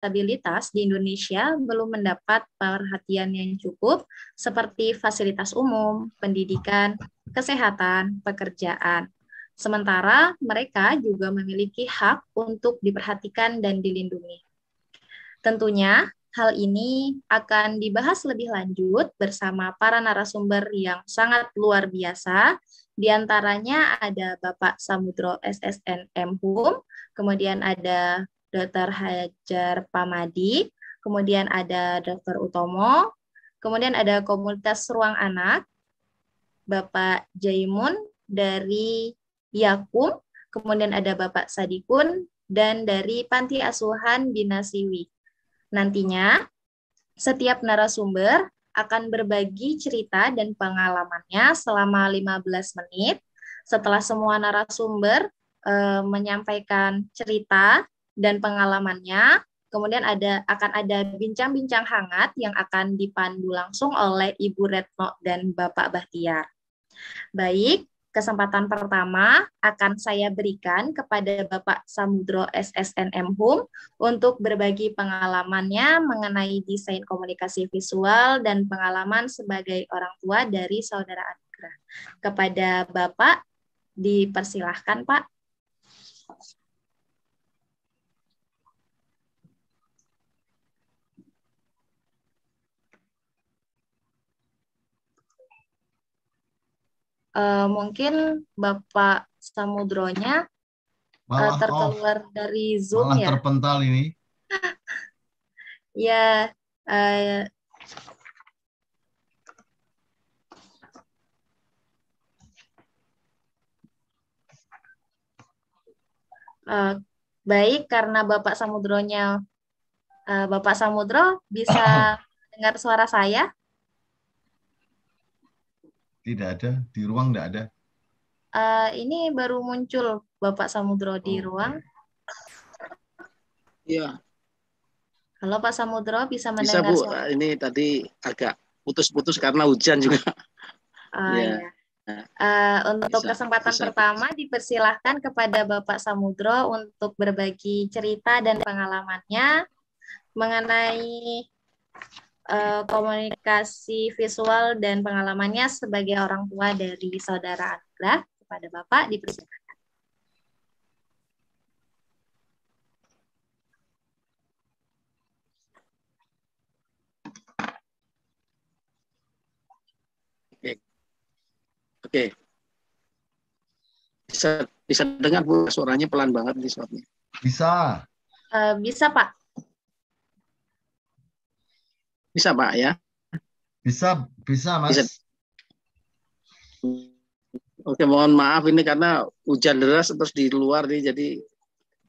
disabilitas di Indonesia belum mendapat perhatian yang cukup seperti fasilitas umum, pendidikan, kesehatan, pekerjaan. Sementara mereka juga memiliki hak untuk diperhatikan dan dilindungi. Tentunya hal ini akan dibahas lebih lanjut bersama para narasumber yang sangat luar biasa. Di antaranya ada Bapak Samudro SSN M. Hum, kemudian ada Dr. Hajar Pamadi, kemudian ada Dr. Utomo, kemudian ada komunitas ruang anak, Bapak Jaimun dari Yakum, kemudian ada Bapak Sadikun dan dari Panti Asuhan Bina Siwi. Nantinya, setiap narasumber akan berbagi cerita dan pengalamannya selama 15 menit. Setelah semua narasumber e, menyampaikan cerita, dan pengalamannya. Kemudian ada akan ada bincang-bincang hangat yang akan dipandu langsung oleh Ibu Retno dan Bapak Bahtiar. Baik, kesempatan pertama akan saya berikan kepada Bapak Samudro SSNM Hum untuk berbagi pengalamannya mengenai desain komunikasi visual dan pengalaman sebagai orang tua dari saudara Anugrah. Kepada Bapak, dipersilahkan Pak. uh, mungkin Bapak Samudronya uh, terkeluar off. dari Zoom malah ya. terpental ini. ya. Uh, uh, baik karena Bapak Samudronya uh, Bapak Samudro bisa dengar suara saya? Tidak ada di ruang tidak ada. Uh, ini baru muncul Bapak Samudro oh. di ruang. Iya. Halo Pak Samudro bisa mendengar? Bisa Bu. Suara? Eh, ini tadi agak putus-putus karena hujan juga. Uh, ya. ya. Uh, untuk bisa, kesempatan bisa. pertama dipersilahkan kepada Bapak Samudro untuk berbagi cerita dan pengalamannya mengenai Eh, komunikasi visual dan pengalamannya sebagai orang tua dari saudara Anugrah kepada Bapak persidangan. Oke. Oke. Bisa bisa dengar Bu suaranya pelan banget nih suaranya. Bisa. Uh, bisa Pak. Bisa Pak ya? Bisa, bisa Mas. Bisa. Oke, mohon maaf ini karena hujan deras terus di luar nih jadi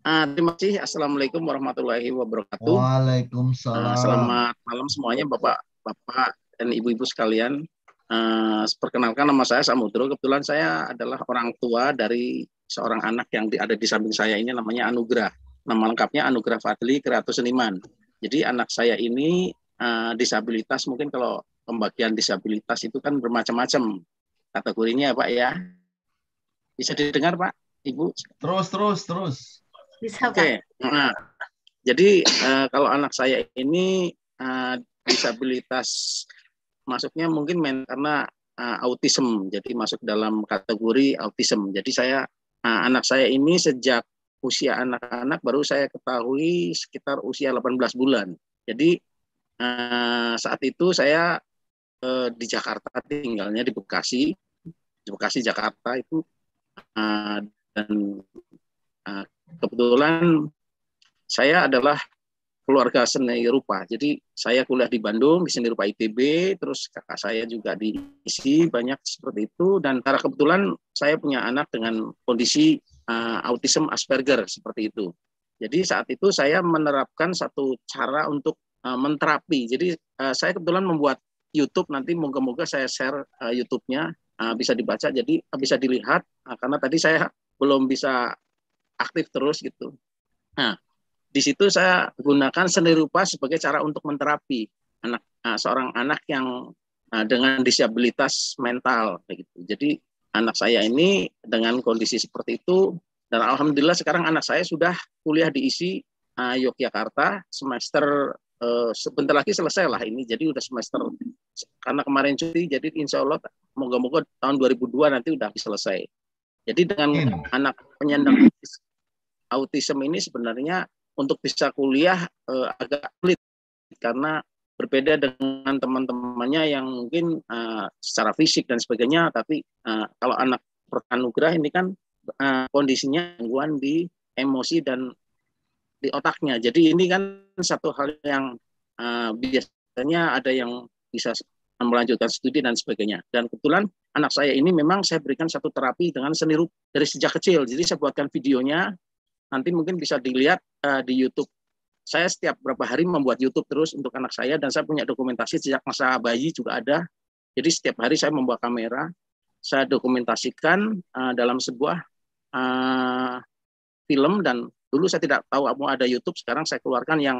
ah, terima kasih. Assalamualaikum warahmatullahi wabarakatuh. Waalaikumsalam. Uh, selamat malam semuanya Bapak, Bapak dan Ibu-ibu sekalian. Uh, perkenalkan nama saya Samudro. Kebetulan saya adalah orang tua dari seorang anak yang di, ada di samping saya ini namanya Anugrah. Nama lengkapnya Anugrah Fadli, Kreatus seniman. Jadi anak saya ini Eh, disabilitas mungkin kalau pembagian disabilitas itu kan bermacam-macam kategorinya Pak ya. Bisa didengar Pak, Ibu? Terus, terus, terus. Bisa Pak. Oke. Nah, jadi uh, kalau anak saya ini uh, disabilitas masuknya mungkin men karena uh, autism, jadi masuk dalam kategori autism. Jadi saya uh, anak saya ini sejak usia anak-anak baru saya ketahui sekitar usia 18 bulan. Jadi Nah, saat itu saya uh, di Jakarta tinggalnya di Bekasi, di Bekasi Jakarta itu uh, dan uh, kebetulan saya adalah keluarga seni rupa. Jadi saya kuliah di Bandung di seni rupa ITB, terus kakak saya juga diisi banyak seperti itu dan karena kebetulan saya punya anak dengan kondisi uh, autism Asperger seperti itu. Jadi saat itu saya menerapkan satu cara untuk Eh, menterapi. Jadi uh, saya kebetulan membuat YouTube nanti moga-moga saya share uh, YouTube-nya uh, bisa dibaca jadi uh, bisa dilihat uh, karena tadi saya belum bisa aktif terus gitu. Nah, di situ saya gunakan seni rupa sebagai cara untuk menterapi anak uh, seorang anak yang uh, dengan disabilitas mental gitu. Jadi anak saya ini dengan kondisi seperti itu dan alhamdulillah sekarang anak saya sudah kuliah diisi uh, Yogyakarta semester Eh, sebentar lagi selesai lah ini. Jadi udah semester karena kemarin cuti, jadi insya Allah moga-moga tahun 2002 nanti udah bisa selesai. Jadi dengan hmm. anak penyandang autism ini sebenarnya untuk bisa kuliah uh, agak sulit karena berbeda dengan teman-temannya yang mungkin uh, secara fisik dan sebagainya, tapi uh, kalau anak anugerah ini kan uh, kondisinya gangguan di emosi dan di otaknya. Jadi ini kan satu hal yang uh, biasanya ada yang bisa melanjutkan studi dan sebagainya. Dan kebetulan anak saya ini memang saya berikan satu terapi dengan seni rupa dari sejak kecil. Jadi saya buatkan videonya, nanti mungkin bisa dilihat uh, di YouTube. Saya setiap berapa hari membuat YouTube terus untuk anak saya dan saya punya dokumentasi sejak masa bayi juga ada. Jadi setiap hari saya membuat kamera, saya dokumentasikan uh, dalam sebuah uh, film dan Dulu saya tidak tahu mau ada YouTube, sekarang saya keluarkan yang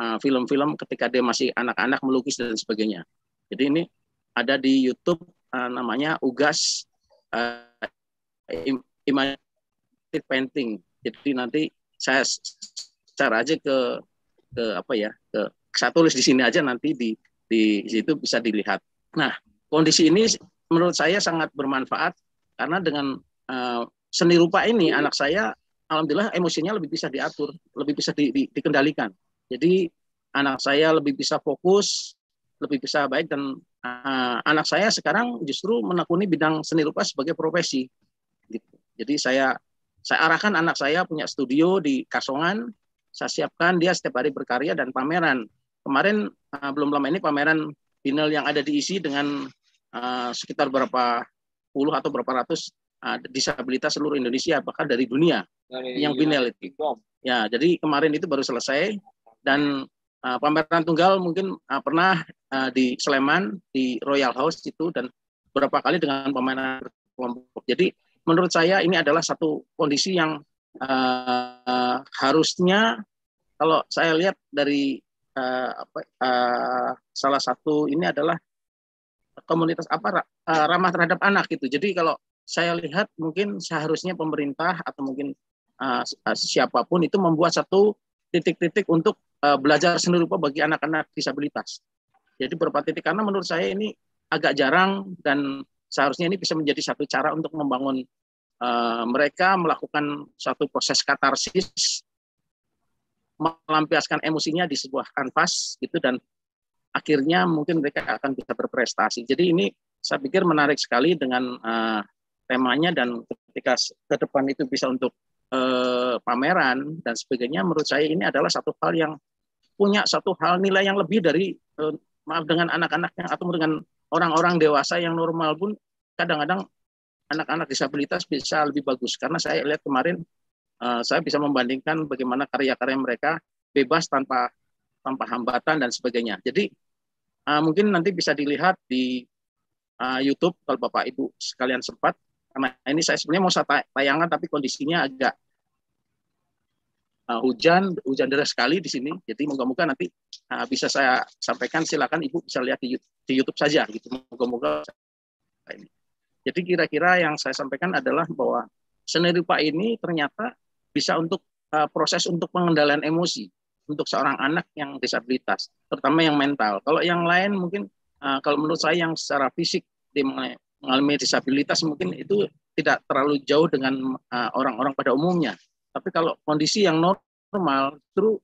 eh, film-film uh, ketika dia masih anak-anak melukis dan sebagainya. Jadi ini ada di YouTube uh, namanya Ugas uh, Imaginative Painting. Jadi nanti saya secara aja ke ke apa ya ke saya tulis di sini aja nanti di di situ bisa dilihat. Nah kondisi ini menurut saya sangat bermanfaat karena dengan uh, seni rupa ini anak saya alhamdulillah emosinya lebih bisa diatur, lebih bisa di, di, dikendalikan. Jadi anak saya lebih bisa fokus, lebih bisa baik dan uh, anak saya sekarang justru menekuni bidang seni rupa sebagai profesi. Gitu. Jadi saya saya arahkan anak saya punya studio di Kasongan, saya siapkan dia setiap hari berkarya dan pameran. Kemarin uh, belum lama ini pameran final yang ada diisi dengan uh, sekitar berapa puluh atau berapa ratus uh, disabilitas seluruh Indonesia bahkan dari dunia yang itu. Ya, jadi kemarin itu baru selesai dan uh, pameran tunggal mungkin uh, pernah uh, di Sleman di Royal House itu dan beberapa kali dengan pameran kelompok. Jadi menurut saya ini adalah satu kondisi yang uh, harusnya kalau saya lihat dari uh, apa, uh, salah satu ini adalah komunitas apa uh, ramah terhadap anak gitu. Jadi kalau saya lihat mungkin seharusnya pemerintah atau mungkin uh, siapapun itu membuat satu titik-titik untuk uh, belajar seni rupa bagi anak-anak disabilitas. Jadi beberapa titik karena menurut saya ini agak jarang dan seharusnya ini bisa menjadi satu cara untuk membangun uh, mereka melakukan satu proses katarsis melampiaskan emosinya di sebuah kanvas gitu dan akhirnya mungkin mereka akan bisa berprestasi. Jadi ini saya pikir menarik sekali dengan uh, temanya dan ketika ke depan itu bisa untuk eh, pameran dan sebagainya menurut saya ini adalah satu hal yang punya satu hal nilai yang lebih dari eh, maaf dengan anak-anaknya atau dengan orang-orang dewasa yang normal pun kadang-kadang anak-anak disabilitas bisa lebih bagus karena saya lihat kemarin eh, saya bisa membandingkan bagaimana karya-karya mereka bebas tanpa tanpa hambatan dan sebagainya. Jadi eh, mungkin nanti bisa dilihat di eh, YouTube kalau Bapak Ibu sekalian sempat karena ini saya sebenarnya mau saya tayangkan tapi kondisinya agak uh, hujan hujan deras sekali di sini jadi moga-moga nanti uh, bisa saya sampaikan silakan ibu bisa lihat di, di YouTube saja gitu moga-moga ini jadi kira-kira yang saya sampaikan adalah bahwa seni rupa ini ternyata bisa untuk uh, proses untuk pengendalian emosi untuk seorang anak yang disabilitas terutama yang mental kalau yang lain mungkin uh, kalau menurut saya yang secara fisik mengalami disabilitas mungkin itu tidak terlalu jauh dengan eh, orang-orang pada umumnya. Tapi kalau kondisi yang normal, justru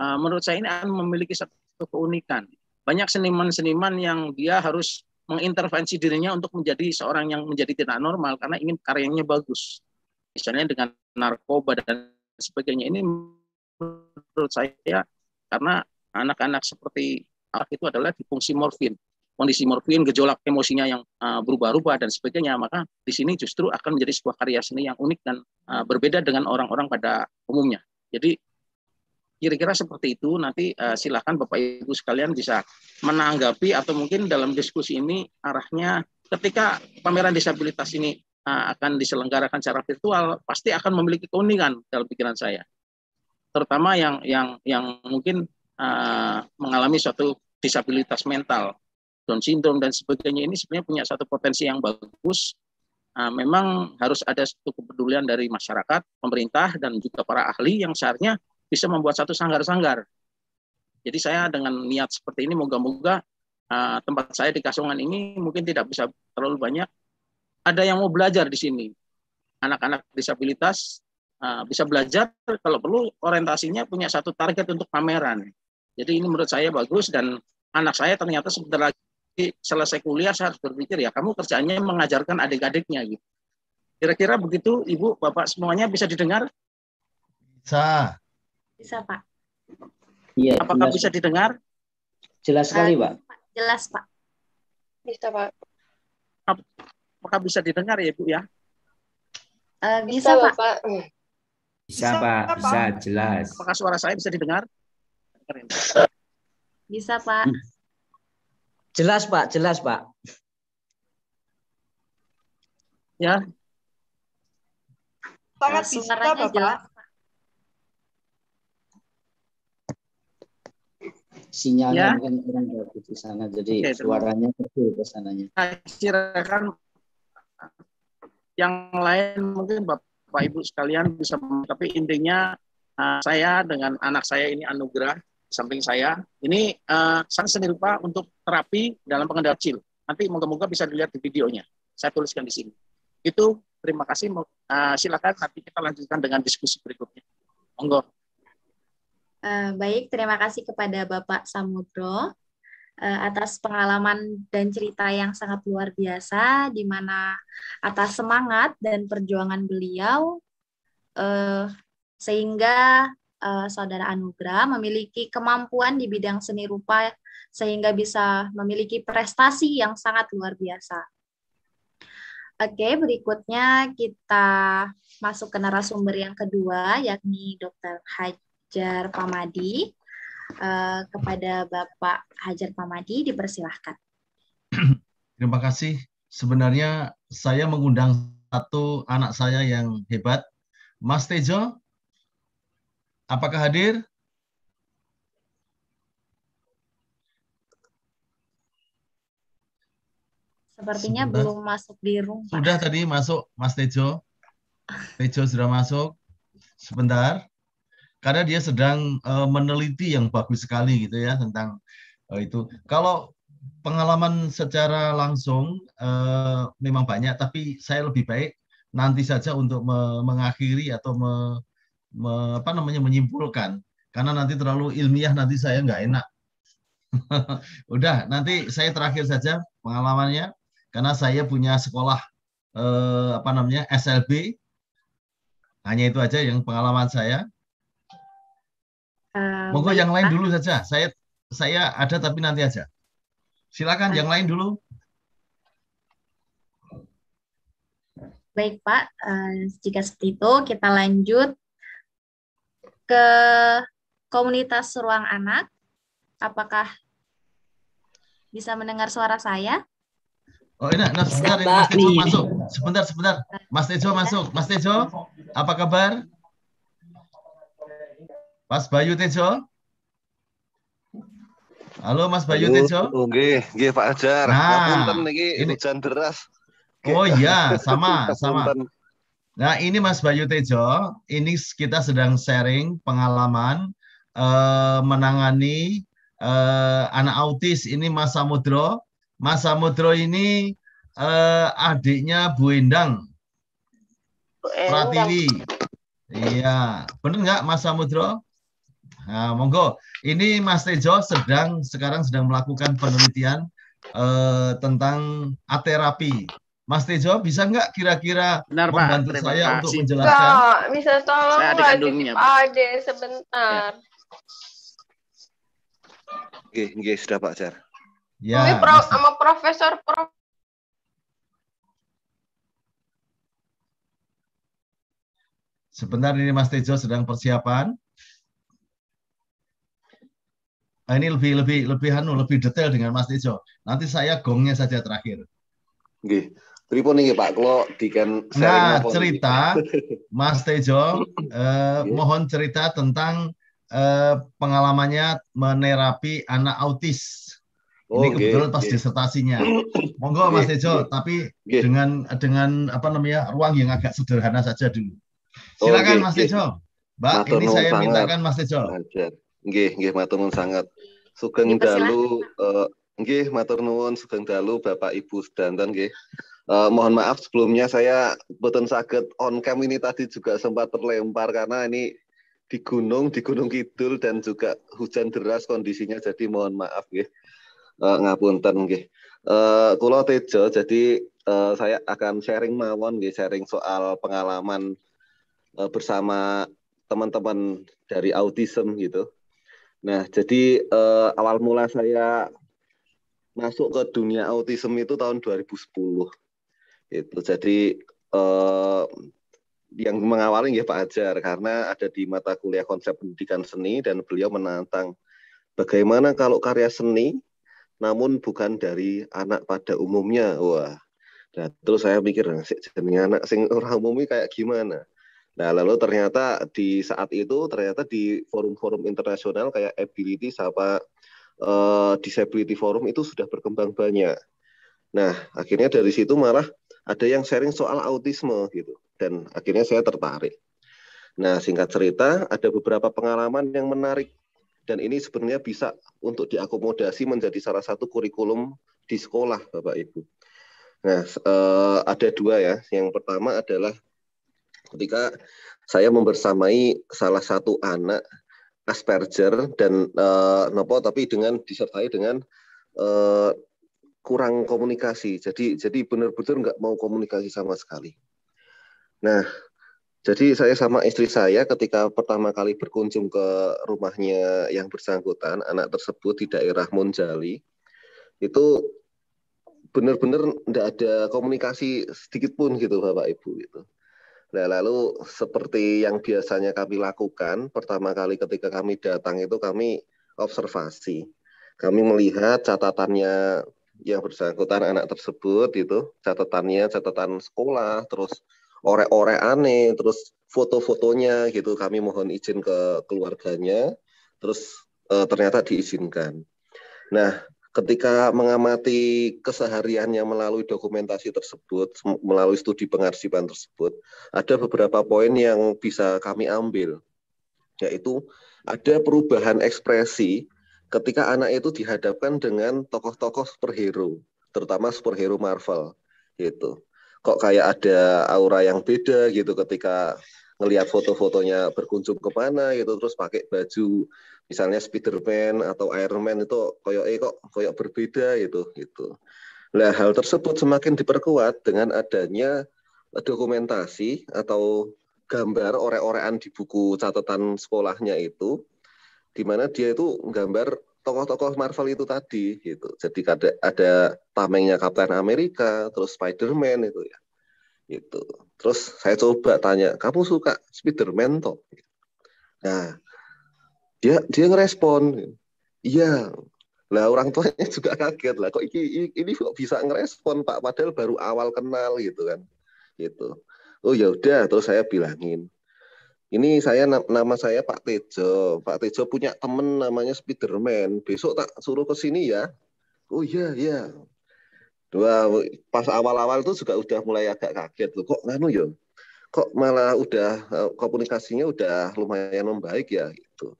eh, menurut saya ini akan memiliki satu keunikan. Banyak seniman-seniman yang dia harus mengintervensi dirinya untuk menjadi seorang yang menjadi tidak normal karena ingin karyanya bagus. Misalnya dengan narkoba dan sebagainya. Ini menurut saya karena anak-anak seperti itu adalah di fungsi morfin kondisi morfin, gejolak emosinya yang uh, berubah-ubah dan sebagainya, maka di sini justru akan menjadi sebuah karya seni yang unik dan uh, berbeda dengan orang-orang pada umumnya. Jadi kira-kira seperti itu nanti uh, eh, silahkan Bapak Ibu sekalian bisa menanggapi atau mungkin dalam diskusi ini arahnya ketika pameran disabilitas ini uh, akan diselenggarakan secara virtual pasti akan memiliki keunikan dalam pikiran saya terutama yang yang yang mungkin uh, mengalami suatu disabilitas mental Down syndrome dan sebagainya ini sebenarnya punya satu potensi yang bagus. Nah, memang harus ada satu kepedulian dari masyarakat, pemerintah, dan juga para ahli yang seharusnya bisa membuat satu sanggar-sanggar. Jadi saya dengan niat seperti ini, moga-moga uh, tempat saya di Kasongan ini mungkin tidak bisa terlalu banyak. Ada yang mau belajar di sini. Anak-anak disabilitas uh, bisa belajar, kalau perlu orientasinya punya satu target untuk pameran. Jadi ini menurut saya bagus dan anak saya ternyata sebentar lagi selesai kuliah saya harus berpikir ya kamu kerjanya mengajarkan adik-adiknya gitu. Kira-kira begitu Ibu, Bapak semuanya bisa didengar? Bisa. Bisa, Pak. Iya. Apakah jelas. bisa didengar? Jelas sekali, Pak. Jelas, Pak. Bisa, Pak. Apakah bisa didengar ya, Bu ya? Uh, bisa, bisa, Pak. Hmm. Bisa, Pak. Bisa, jelas. Apakah suara saya bisa didengar? Bisa, Pak. Hmm. Jelas Pak, jelas Pak. Ya. Sangat ya, bisa Bapak. Jelas. Sinyalnya kan kurang bagus di sana, jadi Oke, suaranya kecil ke sananya. Silakan yang lain mungkin Bapak Ibu sekalian bisa tapi intinya eh, saya dengan anak saya ini anugerah samping saya ini uh, eh, serupa sendiri untuk terapi dalam pengendalian kecil. Nanti moga-moga bisa dilihat di videonya. Saya tuliskan di sini. Itu terima kasih. Uh, silakan nanti kita lanjutkan dengan diskusi berikutnya. Monggo. Uh, baik, terima kasih kepada Bapak Samudro uh, atas pengalaman dan cerita yang sangat luar biasa, di mana atas semangat dan perjuangan beliau, uh, sehingga uh, Saudara Anugrah memiliki kemampuan di bidang seni rupa sehingga bisa memiliki prestasi yang sangat luar biasa. Oke, berikutnya kita masuk ke narasumber yang kedua, yakni Dr. Hajar Pamadi. Uh, kepada Bapak Hajar Pamadi, dipersilahkan. Terima kasih. Sebenarnya saya mengundang satu anak saya yang hebat, Mas Tejo. Apakah hadir? Sepertinya sudah. belum masuk di rumah. Sudah tadi masuk Mas Tejo. Tejo sudah masuk. Sebentar. Karena dia sedang uh, meneliti yang bagus sekali gitu ya tentang uh, itu. Kalau pengalaman secara langsung uh, memang banyak tapi saya lebih baik nanti saja untuk me mengakhiri atau me me apa namanya menyimpulkan karena nanti terlalu ilmiah nanti saya nggak enak. Udah, nanti saya terakhir saja pengalamannya karena saya punya sekolah eh, apa namanya SLB hanya itu aja yang pengalaman saya uh, monggo yang lain dulu saja saya saya ada tapi nanti aja silakan uh. yang lain dulu baik pak uh, jika seperti itu kita lanjut ke komunitas ruang anak apakah bisa mendengar suara saya Oh ini, nah, sebentar, Mas Tejo masuk. Sebentar, sebentar. Mas Tejo masuk. Mas Tejo, apa kabar? Mas Bayu Tejo? Halo Mas Bayu Tejo. Oke, oh, oke Pak Ajar. Nah, niki ini hujan deras. Oh iya, sama, sama. Nah, ini Mas Bayu Tejo, ini kita sedang sharing pengalaman uh, menangani uh, anak autis ini Mas Samudro Mas Samudro ini eh, adiknya Bu Endang. Bu Endang. Pratiwi. Iya, benar nggak Mas Samudro? Nah, monggo. Ini Mas Tejo sedang sekarang sedang melakukan penelitian eh, tentang aterapi. Mas Tejo bisa nggak kira-kira membantu Pak. saya untuk menjelaskan? bisa tolong saya adik kandungnya. Ade sebentar. Ya. Oke, oke, sudah Pak Jar. Ya. Ini pro sama profesor prof. Sebentar ini Mas Tejo sedang persiapan. Ah, ini lebih lebih lebih hanu lebih detail dengan Mas Tejo. Nanti saya gongnya saja terakhir. Gih, Pripun nih Pak, kalau diken Nah, cerita Mas Tejo eh, mohon cerita tentang eh, pengalamannya menerapi anak autis Oh, ini kebetulan okay, pas okay. disertasinya. Monggo okay, Mas Tejo, okay. tapi okay. dengan dengan apa namanya ruang yang agak sederhana saja dulu. Silakan okay, Mas Tejo. Mbak, ini saya sangat. mintakan Mas Tejo. Nggih, nggih matur sangat. Sugeng dalu uh, nggih matur nuwun sugeng dalu Bapak Ibu sedanten nggih. Uh, mohon maaf sebelumnya saya betul sakit on cam ini tadi juga sempat terlempar karena ini di gunung, di Gunung Kidul dan juga hujan deras kondisinya jadi mohon maaf nggih. Ya uh, ngapunten nggih. Uh, eh, kulo Tejo jadi uh, saya akan sharing mawon nggih sharing soal pengalaman uh, bersama teman-teman dari autism gitu. Nah, jadi uh, awal mula saya masuk ke dunia autism itu tahun 2010. Itu jadi eh, yang mengawali ya Pak Ajar karena ada di mata kuliah konsep pendidikan seni dan beliau menantang bagaimana kalau karya seni namun bukan dari anak pada umumnya. Wah. Nah, terus saya pikir jenenge anak sing orang umumnya kayak gimana? Nah, lalu ternyata di saat itu ternyata di forum-forum internasional kayak Ability sama uh, Disability Forum itu sudah berkembang banyak. Nah, akhirnya dari situ marah ada yang sharing soal autisme gitu dan akhirnya saya tertarik. Nah, singkat cerita ada beberapa pengalaman yang menarik dan ini sebenarnya bisa untuk diakomodasi menjadi salah satu kurikulum di sekolah Bapak Ibu. Nah, eh, ada dua ya. Yang pertama adalah ketika saya membersamai salah satu anak Asperger dan eh, nopo tapi dengan disertai dengan eh, kurang komunikasi. Jadi jadi benar-benar nggak mau komunikasi sama sekali. Nah, jadi saya sama istri saya ketika pertama kali berkunjung ke rumahnya yang bersangkutan, anak tersebut di daerah Monjali, itu benar-benar tidak ada komunikasi sedikit pun gitu Bapak Ibu itu. Nah, lalu seperti yang biasanya kami lakukan, pertama kali ketika kami datang itu kami observasi. Kami melihat catatannya yang bersangkutan anak tersebut itu, catatannya catatan sekolah, terus ore-ore aneh, terus foto-fotonya gitu kami mohon izin ke keluarganya, terus e, ternyata diizinkan. Nah, ketika mengamati kesehariannya melalui dokumentasi tersebut, melalui studi pengarsipan tersebut, ada beberapa poin yang bisa kami ambil, yaitu ada perubahan ekspresi ketika anak itu dihadapkan dengan tokoh-tokoh superhero, terutama superhero Marvel, gitu kok kayak ada aura yang beda gitu ketika ngelihat foto-fotonya berkunjung ke mana gitu terus pakai baju misalnya Spiderman atau Iron Man itu koyok eh kok koyok berbeda gitu gitu. Nah hal tersebut semakin diperkuat dengan adanya dokumentasi atau gambar ore-orean di buku catatan sekolahnya itu di mana dia itu gambar tokoh-tokoh Marvel itu tadi gitu. Jadi ada ada tamengnya Captain Amerika, terus Spider-Man itu ya. Gitu. Terus saya coba tanya, "Kamu suka Spider-Man toh?" Nah, dia dia ngerespon, "Iya." Lah orang tuanya juga kaget lah, kok ini ini kok bisa ngerespon Pak padahal baru awal kenal gitu kan. Gitu. Oh ya udah, terus saya bilangin, ini saya nama saya Pak Tejo. Pak Tejo punya temen namanya Spiderman. Besok tak suruh ke sini ya. Oh iya iya. Dua pas awal-awal itu juga udah mulai agak kaget loh. Kok nganu ya? Kok malah udah eh, komunikasinya udah lumayan membaik ya gitu.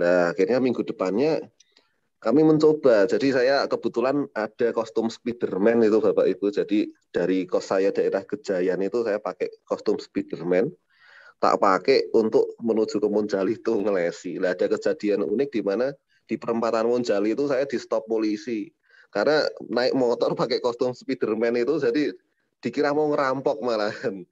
Nah, akhirnya minggu depannya kami mencoba. Jadi saya kebetulan ada kostum Spiderman itu Bapak Ibu. Jadi dari kos saya daerah Gejayan itu saya pakai kostum Spiderman tak pakai untuk menuju ke monjali itu ngelesi. Nah, ada kejadian unik di mana di perempatan monjali itu saya di stop polisi karena naik motor pakai kostum Spiderman itu jadi dikira mau ngerampok malahan.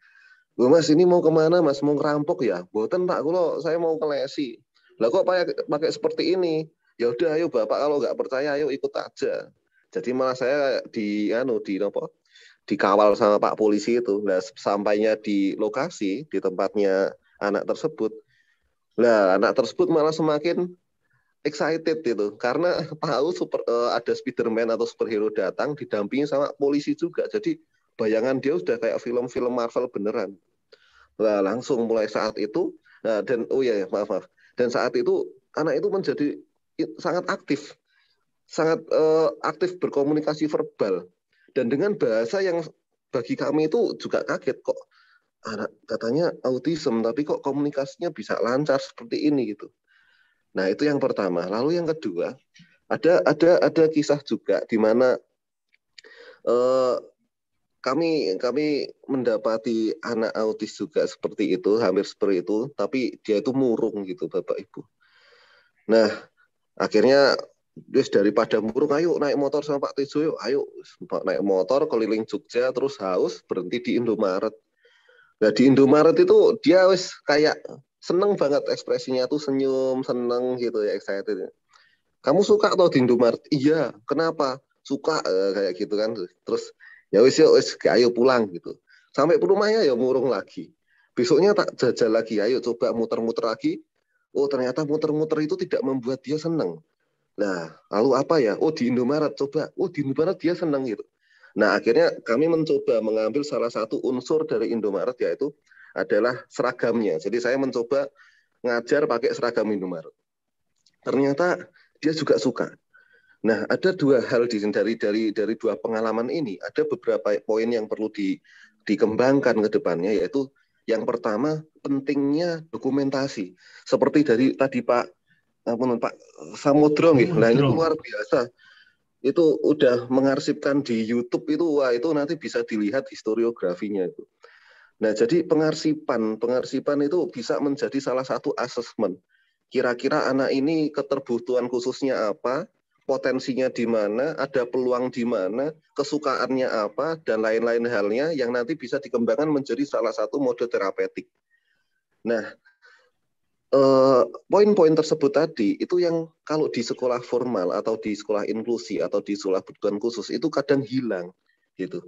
Mas ini mau kemana mas? Mau ngerampok ya? Boten tak kulo, saya mau ngelesi. Lah kok pakai, pakai seperti ini? Ya udah ayo bapak kalau nggak percaya ayo ikut aja. Jadi malah saya di anu di nopo dikawal sama Pak polisi itu. Nah, sampainya di lokasi di tempatnya anak tersebut. Nah, anak tersebut malah semakin excited itu karena tahu super, uh, ada Spiderman atau superhero datang didampingi sama polisi juga. Jadi bayangan dia sudah kayak film-film Marvel beneran. Nah, langsung mulai saat itu nah, dan oh ya maaf maaf. Dan saat itu anak itu menjadi sangat aktif sangat uh, aktif berkomunikasi verbal dan dengan bahasa yang bagi kami itu juga kaget kok anak katanya autism tapi kok komunikasinya bisa lancar seperti ini gitu. Nah, itu yang pertama. Lalu yang kedua, ada ada ada kisah juga di mana eh, kami kami mendapati anak autis juga seperti itu, hampir seperti itu, tapi dia itu murung gitu Bapak Ibu. Nah, akhirnya Terus daripada murung, ayo naik motor sama Pak Tejo yuk, ayo naik motor keliling Jogja terus haus berhenti di Indomaret. Nah di Indomaret itu dia wis kayak seneng banget ekspresinya tuh senyum, seneng gitu ya excited. Kamu suka atau di Indomaret? Iya, kenapa? Suka eh, kayak gitu kan. Terus ya wis yuk wis ayo pulang gitu. Sampai rumahnya ya murung lagi. Besoknya tak jajal lagi, ayo coba muter-muter lagi. Oh ternyata muter-muter itu tidak membuat dia seneng Nah, lalu apa ya? Oh, di Indomaret coba. Oh, di Indomaret dia senang gitu. Nah, akhirnya kami mencoba mengambil salah satu unsur dari Indomaret yaitu adalah seragamnya. Jadi saya mencoba ngajar pakai seragam Indomaret. Ternyata dia juga suka. Nah, ada dua hal di dari dari dari dua pengalaman ini, ada beberapa poin yang perlu di, dikembangkan ke depannya yaitu yang pertama pentingnya dokumentasi. Seperti dari tadi Pak apa Pak Samudro nggih. Nah, ini luar biasa. Itu udah mengarsipkan di YouTube itu wah itu nanti bisa dilihat historiografinya itu. Nah, jadi pengarsipan, pengarsipan itu bisa menjadi salah satu asesmen. Kira-kira anak ini keterbutuhan khususnya apa, potensinya di mana, ada peluang di mana, kesukaannya apa, dan lain-lain halnya yang nanti bisa dikembangkan menjadi salah satu mode terapeutik. Nah, Eh, poin-poin tersebut tadi itu yang kalau di sekolah formal atau di sekolah inklusi atau di sekolah kebutuhan khusus itu kadang hilang gitu.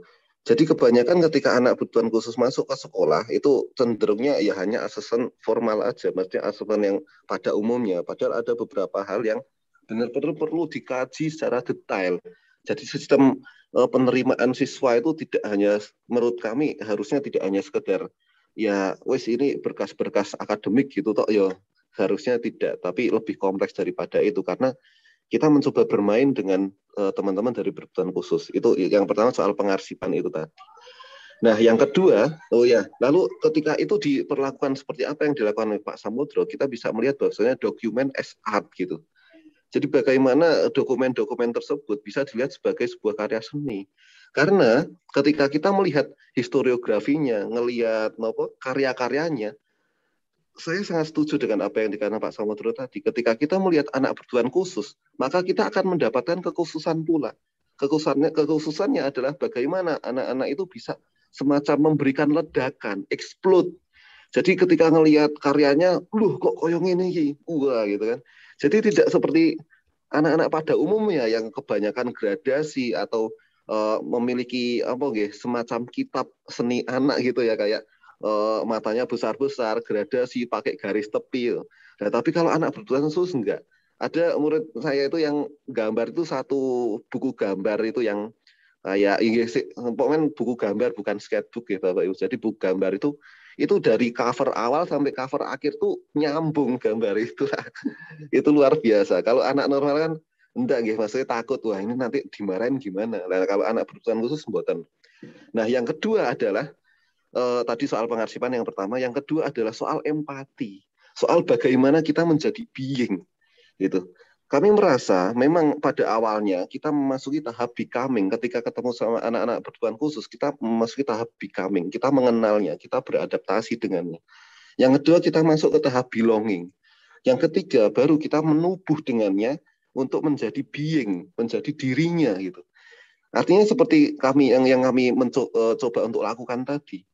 Jadi kebanyakan ketika anak kebutuhan khusus masuk ke sekolah itu cenderungnya ya hanya asesmen formal aja, maksudnya asesmen yang pada umumnya. Padahal ada beberapa hal yang benar-benar perlu dikaji secara detail. Jadi sistem eh, penerimaan siswa itu tidak hanya menurut kami harusnya tidak hanya sekedar ya wes ini berkas-berkas akademik gitu toh ya harusnya tidak tapi lebih kompleks daripada itu karena kita mencoba bermain dengan eh, teman-teman uh, dari berkebutuhan khusus itu yang pertama soal pengarsipan itu tadi nah yang kedua oh ya lalu ketika itu diperlakukan seperti apa yang dilakukan oleh Pak Samudro kita bisa melihat bahwasanya dokumen as art gitu jadi bagaimana dokumen-dokumen tersebut bisa dilihat sebagai sebuah karya seni karena ketika kita melihat historiografinya, ngelihat nopo karya-karyanya, saya sangat setuju dengan apa yang dikatakan Pak Samudro tadi. Ketika kita melihat anak bertuan khusus, maka kita akan mendapatkan kekhususan pula. Kekhususannya, kekhususannya adalah bagaimana anak-anak itu bisa semacam memberikan ledakan, explode. Jadi ketika ngelihat karyanya, loh kok koyong ini, wah gitu kan. Jadi tidak seperti anak-anak pada umumnya yang kebanyakan gradasi atau uh, memiliki apa gitu semacam kitab seni anak gitu ya kayak uh, matanya besar-besar, gradasi pakai garis tepi. Nah, tapi kalau anak bertuan khusus enggak. Ada murid saya itu yang gambar itu satu buku gambar itu yang kayak Inggris iya pokoknya buku gambar bukan sketchbook ya Bapak Ibu. Jadi buku gambar itu itu dari cover awal sampai cover akhir tuh nyambung gambar itu. itu luar biasa. Kalau anak normal kan Enggak, gitu maksudnya takut wah ini nanti dimarahin gimana. Nah, kalau anak berkebutuhan khusus buatan. Nah, yang kedua adalah eh, tadi soal pengarsipan yang pertama, yang kedua adalah soal empati, soal bagaimana kita menjadi being gitu. Kami merasa memang pada awalnya kita memasuki tahap becoming ketika ketemu sama anak-anak berkebutuhan khusus, kita memasuki tahap becoming, kita mengenalnya, kita beradaptasi dengannya. Yang kedua kita masuk ke tahap belonging. Yang ketiga baru kita menubuh dengannya untuk menjadi being, menjadi dirinya gitu. Artinya seperti kami yang yang kami mencoba e, coba untuk lakukan tadi.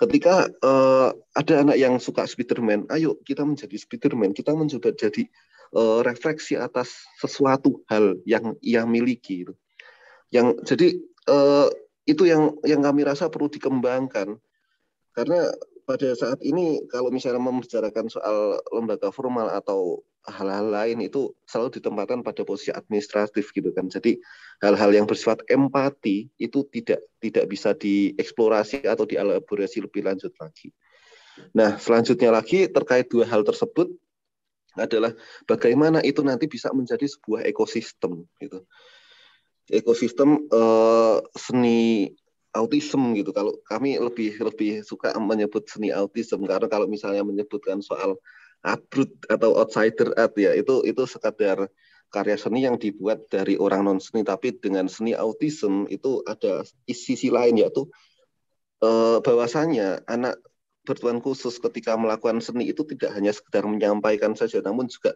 Ketika uh, ada anak yang suka Spiderman, ayo kita menjadi Spiderman, kita mencoba jadi uh, refleksi atas sesuatu hal yang ia miliki. Gitu. Yang jadi uh, itu yang yang kami rasa perlu dikembangkan karena pada saat ini kalau misalnya membicarakan soal lembaga formal atau hal-hal lain itu selalu ditempatkan pada posisi administratif gitu kan. Jadi hal-hal yang bersifat empati itu tidak tidak bisa dieksplorasi atau dielaborasi lebih lanjut lagi. Nah, selanjutnya lagi terkait dua hal tersebut adalah bagaimana itu nanti bisa menjadi sebuah ekosistem gitu. Ekosistem eh, seni autism gitu. Kalau kami lebih lebih suka menyebut seni autism karena kalau misalnya menyebutkan soal abrut atau outsider art ya itu itu sekadar karya seni yang dibuat dari orang non seni tapi dengan seni autism itu ada sisi lain yaitu eh, bahwasanya anak bertuan khusus ketika melakukan seni itu tidak hanya sekedar menyampaikan saja namun juga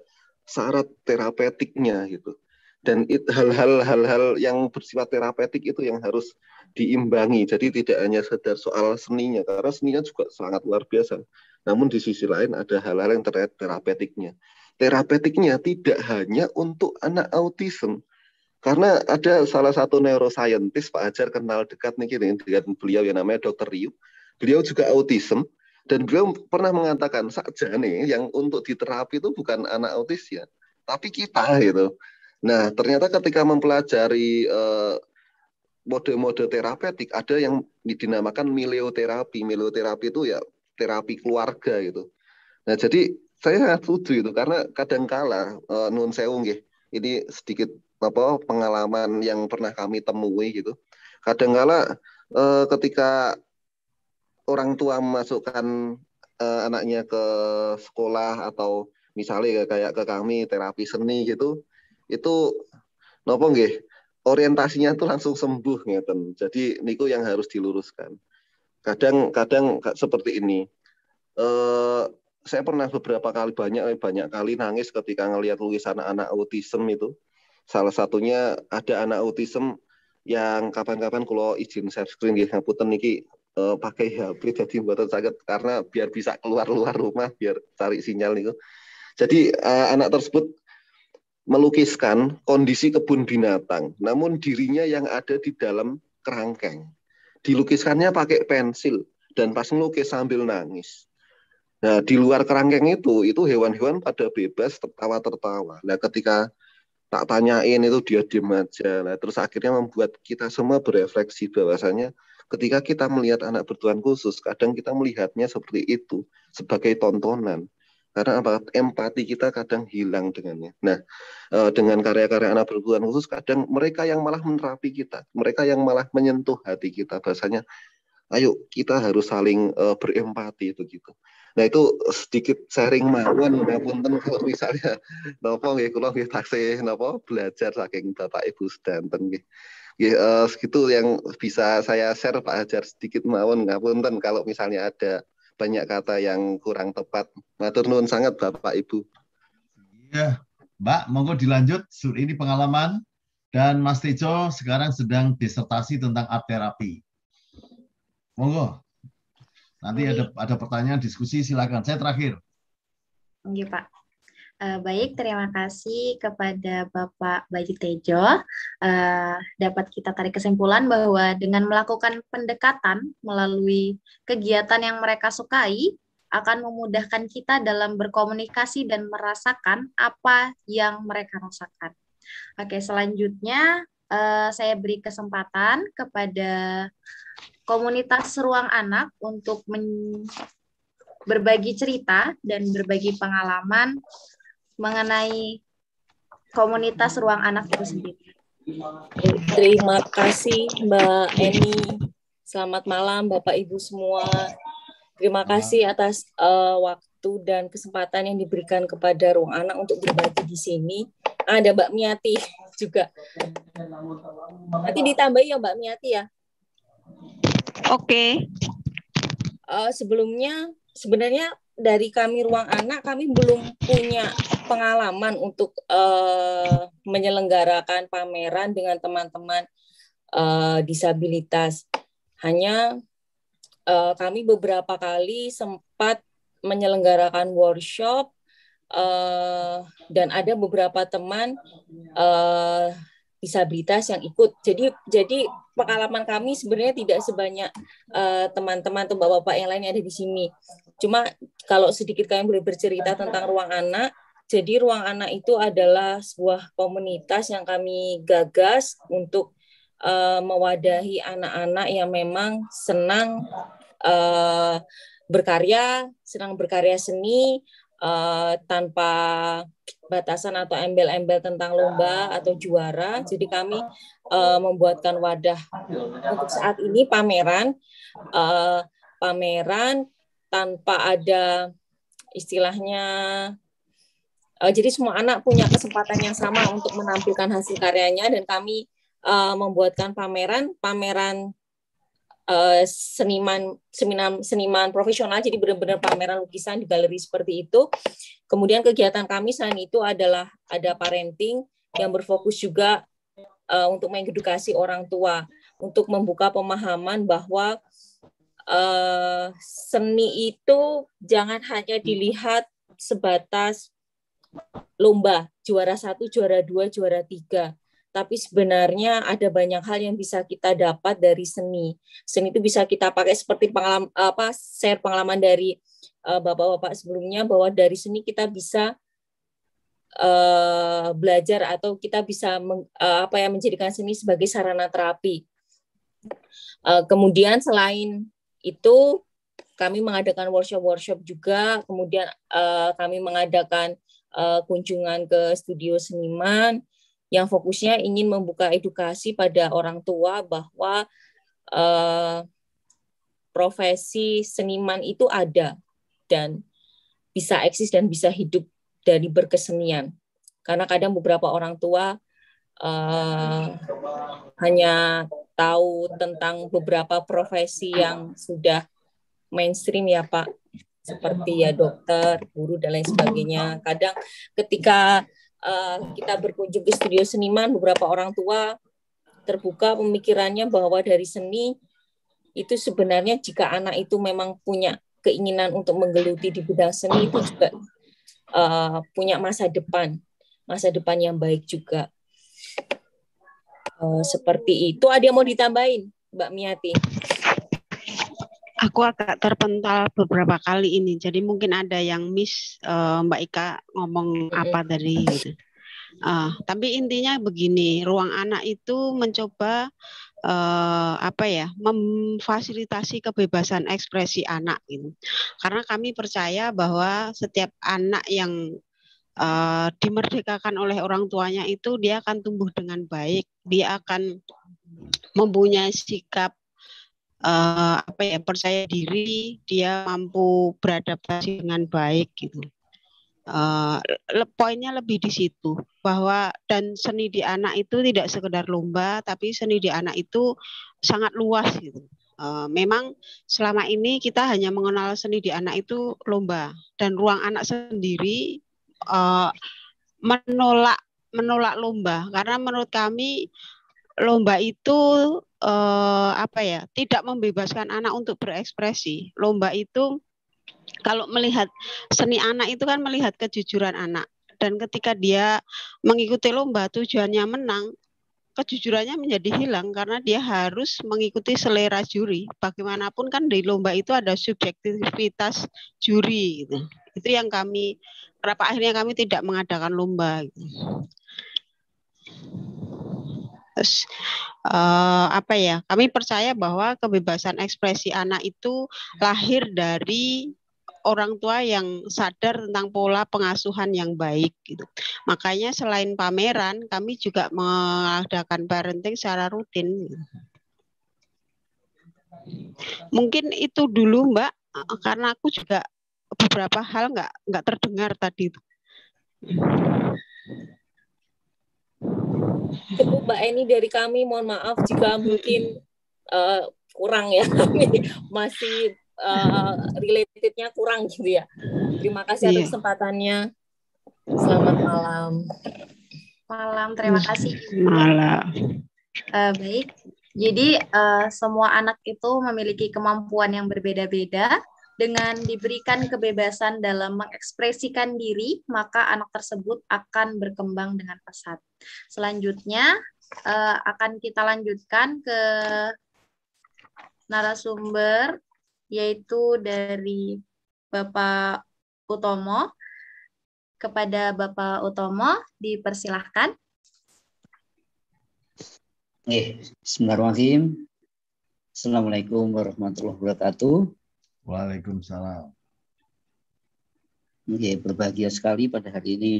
syarat terapeutiknya gitu dan hal-hal hal-hal yang bersifat terapeutik itu yang harus diimbangi jadi tidak hanya sekedar soal seninya karena seninya juga sangat luar biasa namun di sisi lain ada hal-hal yang terkait terapeutiknya. Terapeutiknya tidak hanya untuk anak autism, karena ada salah satu neuroscientist Pak Ajar kenal dekat nih dengan beliau yang namanya Dr. Ryu. Beliau juga autism dan beliau pernah mengatakan saja nih yang untuk diterapi itu bukan anak autis ya, tapi kita gitu. Nah, ternyata ketika mempelajari mode eh, mode-mode terapeutik ada yang dinamakan milioterapi. Milioterapi itu ya terapi keluarga gitu. Nah, jadi saya sangat setuju itu karena kadangkala uh, eh, nun sewu nggih. Ini sedikit apa pengalaman yang pernah kami temui gitu. Kadangkala uh, eh, ketika orang tua memasukkan uh, anaknya ke sekolah atau misalnya kayak ke kami terapi seni gitu, itu nopo nggih orientasinya tuh langsung sembuh ngeten. Jadi niku yang harus diluruskan kadang-kadang seperti ini. Eh, saya pernah beberapa kali banyak banyak kali nangis ketika ngelihat lukisan anak autism itu. Salah satunya ada anak autism yang kapan-kapan kalau izin share screen ya ngapunten niki eh, pakai HP jadi buatan sakit karena biar bisa keluar-luar rumah biar cari sinyal itu, Jadi eh, anak tersebut melukiskan kondisi kebun binatang, namun dirinya yang ada di dalam kerangkeng dilukiskannya pakai pensil dan pas ngelukis sambil nangis. Nah, di luar kerangkeng itu, itu hewan-hewan pada bebas tertawa-tertawa. Nah, ketika tak tanyain itu dia diam aja. Nah, terus akhirnya membuat kita semua berefleksi bahwasanya ketika kita melihat anak bertuan khusus, kadang kita melihatnya seperti itu, sebagai tontonan. Karena apa? Empati kita kadang hilang dengannya. Nah, eh, dengan karya-karya anak berkebutuhan khusus, kadang mereka yang malah menerapi kita, mereka yang malah menyentuh hati kita. Bahasanya, ayo kita harus saling eh, berempati itu gitu. Nah itu sedikit sharing mawon ngapunten kalau misalnya napa nggih kula nggih taksih napa belajar saking Bapak Ibu sedanten nggih. Ya, segitu yang bisa saya share Pak ajar sedikit mawon ngapunten kalau misalnya ada banyak kata yang kurang tepat. Matur nuwun sangat Bapak Ibu. Iya, Mbak, monggo dilanjut. Sur ini pengalaman dan Mas Tejo sekarang sedang disertasi tentang art terapi. Monggo. Nanti ada ada pertanyaan diskusi silakan. Saya terakhir. Iya, Pak. Eh, baik, terima kasih kepada Bapak Bayu Tejo. Uh, dapat kita tarik kesimpulan bahwa dengan melakukan pendekatan melalui kegiatan yang mereka sukai, akan memudahkan kita dalam berkomunikasi dan merasakan apa yang mereka rasakan. Oke, selanjutnya uh, saya beri kesempatan kepada komunitas ruang anak untuk berbagi cerita dan berbagi pengalaman mengenai komunitas ruang anak itu sendiri. Terima kasih Mbak Eni. Selamat malam Bapak Ibu semua. Terima kasih atas uh, waktu dan kesempatan yang diberikan kepada ruang anak untuk berbagi di sini. Ada Mbak Miati juga. Nanti ditambahi ya Mbak Miati ya. Oke. Okay. Uh, eh, sebelumnya sebenarnya dari kami ruang anak kami belum punya pengalaman untuk uh, menyelenggarakan pameran dengan teman-teman uh, disabilitas. Hanya uh, kami beberapa kali sempat menyelenggarakan workshop uh, dan ada beberapa teman uh, disabilitas yang ikut. Jadi jadi pengalaman kami sebenarnya tidak sebanyak teman-teman uh, atau bapak-bapak yang lain yang ada di sini. Cuma kalau sedikit kami boleh bercerita tentang ruang anak, jadi ruang anak itu adalah sebuah komunitas yang kami gagas untuk uh, mewadahi anak-anak yang memang senang uh, berkarya, senang berkarya seni uh, tanpa batasan atau embel-embel tentang lomba atau juara. Jadi kami uh, membuatkan wadah untuk saat ini pameran uh, pameran tanpa ada istilahnya Uh, jadi semua anak punya kesempatan yang sama untuk menampilkan hasil karyanya dan kami uh, membuatkan pameran pameran uh, seniman seminar seniman profesional jadi benar-benar pameran lukisan di galeri seperti itu. Kemudian kegiatan kami selain itu adalah ada parenting yang berfokus juga uh, untuk mengedukasi orang tua untuk membuka pemahaman bahwa uh, seni itu jangan hanya dilihat sebatas lomba juara satu, juara dua, juara tiga. Tapi sebenarnya ada banyak hal yang bisa kita dapat dari seni. Seni itu bisa kita pakai seperti pengalaman apa share pengalaman dari bapak eh, bapak-bapak sebelumnya bahwa dari seni kita bisa uh, belajar atau kita bisa meng, uh, apa ya menjadikan seni sebagai sarana terapi. Uh, kemudian selain itu kami mengadakan workshop-workshop juga, kemudian uh, kami mengadakan uh, kunjungan ke studio seniman yang fokusnya ingin membuka edukasi pada orang tua bahwa uh, profesi seniman itu ada dan bisa eksis dan bisa hidup dari berkesenian. Karena kadang beberapa orang tua uh, hanya tahu tentang beberapa profesi yang sudah mainstream ya Pak seperti ya dokter, guru dan lain sebagainya. Kadang ketika uh, kita berkunjung ke studio seniman, beberapa orang tua terbuka pemikirannya bahwa dari seni itu sebenarnya jika anak itu memang punya keinginan untuk menggeluti di bidang seni itu juga uh, punya masa depan, masa depan yang baik juga. Uh, seperti itu ada yang mau ditambahin, Mbak Miati? aku agak terpental beberapa kali ini. Jadi mungkin ada yang miss uh, Mbak Ika ngomong apa dari gitu. Uh, tapi intinya begini, ruang anak itu mencoba uh, apa ya, memfasilitasi kebebasan ekspresi anak gitu. Karena kami percaya bahwa setiap anak yang uh, dimerdekakan oleh orang tuanya itu dia akan tumbuh dengan baik, dia akan mempunyai sikap uh, apa ya percaya diri dia mampu beradaptasi dengan baik gitu uh, poinnya lebih di situ bahwa dan seni di anak itu tidak sekedar lomba tapi seni di anak itu sangat luas gitu uh, memang selama ini kita hanya mengenal seni di anak itu lomba dan ruang anak sendiri uh, menolak menolak lomba karena menurut kami lomba itu eh, apa ya tidak membebaskan anak untuk berekspresi lomba itu kalau melihat seni anak itu kan melihat kejujuran anak dan ketika dia mengikuti lomba tujuannya menang kejujurannya menjadi hilang karena dia harus mengikuti selera juri. Bagaimanapun kan di lomba itu ada subjektivitas juri gitu. Itu yang kami kenapa akhirnya kami tidak mengadakan lomba gitu uh, apa ya? Kami percaya bahwa kebebasan ekspresi anak itu lahir dari orang tua yang sadar tentang pola pengasuhan yang baik gitu. Makanya selain pameran, kami juga mengadakan parenting secara rutin. Gitu. Mungkin itu dulu, Mbak, eh, karena aku juga beberapa hal nggak nggak terdengar tadi. Itu cukup Mbak Eni eh, dari kami. Mohon maaf jika mungkin uh, kurang ya kami masih uh, relatednya kurang gitu ya. Terima kasih atas iya. kesempatannya. Selamat malam. Malam, terima kasih. Malam. Uh, baik, jadi uh, semua anak itu memiliki kemampuan yang berbeda-beda dengan diberikan kebebasan dalam mengekspresikan diri, maka anak tersebut akan berkembang dengan pesat. Selanjutnya eh, akan kita lanjutkan ke narasumber yaitu dari Bapak Utomo. Kepada Bapak Utomo dipersilahkan. Eh, Bismillahirrahmanirrahim. Assalamualaikum warahmatullahi wabarakatuh. Waalaikumsalam. Oke, berbahagia sekali pada hari ini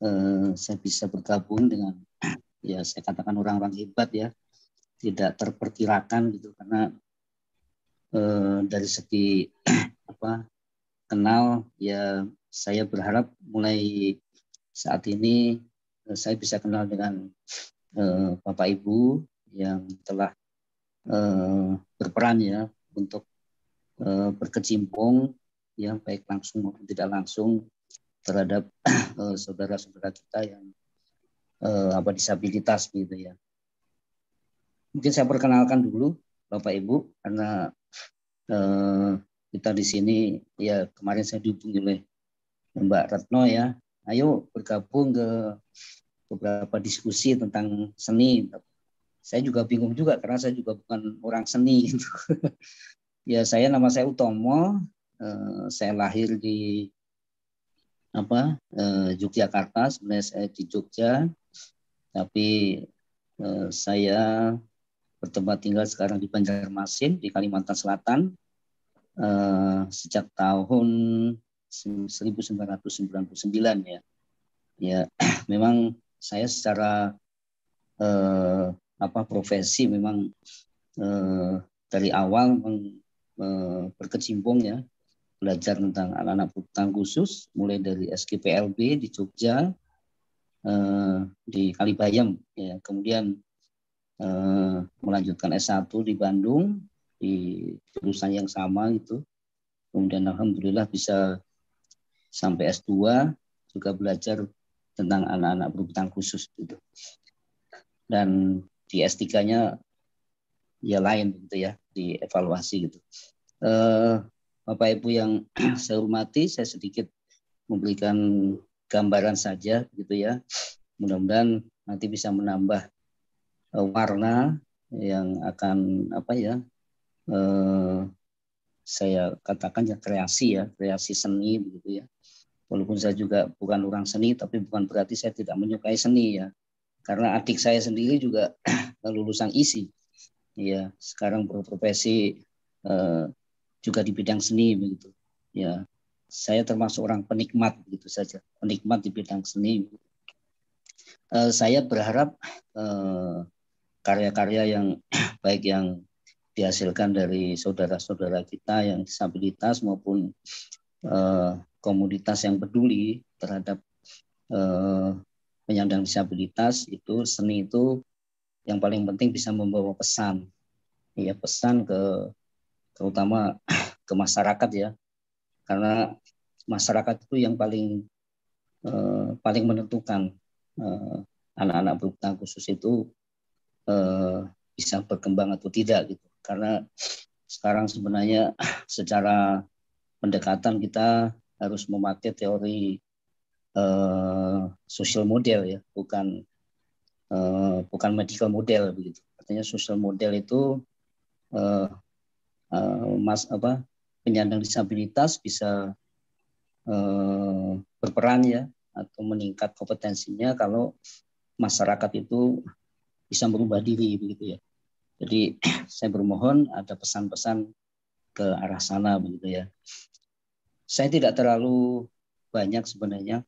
eh, saya bisa bergabung dengan ya saya katakan orang-orang hebat ya, tidak terperkirakan gitu karena eh, dari segi apa kenal ya saya berharap mulai saat ini eh, saya bisa kenal dengan eh, Bapak Ibu yang telah eh, berperan ya untuk Eh, berkecimpung ya baik langsung maupun tidak langsung terhadap eh, saudara-saudara kita yang eh, apa disabilitas gitu ya. Mungkin saya perkenalkan dulu Bapak Ibu karena eh, kita di sini ya kemarin saya dihubungi oleh Mbak Retno ya. Ayo bergabung ke beberapa diskusi tentang seni. Saya juga bingung juga karena saya juga bukan orang seni gitu. Ya saya nama saya Utomo, eh, saya lahir di apa eh, Yogyakarta. Sebenarnya saya di Jogja, tapi eh, saya bertempat tinggal sekarang di Banjarmasin di Kalimantan Selatan eh, sejak tahun 1999 ya. Ya memang saya secara eh, apa profesi memang eh, dari awal Eh, berkecimpung ya belajar tentang anak-anak berkebutuhan khusus mulai dari SKPLB di Jogja eh, di Kalibayam ya kemudian eh, melanjutkan S1 di Bandung di jurusan yang sama itu kemudian alhamdulillah bisa sampai S2 juga belajar tentang anak-anak berhutang khusus itu dan di S3-nya ya lain tentu gitu ya dievaluasi gitu. Eh, Bapak Ibu yang saya hormati, saya sedikit memberikan gambaran saja gitu ya. Mudah-mudahan nanti bisa menambah eh, warna yang akan apa ya eh, saya katakan ya kreasi ya kreasi seni begitu ya walaupun saya juga bukan orang seni tapi bukan berarti saya tidak menyukai seni ya karena adik saya sendiri juga lulusan isi ya sekarang berprofesi uh, juga di bidang seni begitu ya saya termasuk orang penikmat begitu saja penikmat di bidang seni uh, saya berharap karya eh, karya-karya yang baik yang dihasilkan dari saudara-saudara kita yang disabilitas maupun uh, komunitas yang peduli terhadap uh, penyandang disabilitas itu seni itu yang paling penting bisa membawa pesan ya pesan ke terutama ke masyarakat ya karena masyarakat itu yang paling eh, paling menentukan eh, anak-anak berkebutuhan khusus itu eh, bisa berkembang atau tidak gitu karena sekarang sebenarnya secara pendekatan kita harus memakai teori eh, social model ya bukan Eh, bukan medical model begitu. Artinya social model itu uh, uh, mas apa penyandang disabilitas bisa uh, berperan ya atau meningkat kompetensinya kalau masyarakat itu bisa merubah diri begitu ya. Jadi saya bermohon ada pesan-pesan ke arah sana begitu ya. Saya tidak terlalu banyak sebenarnya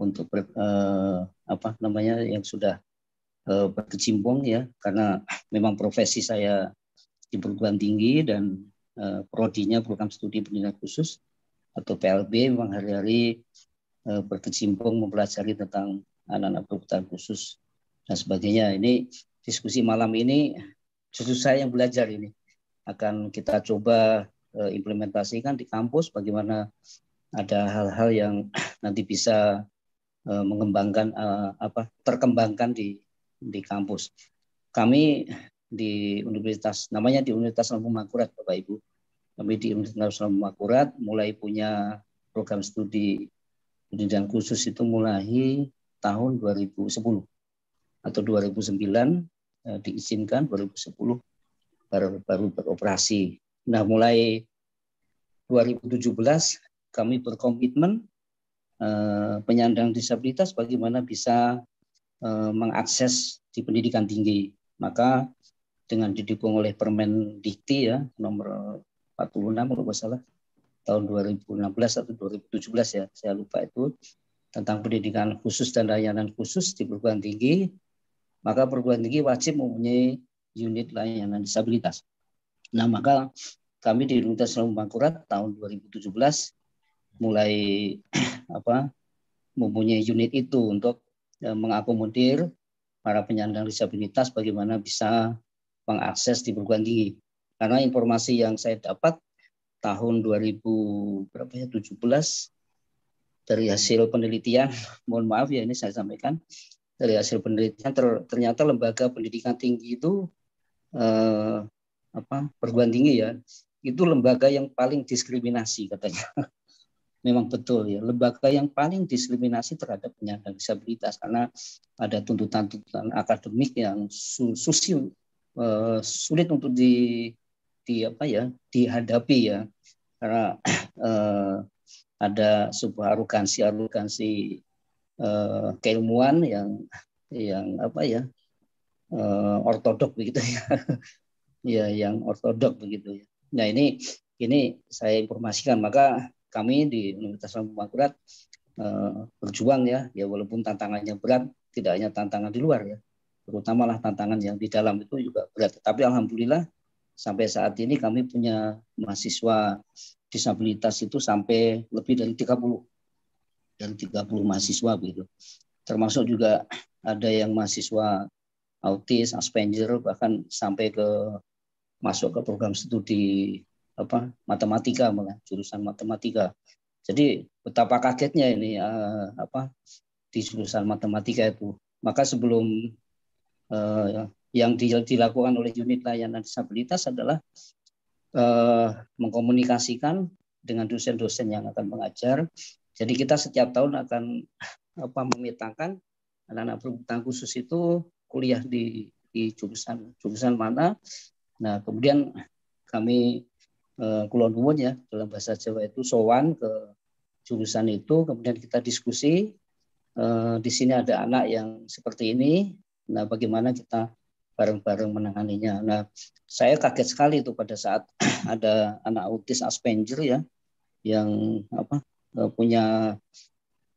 untuk eh, apa namanya yang sudah Eh, berkecimpung ya karena memang profesi saya di perguruan tinggi dan uh, prodinya program studi pendidikan khusus atau PLB memang hari-hari uh, eh, berkecimpung mempelajari tentang anak-anak berkebutuhan khusus dan sebagainya. Ini diskusi malam ini justru saya yang belajar ini akan kita coba uh, implementasikan di kampus bagaimana ada hal-hal yang nanti bisa uh, mengembangkan uh, apa terkembangkan di di kampus. Kami di universitas, namanya di Universitas Lampung Makurat, Bapak Ibu. Kami di Universitas Lampung Makurat mulai punya program studi pendidikan khusus itu mulai tahun 2010 atau 2009 eh, diizinkan 2010 baru, baru beroperasi. Nah, mulai 2017 kami berkomitmen eh, penyandang disabilitas bagaimana bisa Eh, mengakses di pendidikan tinggi. Maka dengan didukung oleh Permen Dikti ya nomor 46 kalau nggak salah tahun 2016 atau 2017 ya saya lupa itu tentang pendidikan khusus dan layanan khusus di perguruan tinggi maka perguruan tinggi wajib mempunyai unit layanan disabilitas. Nah maka kami di Universitas Lampung Bangkurat tahun 2017 mulai apa mempunyai unit itu untuk Eh, mengakomodir para penyandang disabilitas bagaimana bisa mengakses di perguruan tinggi. Karena informasi yang saya dapat tahun 2017 ya, dari hasil penelitian, mohon maaf ya ini saya sampaikan dari hasil penelitian ternyata lembaga pendidikan tinggi itu eh, apa perguruan tinggi ya itu lembaga yang paling diskriminasi katanya memang betul ya lembaga yang paling diskriminasi terhadap penyandang disabilitas karena ada tuntutan-tuntutan akademik yang su uh, sulit untuk di, di apa ya dihadapi ya karena uh, ada sebuah arogansi arogansi uh, eh, keilmuan yang yang apa ya uh, ortodok begitu ya ya yang ortodok begitu ya nah ini ini saya informasikan maka kami di Universitas Lampung Akurat eh, berjuang ya, ya walaupun tantangannya berat, tidak hanya tantangan di luar ya, terutamalah tantangan yang di dalam itu juga berat. Tapi alhamdulillah sampai saat ini kami punya mahasiswa disabilitas itu sampai lebih dari 30 dari 30 mahasiswa begitu. Termasuk juga ada yang mahasiswa autis, Asperger bahkan sampai ke masuk ke program studi apa matematika malah jurusan matematika. Jadi betapa kagetnya ini uh, apa di jurusan matematika itu. Maka sebelum uh, yang dilakukan oleh unit layanan disabilitas adalah uh, mengkomunikasikan dengan dosen-dosen yang akan mengajar. Jadi kita setiap tahun akan apa memetakan anak-anak berkebutuhan khusus itu kuliah di di jurusan jurusan mana. Nah, kemudian kami Eh, kulon nuwun ya dalam bahasa Jawa itu sowan ke jurusan itu kemudian kita diskusi eh, di sini ada anak yang seperti ini nah bagaimana kita bareng-bareng menanganinya nah saya kaget sekali itu pada saat ada anak autis Asperger ya yang apa eh, punya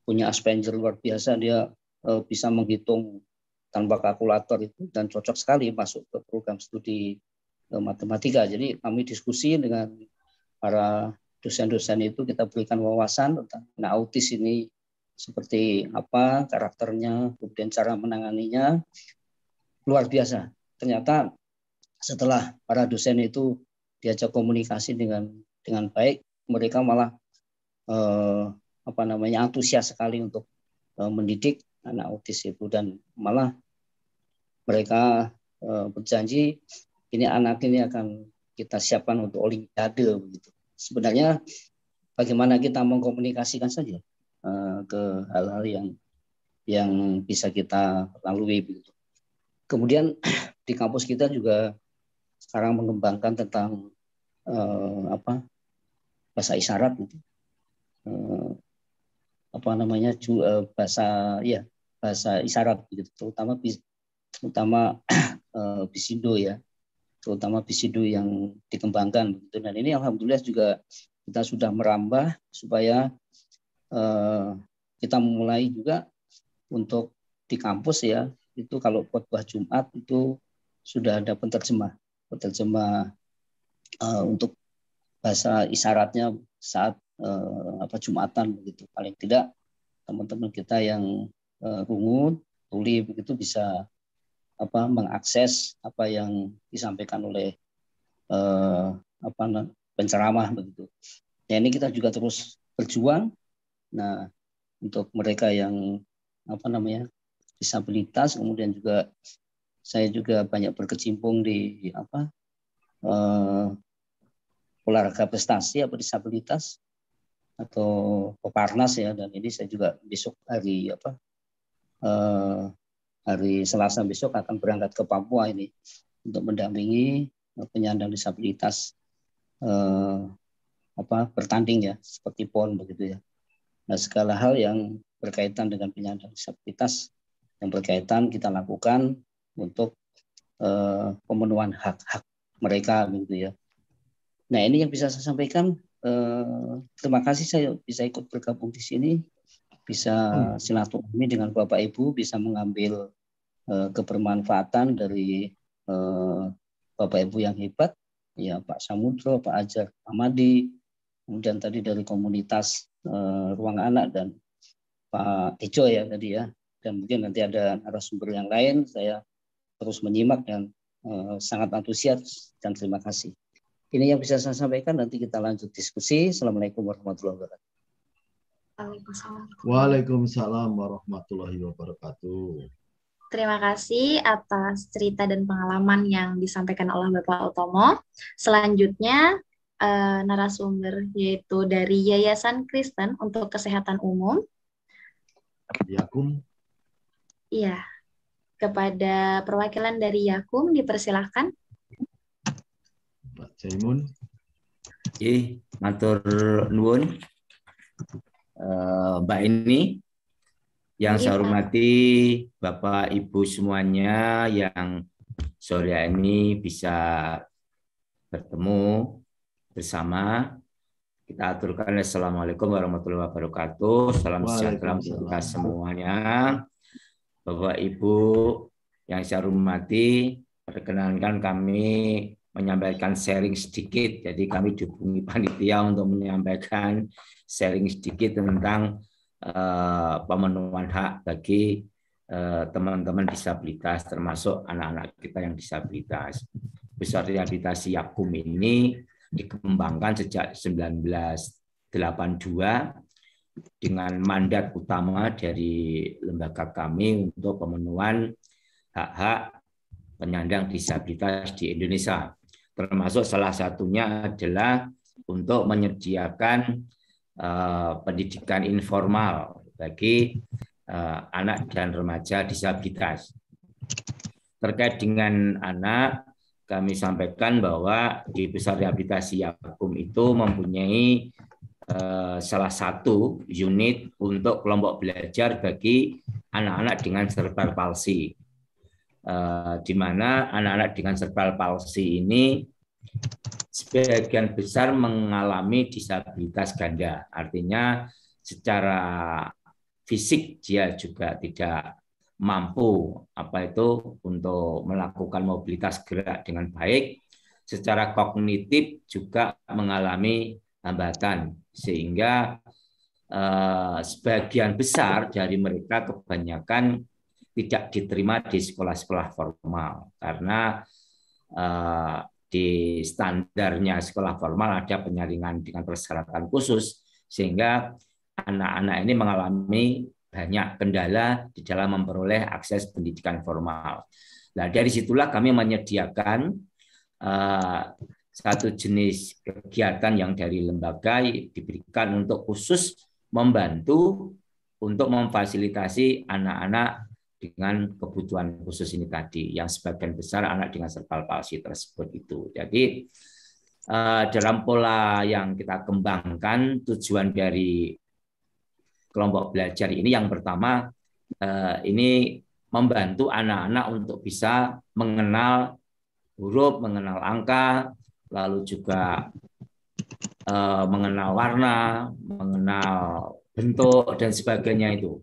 punya Asperger luar biasa dia bisa menghitung tanpa kalkulator itu dan cocok sekali masuk ke program studi matematika. Jadi kami diskusi dengan para dosen-dosen itu kita berikan wawasan tentang nah, autis ini seperti apa karakternya, kemudian cara menanganinya luar biasa. Ternyata setelah para dosen itu diajak komunikasi dengan dengan baik, mereka malah eh, apa namanya antusias sekali untuk eh, mendidik anak autis itu dan malah mereka eh, berjanji ini anak ini akan kita siapkan untuk olimpiade begitu. Sebenarnya bagaimana kita mengkomunikasikan saja uh, ke hal-hal yang yang bisa kita lalui begitu. Kemudian di kampus kita juga sekarang mengembangkan tentang uh, apa bahasa isyarat gitu. Uh, apa namanya juga bahasa ya bahasa isyarat gitu terutama terutama uh, bisindo ya terutama bisidu yang dikembangkan begitu dan ini alhamdulillah juga kita sudah merambah supaya eh, kita mulai juga untuk di kampus ya itu kalau khotbah Jumat itu sudah ada penterjemah penterjemah eh, untuk bahasa isyaratnya saat eh, apa Jumatan begitu paling tidak teman-teman kita yang eh, rungut tuli begitu bisa apa mengakses apa yang disampaikan oleh eh, apa penceramah begitu. Nah ini kita juga terus berjuang. Nah untuk mereka yang apa namanya disabilitas, kemudian juga saya juga banyak berkecimpung di apa eh, olahraga prestasi apa disabilitas atau peparnas ya dan ini saya juga besok hari apa eh, hari Selasa besok akan berangkat ke Papua ini untuk mendampingi eh, penyandang disabilitas eh, apa bertanding ya seperti PON begitu ya. Nah segala hal yang berkaitan dengan penyandang disabilitas yang berkaitan kita lakukan untuk eh, pemenuhan hak-hak mereka begitu ya. Nah ini yang bisa saya sampaikan. Eh, terima kasih saya bisa ikut bergabung di sini bisa hmm. silaturahmi dengan Bapak Ibu, bisa mengambil uh, kebermanfaatan dari uh, Bapak Ibu yang hebat, ya Pak Samudro, Pak Ajar Amadi, kemudian tadi dari komunitas uh, ruang anak dan Pak tejo ya tadi ya, dan mungkin nanti ada narasumber yang lain, saya terus menyimak dan uh, sangat antusias dan terima kasih. Ini yang bisa saya sampaikan, nanti kita lanjut diskusi. Assalamualaikum warahmatullahi wabarakatuh. Waalaikumsalam warahmatullahi wabarakatuh. Terima kasih atas cerita dan pengalaman yang disampaikan oleh Bapak Utomo. Selanjutnya, uh, narasumber yaitu dari Yayasan Kristen untuk Kesehatan Umum. Yakum. Iya. Kepada perwakilan dari Yakum dipersilahkan. Pak Jaimun. Iya, matur nuwun. Eh, Mbak ini yang iya, saya hormati Bapak Ibu semuanya yang sore ini bisa bertemu bersama. Kita aturkan Assalamualaikum warahmatullahi wabarakatuh. Salam sejahtera untuk kita semuanya. Bapak Ibu yang saya hormati, perkenankan kami menyampaikan sharing sedikit. Jadi kami dihubungi panitia untuk menyampaikan sharing sedikit tentang uh, pemenuhan hak bagi eh, teman-teman uh, disabilitas, termasuk anak-anak kita yang disabilitas. Besar Rehabilitasi Yakum ini dikembangkan sejak 1982 dengan mandat utama dari lembaga kami untuk pemenuhan hak-hak penyandang disabilitas di Indonesia. Termasuk salah satunya adalah untuk menyediakan uh, pendidikan informal bagi uh, anak dan remaja disabilitas. Terkait dengan anak, kami sampaikan bahwa di pusat rehabilitasi Yakum itu mempunyai uh, salah satu unit untuk kelompok belajar bagi anak-anak dengan cerebral palsi. Eh, di mana anak-anak dengan cerebral palsy ini sebagian besar mengalami disabilitas ganda. Artinya secara fisik dia juga tidak mampu apa itu untuk melakukan mobilitas gerak dengan baik. Secara kognitif juga mengalami hambatan sehingga eh, sebagian besar dari mereka kebanyakan tidak diterima di sekolah-sekolah formal karena eh, di standarnya sekolah formal ada penyaringan dengan persyaratan khusus sehingga anak-anak ini mengalami banyak kendala di dalam memperoleh akses pendidikan formal. Nah, dari situlah kami menyediakan eh, satu jenis kegiatan yang dari lembaga diberikan untuk khusus membantu untuk memfasilitasi anak-anak dengan kebutuhan khusus ini tadi yang sebagian besar anak dengan serval palsi tersebut itu. Jadi eh, dalam pola yang kita kembangkan tujuan dari kelompok belajar ini yang pertama eh, ini membantu anak-anak untuk bisa mengenal huruf, mengenal angka, lalu juga eh, mengenal warna, mengenal bentuk dan sebagainya itu.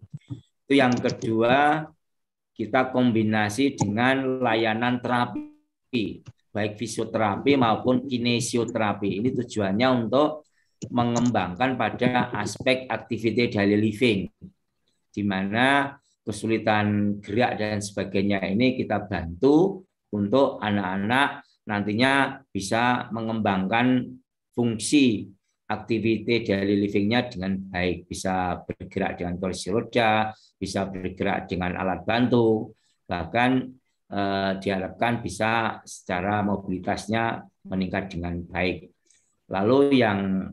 Itu yang kedua kita kombinasi dengan layanan terapi, baik fisioterapi maupun kinesioterapi. Ini tujuannya untuk mengembangkan pada aspek activity daily living, di mana kesulitan gerak dan sebagainya ini kita bantu untuk anak-anak nantinya bisa mengembangkan fungsi aktivitas daily livingnya dengan baik, bisa bergerak dengan kursi roda, bisa bergerak dengan alat bantu, bahkan eh, diharapkan bisa secara mobilitasnya meningkat dengan baik. Lalu yang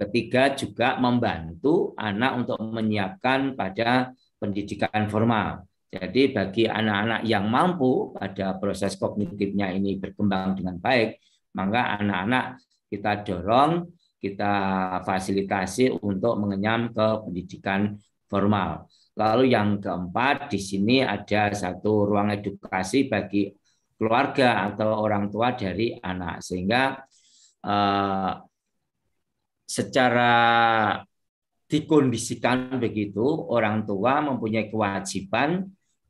ketiga juga membantu anak untuk menyiapkan pada pendidikan formal. Jadi bagi anak-anak yang mampu pada proses kognitifnya ini berkembang dengan baik, maka anak-anak kita dorong, kita fasilitasi untuk mengenyam ke pendidikan formal. Lalu yang keempat, di sini ada satu ruang edukasi bagi keluarga atau orang tua dari anak. Sehingga eh, secara dikondisikan begitu, orang tua mempunyai kewajiban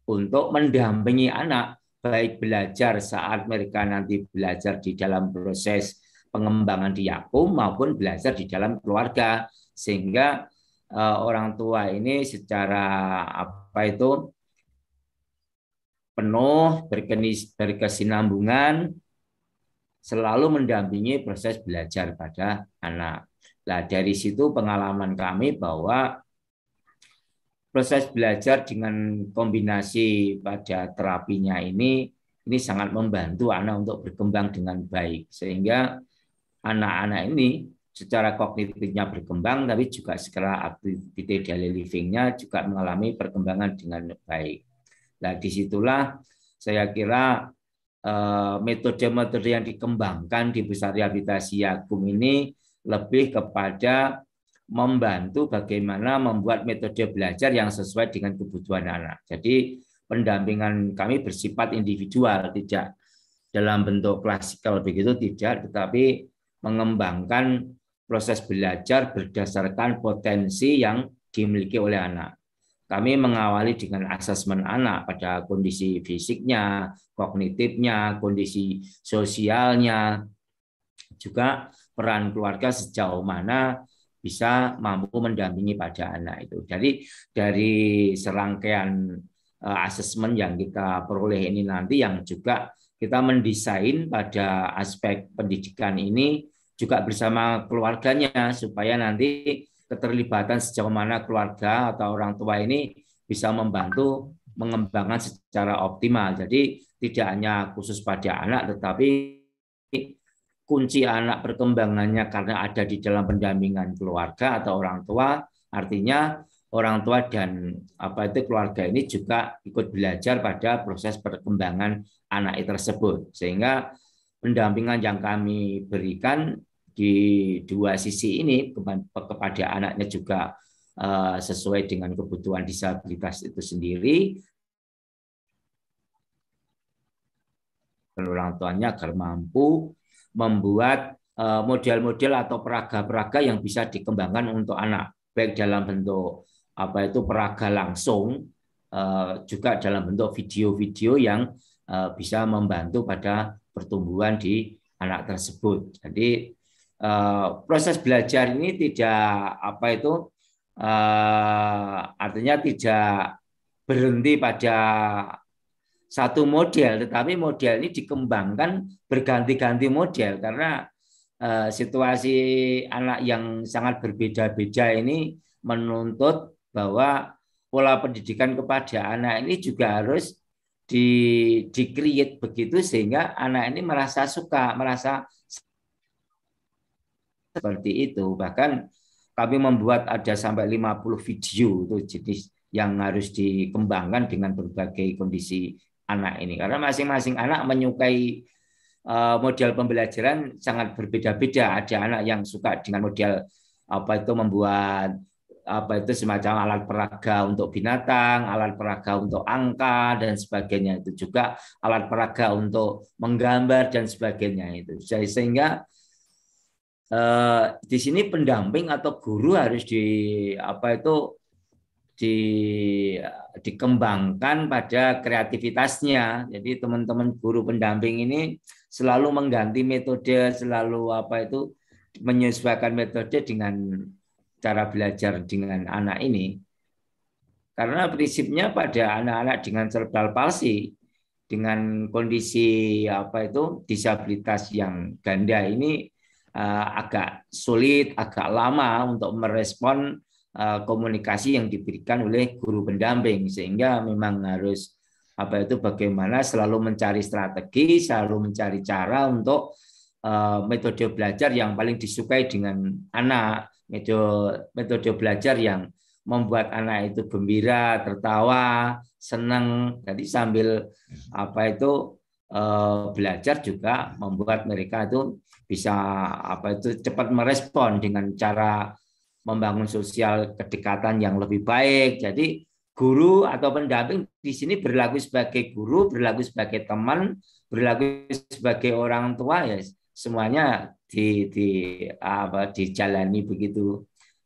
untuk mendampingi anak baik belajar saat mereka nanti belajar di dalam proses pengembangan di Yakum maupun belajar di dalam keluarga sehingga uh, orang tua ini secara apa itu penuh berkenis, berkesinambungan selalu mendampingi proses belajar pada anak. Nah, dari situ pengalaman kami bahwa proses belajar dengan kombinasi pada terapinya ini ini sangat membantu anak untuk berkembang dengan baik sehingga anak-anak ini secara kognitifnya berkembang, tapi juga secara aktivitas daily livingnya juga mengalami perkembangan dengan baik. Nah, disitulah saya kira eh, metode-metode yang dikembangkan di pusat rehabilitasi Yakum ini lebih kepada membantu bagaimana membuat metode belajar yang sesuai dengan kebutuhan anak. Jadi pendampingan kami bersifat individual, tidak dalam bentuk klasikal begitu tidak, tetapi mengembangkan proses belajar berdasarkan potensi yang dimiliki oleh anak. Kami mengawali dengan asesmen anak pada kondisi fisiknya, kognitifnya, kondisi sosialnya, juga peran keluarga sejauh mana bisa mampu mendampingi pada anak itu. Jadi dari serangkaian eh, asesmen yang kita peroleh ini nanti yang juga kita mendesain pada aspek pendidikan ini juga bersama keluarganya supaya nanti keterlibatan sejauh mana keluarga atau orang tua ini bisa membantu mengembangkan secara optimal. Jadi tidak hanya khusus pada anak tetapi kunci anak perkembangannya karena ada di dalam pendampingan keluarga atau orang tua artinya orang tua dan apa itu keluarga ini juga ikut belajar pada proses perkembangan anak tersebut sehingga pendampingan yang kami berikan di dua sisi ini kepada anaknya juga eh, sesuai dengan kebutuhan disabilitas itu sendiri dan orang tuanya agar mampu membuat eh, model-model atau peraga-peraga yang bisa dikembangkan untuk anak baik dalam bentuk apa itu peraga langsung eh, juga dalam bentuk video-video yang eh, bisa membantu pada pertumbuhan di anak tersebut. Jadi eh, proses belajar ini tidak apa itu artinya tidak berhenti pada satu model, tetapi model ini dikembangkan berganti-ganti model karena situasi anak yang sangat berbeda-beda ini menuntut bahwa pola pendidikan kepada anak ini juga harus di di create begitu sehingga anak ini merasa suka, merasa seperti itu. Bahkan kami membuat ada sampai 50 video itu jenis yang harus dikembangkan dengan berbagai kondisi anak ini karena masing-masing anak menyukai eh, model pembelajaran sangat berbeda-beda. Ada anak yang suka dengan model apa itu membuat apa itu semacam alat peraga untuk binatang, alat peraga untuk angka dan sebagainya itu juga alat peraga untuk menggambar dan sebagainya itu. Jadi sehingga eh, di sini pendamping atau guru harus di apa itu di dikembangkan pada kreativitasnya. Jadi teman-teman guru pendamping ini selalu mengganti metode, selalu apa itu menyesuaikan metode dengan cara belajar dengan anak ini karena prinsipnya pada anak-anak dengan cerebral palsi dengan kondisi apa itu disabilitas yang ganda ini uh, agak sulit, agak lama untuk merespon uh, komunikasi yang diberikan oleh guru pendamping sehingga memang harus apa itu bagaimana selalu mencari strategi, selalu mencari cara untuk uh, metode belajar yang paling disukai dengan anak metode metode belajar yang membuat anak itu gembira, tertawa, senang. Jadi sambil apa itu eh, belajar juga membuat mereka itu bisa apa itu cepat merespon dengan cara membangun sosial kedekatan yang lebih baik. Jadi guru atau pendamping di sini berlaku sebagai guru, berlaku sebagai teman, berlaku sebagai orang tua ya semuanya di di apa dijalani begitu.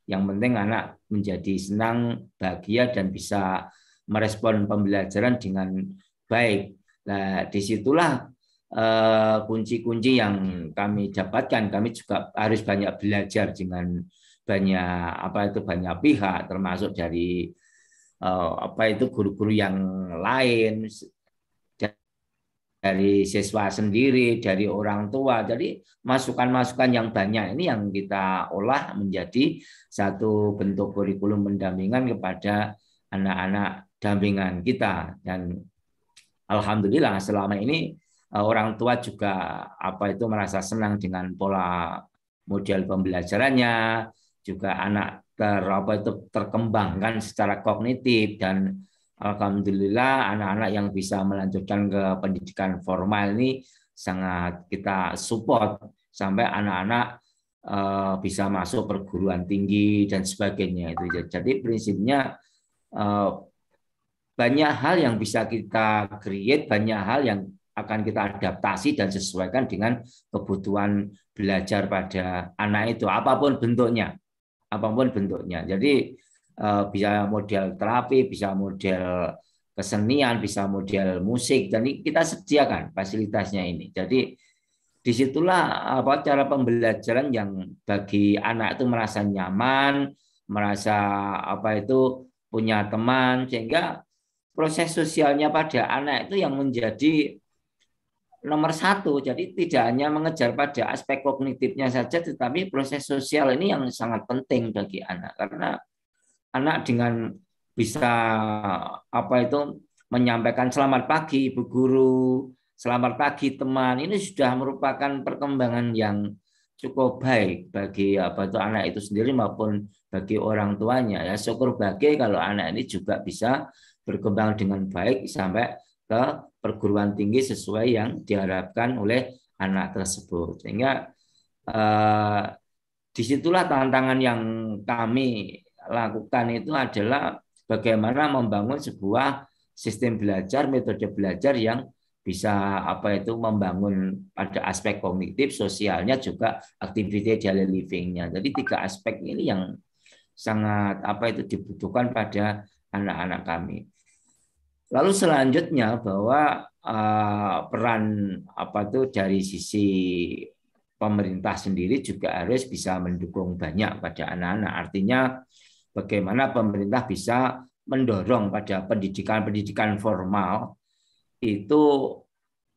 Yang penting anak menjadi senang, bahagia dan bisa merespon pembelajaran dengan baik. Nah, disitulah eh, kunci-kunci uh, yang kami dapatkan. Kami juga harus banyak belajar dengan banyak apa itu banyak pihak, termasuk dari uh, apa itu guru-guru yang lain, dari siswa sendiri, dari orang tua. Jadi masukan-masukan yang banyak ini yang kita olah menjadi satu bentuk kurikulum pendampingan kepada anak-anak dampingan kita. Dan alhamdulillah selama ini eh, orang tua juga apa itu merasa senang dengan pola model pembelajarannya, juga anak ter, apa itu terkembangkan secara kognitif dan Alhamdulillah anak-anak yang bisa melanjutkan ke pendidikan formal ini sangat kita support sampai anak-anak eh, bisa masuk perguruan tinggi dan sebagainya itu. Jadi prinsipnya eh, banyak hal yang bisa kita create, banyak hal yang akan kita adaptasi dan sesuaikan dengan kebutuhan belajar pada anak itu apapun bentuknya apapun bentuknya jadi Eh, bisa model terapi, bisa model kesenian, bisa model musik, jadi kita sediakan fasilitasnya ini. Jadi disitulah apa cara pembelajaran yang bagi anak itu merasa nyaman, merasa apa itu punya teman, sehingga proses sosialnya pada anak itu yang menjadi nomor satu. Jadi tidak hanya mengejar pada aspek kognitifnya saja, tetapi proses sosial ini yang sangat penting bagi anak karena anak dengan bisa apa itu menyampaikan selamat pagi ibu guru, selamat pagi teman. Ini sudah merupakan perkembangan yang cukup baik bagi apa itu anak itu sendiri maupun bagi orang tuanya ya syukur bagi kalau anak ini juga bisa berkembang dengan baik sampai ke perguruan tinggi sesuai yang diharapkan oleh anak tersebut sehingga eh, disitulah tantangan yang kami lakukan itu adalah bagaimana membangun sebuah sistem belajar, metode belajar yang bisa apa itu membangun pada aspek kognitif, sosialnya juga aktivitas daily livingnya. Jadi tiga aspek ini yang sangat apa itu dibutuhkan pada anak-anak kami. Lalu selanjutnya bahwa eh, peran apa itu dari sisi pemerintah sendiri juga harus bisa mendukung banyak pada anak-anak. Artinya bagaimana pemerintah bisa mendorong pada pendidikan-pendidikan formal itu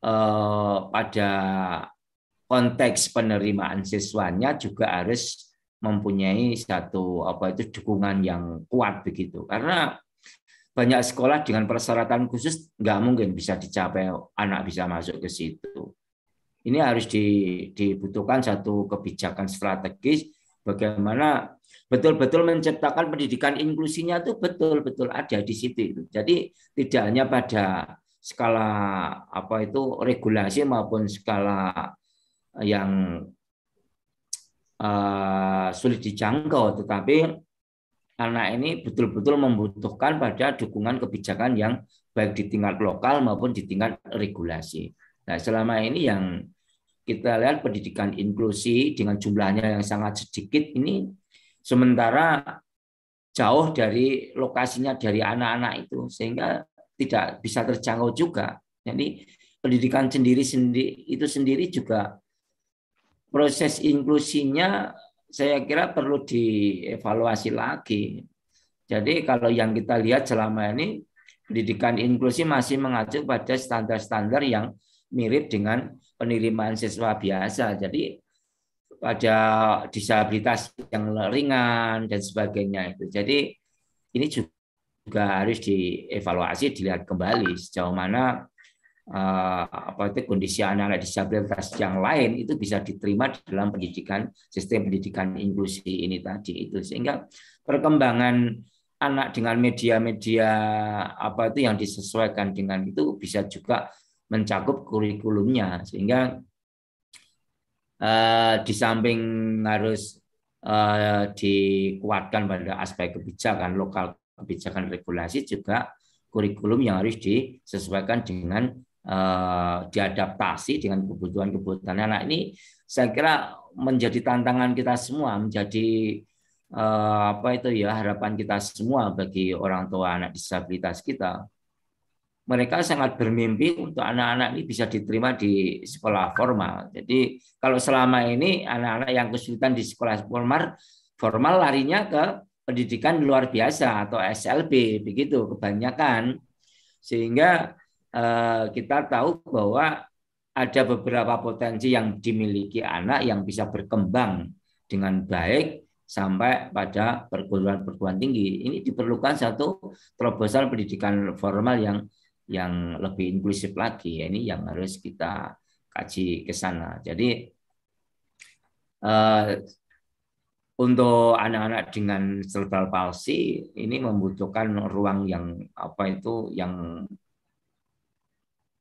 eh, pada konteks penerimaan siswanya juga harus mempunyai satu apa itu dukungan yang kuat begitu karena banyak sekolah dengan persyaratan khusus nggak mungkin bisa dicapai anak bisa masuk ke situ ini harus dibutuhkan satu kebijakan strategis bagaimana betul-betul menciptakan pendidikan inklusinya itu betul-betul ada di situ itu. Jadi tidak hanya pada skala apa itu regulasi maupun skala eh, yang uh, sulit dijangkau, tetapi anak ini betul-betul membutuhkan pada dukungan kebijakan yang baik di tingkat lokal maupun di tingkat regulasi. Nah, selama ini yang kita lihat pendidikan inklusi dengan jumlahnya yang sangat sedikit ini sementara jauh dari lokasinya dari anak-anak itu sehingga tidak bisa terjangkau juga. Jadi pendidikan sendiri sendiri itu sendiri juga proses inklusinya saya kira perlu dievaluasi lagi. Jadi kalau yang kita lihat selama ini pendidikan inklusi masih mengacu pada standar-standar yang mirip dengan penerimaan siswa biasa. Jadi pada disabilitas yang ringan dan sebagainya itu. Jadi ini juga harus dievaluasi, dilihat kembali sejauh mana eh, apa itu kondisi anak-anak disabilitas yang lain itu bisa diterima dalam pendidikan sistem pendidikan inklusi ini tadi itu sehingga perkembangan anak dengan media-media apa itu yang disesuaikan dengan itu bisa juga mencakup kurikulumnya sehingga Eh, di samping harus uh, dikuatkan pada aspek kebijakan lokal kebijakan regulasi juga kurikulum yang harus disesuaikan dengan uh, diadaptasi dengan kebutuhan-kebutuhan anak ini saya kira menjadi tantangan kita semua menjadi uh, apa itu ya harapan kita semua bagi orang tua anak disabilitas kita mereka sangat bermimpi untuk anak-anak ini bisa diterima di sekolah formal. Jadi kalau selama ini anak-anak yang kesulitan di sekolah formal, formal larinya ke pendidikan luar biasa atau SLB begitu kebanyakan sehingga eh, kita tahu bahwa ada beberapa potensi yang dimiliki anak yang bisa berkembang dengan baik sampai pada perguruan-perguruan tinggi. Ini diperlukan satu terobosan pendidikan formal yang yang lebih inklusif lagi ya ini yang harus kita kaji ke sana. Jadi eh, untuk anak-anak dengan cerebral palsi ini membutuhkan ruang yang apa itu yang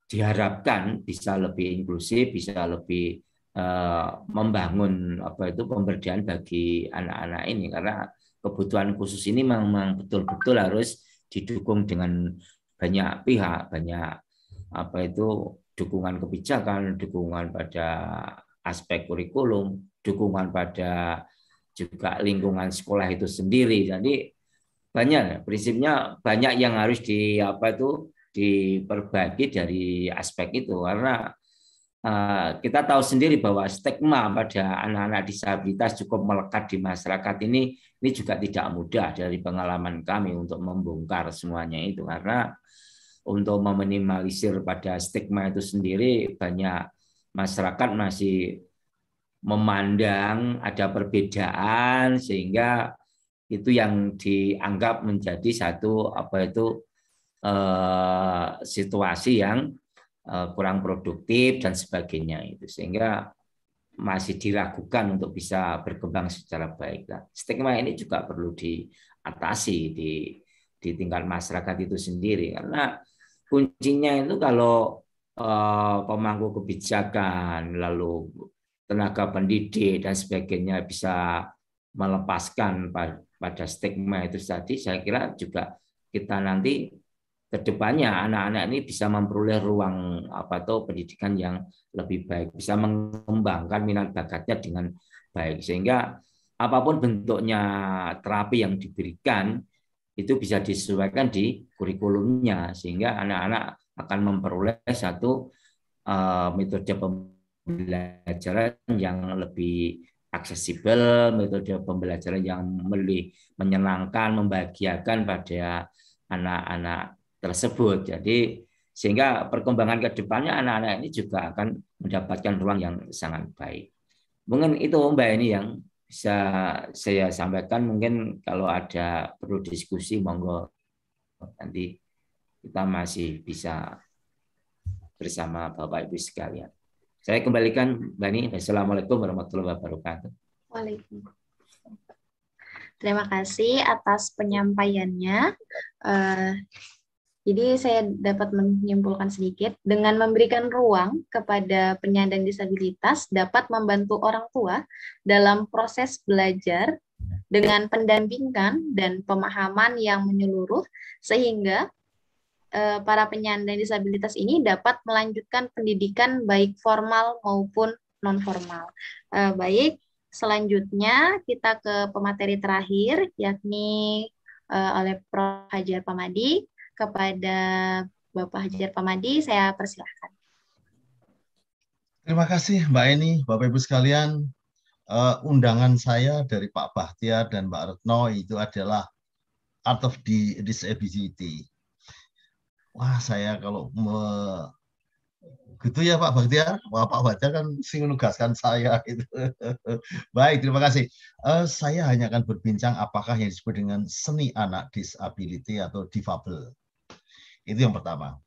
diharapkan bisa lebih inklusif, bisa lebih eh, membangun apa itu pemberdayaan bagi anak-anak ini karena kebutuhan khusus ini memang betul-betul harus didukung dengan banyak pihak, banyak apa itu dukungan kebijakan, dukungan pada aspek kurikulum, dukungan pada juga lingkungan sekolah itu sendiri. Jadi banyak prinsipnya banyak yang harus di apa itu diperbaiki dari aspek itu karena eh, kita tahu sendiri bahwa stigma pada anak-anak disabilitas cukup melekat di masyarakat ini ini juga tidak mudah dari pengalaman kami untuk membongkar semuanya itu karena untuk meminimalisir pada stigma itu sendiri banyak masyarakat masih memandang ada perbedaan sehingga itu yang dianggap menjadi satu apa itu eh, situasi yang eh, kurang produktif dan sebagainya itu sehingga masih diragukan untuk bisa berkembang secara baik. Nah, stigma ini juga perlu diatasi di di tingkat masyarakat itu sendiri karena kuncinya itu kalau uh, pemangku kebijakan lalu tenaga pendidik dan sebagainya bisa melepaskan pada, pada stigma itu tadi saya kira juga kita nanti kedepannya anak-anak ini bisa memperoleh ruang apa tuh pendidikan yang lebih baik, bisa mengembangkan minat bakatnya dengan baik sehingga apapun bentuknya terapi yang diberikan itu bisa disesuaikan di kurikulumnya sehingga anak-anak akan memperoleh satu uh, metode pembelajaran yang lebih aksesibel, metode pembelajaran yang lebih menyenangkan, membahagiakan pada anak-anak tersebut. Jadi sehingga perkembangan ke depannya anak-anak ini juga akan mendapatkan ruang yang sangat baik. Mungkin itu Mbak ini yang bisa saya sampaikan mungkin kalau ada perlu diskusi monggo nanti kita masih bisa bersama Bapak Ibu sekalian. Saya kembalikan mbak ini Assalamualaikum warahmatullahi wabarakatuh. Waalaikumsalam. Terima kasih atas penyampaiannya. Eh, jadi saya dapat menyimpulkan sedikit, dengan memberikan ruang kepada penyandang disabilitas dapat membantu orang tua dalam proses belajar dengan pendampingan dan pemahaman yang menyeluruh sehingga eh, para penyandang disabilitas ini dapat melanjutkan pendidikan baik formal maupun non formal. Eh, baik, selanjutnya kita ke pemateri terakhir yakni eh, oleh Prof. Hajar Pamadi kepada Bapak Hajar Pamadi, saya persilahkan. Terima kasih Mbak Eni, Bapak Ibu sekalian. Uh, undangan saya dari Pak Bahtiar dan Mbak Retno itu adalah Art of the Disability. Wah, saya kalau me... gitu ya Pak Bahtiar, Wah, Pak Bahtiar kan sing menugaskan saya itu. Baik, terima kasih. Uh, saya hanya akan berbincang apakah yang disebut dengan seni anak disability atau difabel itu yang pertama.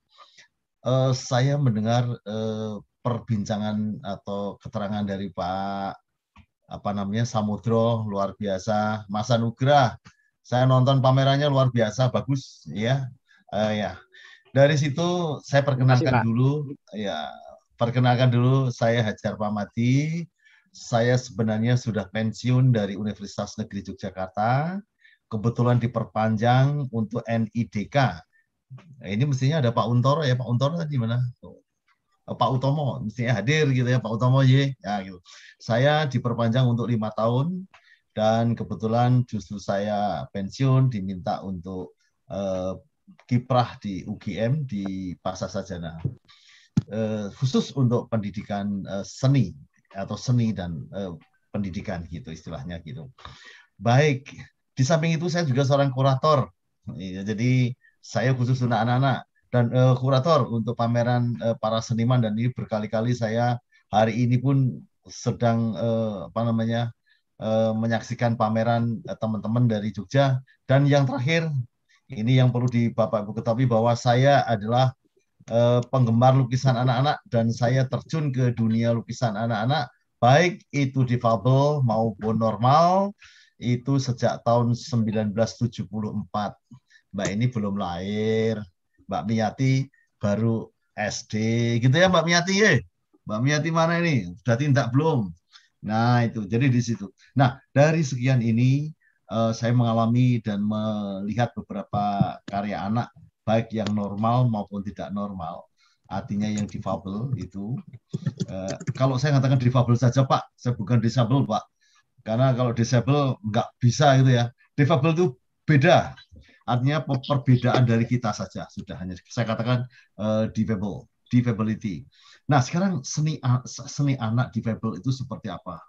Uh, saya mendengar uh, perbincangan atau keterangan dari Pak apa namanya Samudro luar biasa, Mas Anugrah. Saya nonton pamerannya luar biasa, bagus ya. Uh, ya. Dari situ saya perkenalkan kasih, dulu ya, perkenalkan dulu saya Hajar Pamati. Saya sebenarnya sudah pensiun dari Universitas Negeri Yogyakarta kebetulan diperpanjang untuk NIDK Nah, ini mestinya ada Pak Untoro ya, Pak Untoro tadi mana? Tuh. Oh, Pak Utomo mestinya hadir gitu ya Pak Utomo ya, ya gitu. Saya diperpanjang untuk lima tahun dan kebetulan justru saya pensiun diminta untuk eh, kiprah di UGM di Pasar Sajana eh, khusus untuk pendidikan eh, seni atau seni dan eh, pendidikan gitu istilahnya gitu. Baik, di samping itu saya juga seorang kurator. Iya, jadi saya khusus untuk anak-anak dan uh, kurator untuk pameran uh, para seniman dan ini berkali-kali saya hari ini pun sedang uh, apa namanya uh, menyaksikan pameran teman-teman uh, dari Jogja dan yang terakhir ini yang perlu di Bapak Ibu ketahui bahwa saya adalah penggemar lukisan anak-anak dan saya terjun ke dunia lukisan anak-anak baik itu di fabel maupun normal itu sejak tahun 1974 Mbak ini belum lahir, Mbak miyati baru SD, gitu ya Mbak miyati ya. Mbak miyati mana ini? Sudah tindak belum? Nah itu, jadi di situ. Nah dari sekian ini uh, saya mengalami dan melihat beberapa karya anak baik yang normal maupun tidak normal artinya yang difabel itu eh, kalau saya katakan difabel saja pak saya bukan disable pak karena kalau disable nggak bisa gitu ya difabel itu beda artinya perbedaan dari kita saja sudah hanya saya katakan uh, eh, divable divability. Nah sekarang seni seni anak divable itu seperti apa?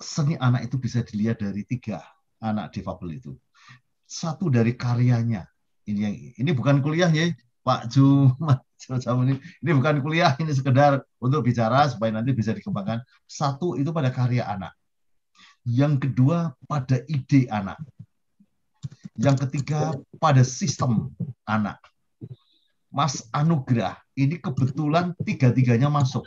Seni anak itu bisa dilihat dari tiga anak divable itu. Satu dari karyanya. Ini yang ini bukan kuliah ya Pak Jumat ini ini bukan kuliah ini sekedar untuk bicara supaya nanti bisa dikembangkan. Satu itu pada karya anak. Yang kedua pada ide anak yang ketiga pada sistem anak. Mas Anugrah ini kebetulan tiga-tiganya masuk.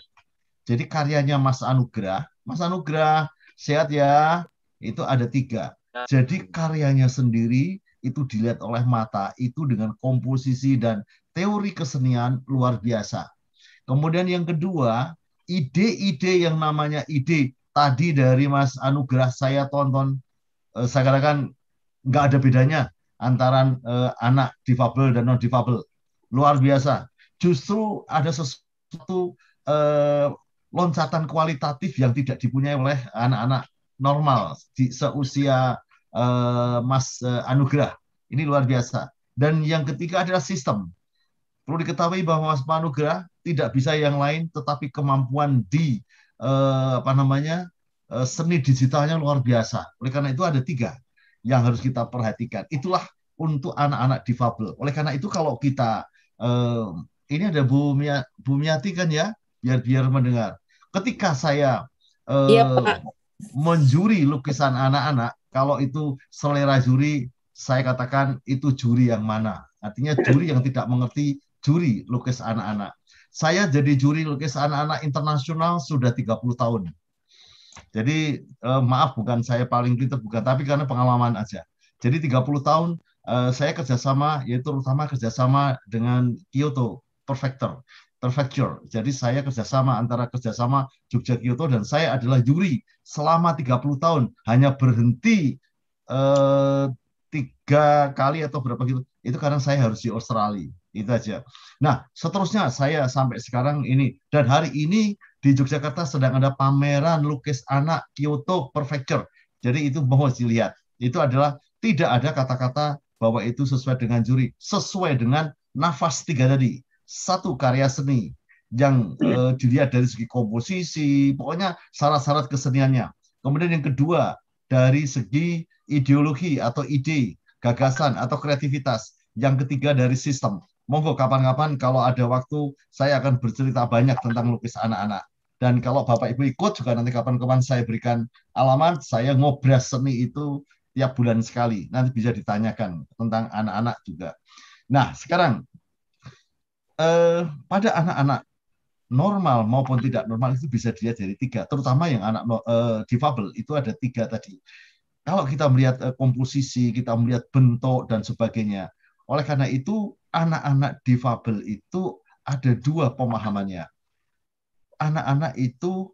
Jadi karyanya Mas Anugrah, Mas Anugrah sehat ya, itu ada tiga. Jadi karyanya sendiri itu dilihat oleh mata, itu dengan komposisi dan teori kesenian luar biasa. Kemudian yang kedua, ide-ide yang namanya ide tadi dari Mas Anugrah saya tonton, eh, saya katakan nggak ada bedanya antara uh, anak difabel dan non difabel luar biasa justru ada sesuatu uh, loncatan kualitatif yang tidak dipunyai oleh anak-anak normal di seusia uh, Mas uh, Anugrah ini luar biasa dan yang ketiga adalah sistem perlu diketahui bahwa Mas Anugrah tidak bisa yang lain tetapi kemampuan di uh, apa namanya seni digitalnya luar biasa. Oleh karena itu ada tiga yang harus kita perhatikan. Itulah untuk anak-anak difabel. Oleh karena itu kalau kita eh, ini ada Bu Mia, kan ya, biar biar mendengar. Ketika saya eh, ya, menjuri lukisan anak-anak, kalau itu selera juri, saya katakan itu juri yang mana. Artinya juri yang tidak mengerti juri lukis anak-anak. Saya jadi juri lukis anak-anak internasional sudah 30 tahun. Jadi eh, maaf bukan saya paling pintar bukan, tapi karena pengalaman aja. Jadi 30 tahun eh, saya kerjasama, yaitu terutama kerjasama dengan Kyoto Perfector, Prefecture. Jadi saya kerjasama antara kerjasama Jogja Kyoto dan saya adalah juri selama 30 tahun hanya berhenti eh, tiga kali atau berapa gitu. Itu karena saya harus di Australia. Itu aja. Nah, seterusnya saya sampai sekarang ini dan hari ini di Yogyakarta sedang ada pameran lukis anak Kyoto Prefecture. Jadi itu mau dilihat. Itu adalah tidak ada kata-kata bahwa itu sesuai dengan juri, sesuai dengan nafas tiga tadi. Satu karya seni yang eh, dilihat dari segi komposisi, pokoknya syarat-syarat keseniannya. Kemudian yang kedua dari segi ideologi atau ide, gagasan atau kreativitas. Yang ketiga dari sistem. Monggo kapan-kapan kalau ada waktu saya akan bercerita banyak tentang lukis anak-anak. Dan kalau Bapak Ibu ikut juga nanti kapan-kapan saya berikan alamat, saya ngobras seni itu tiap bulan sekali. Nanti bisa ditanyakan tentang anak-anak juga. Nah, sekarang eh, pada anak-anak normal maupun tidak normal itu bisa dilihat dari tiga, terutama yang anak eh, difabel itu ada tiga tadi. Kalau kita melihat eh, komposisi, kita melihat bentuk dan sebagainya. Oleh karena itu, anak-anak difabel itu ada dua pemahamannya anak-anak itu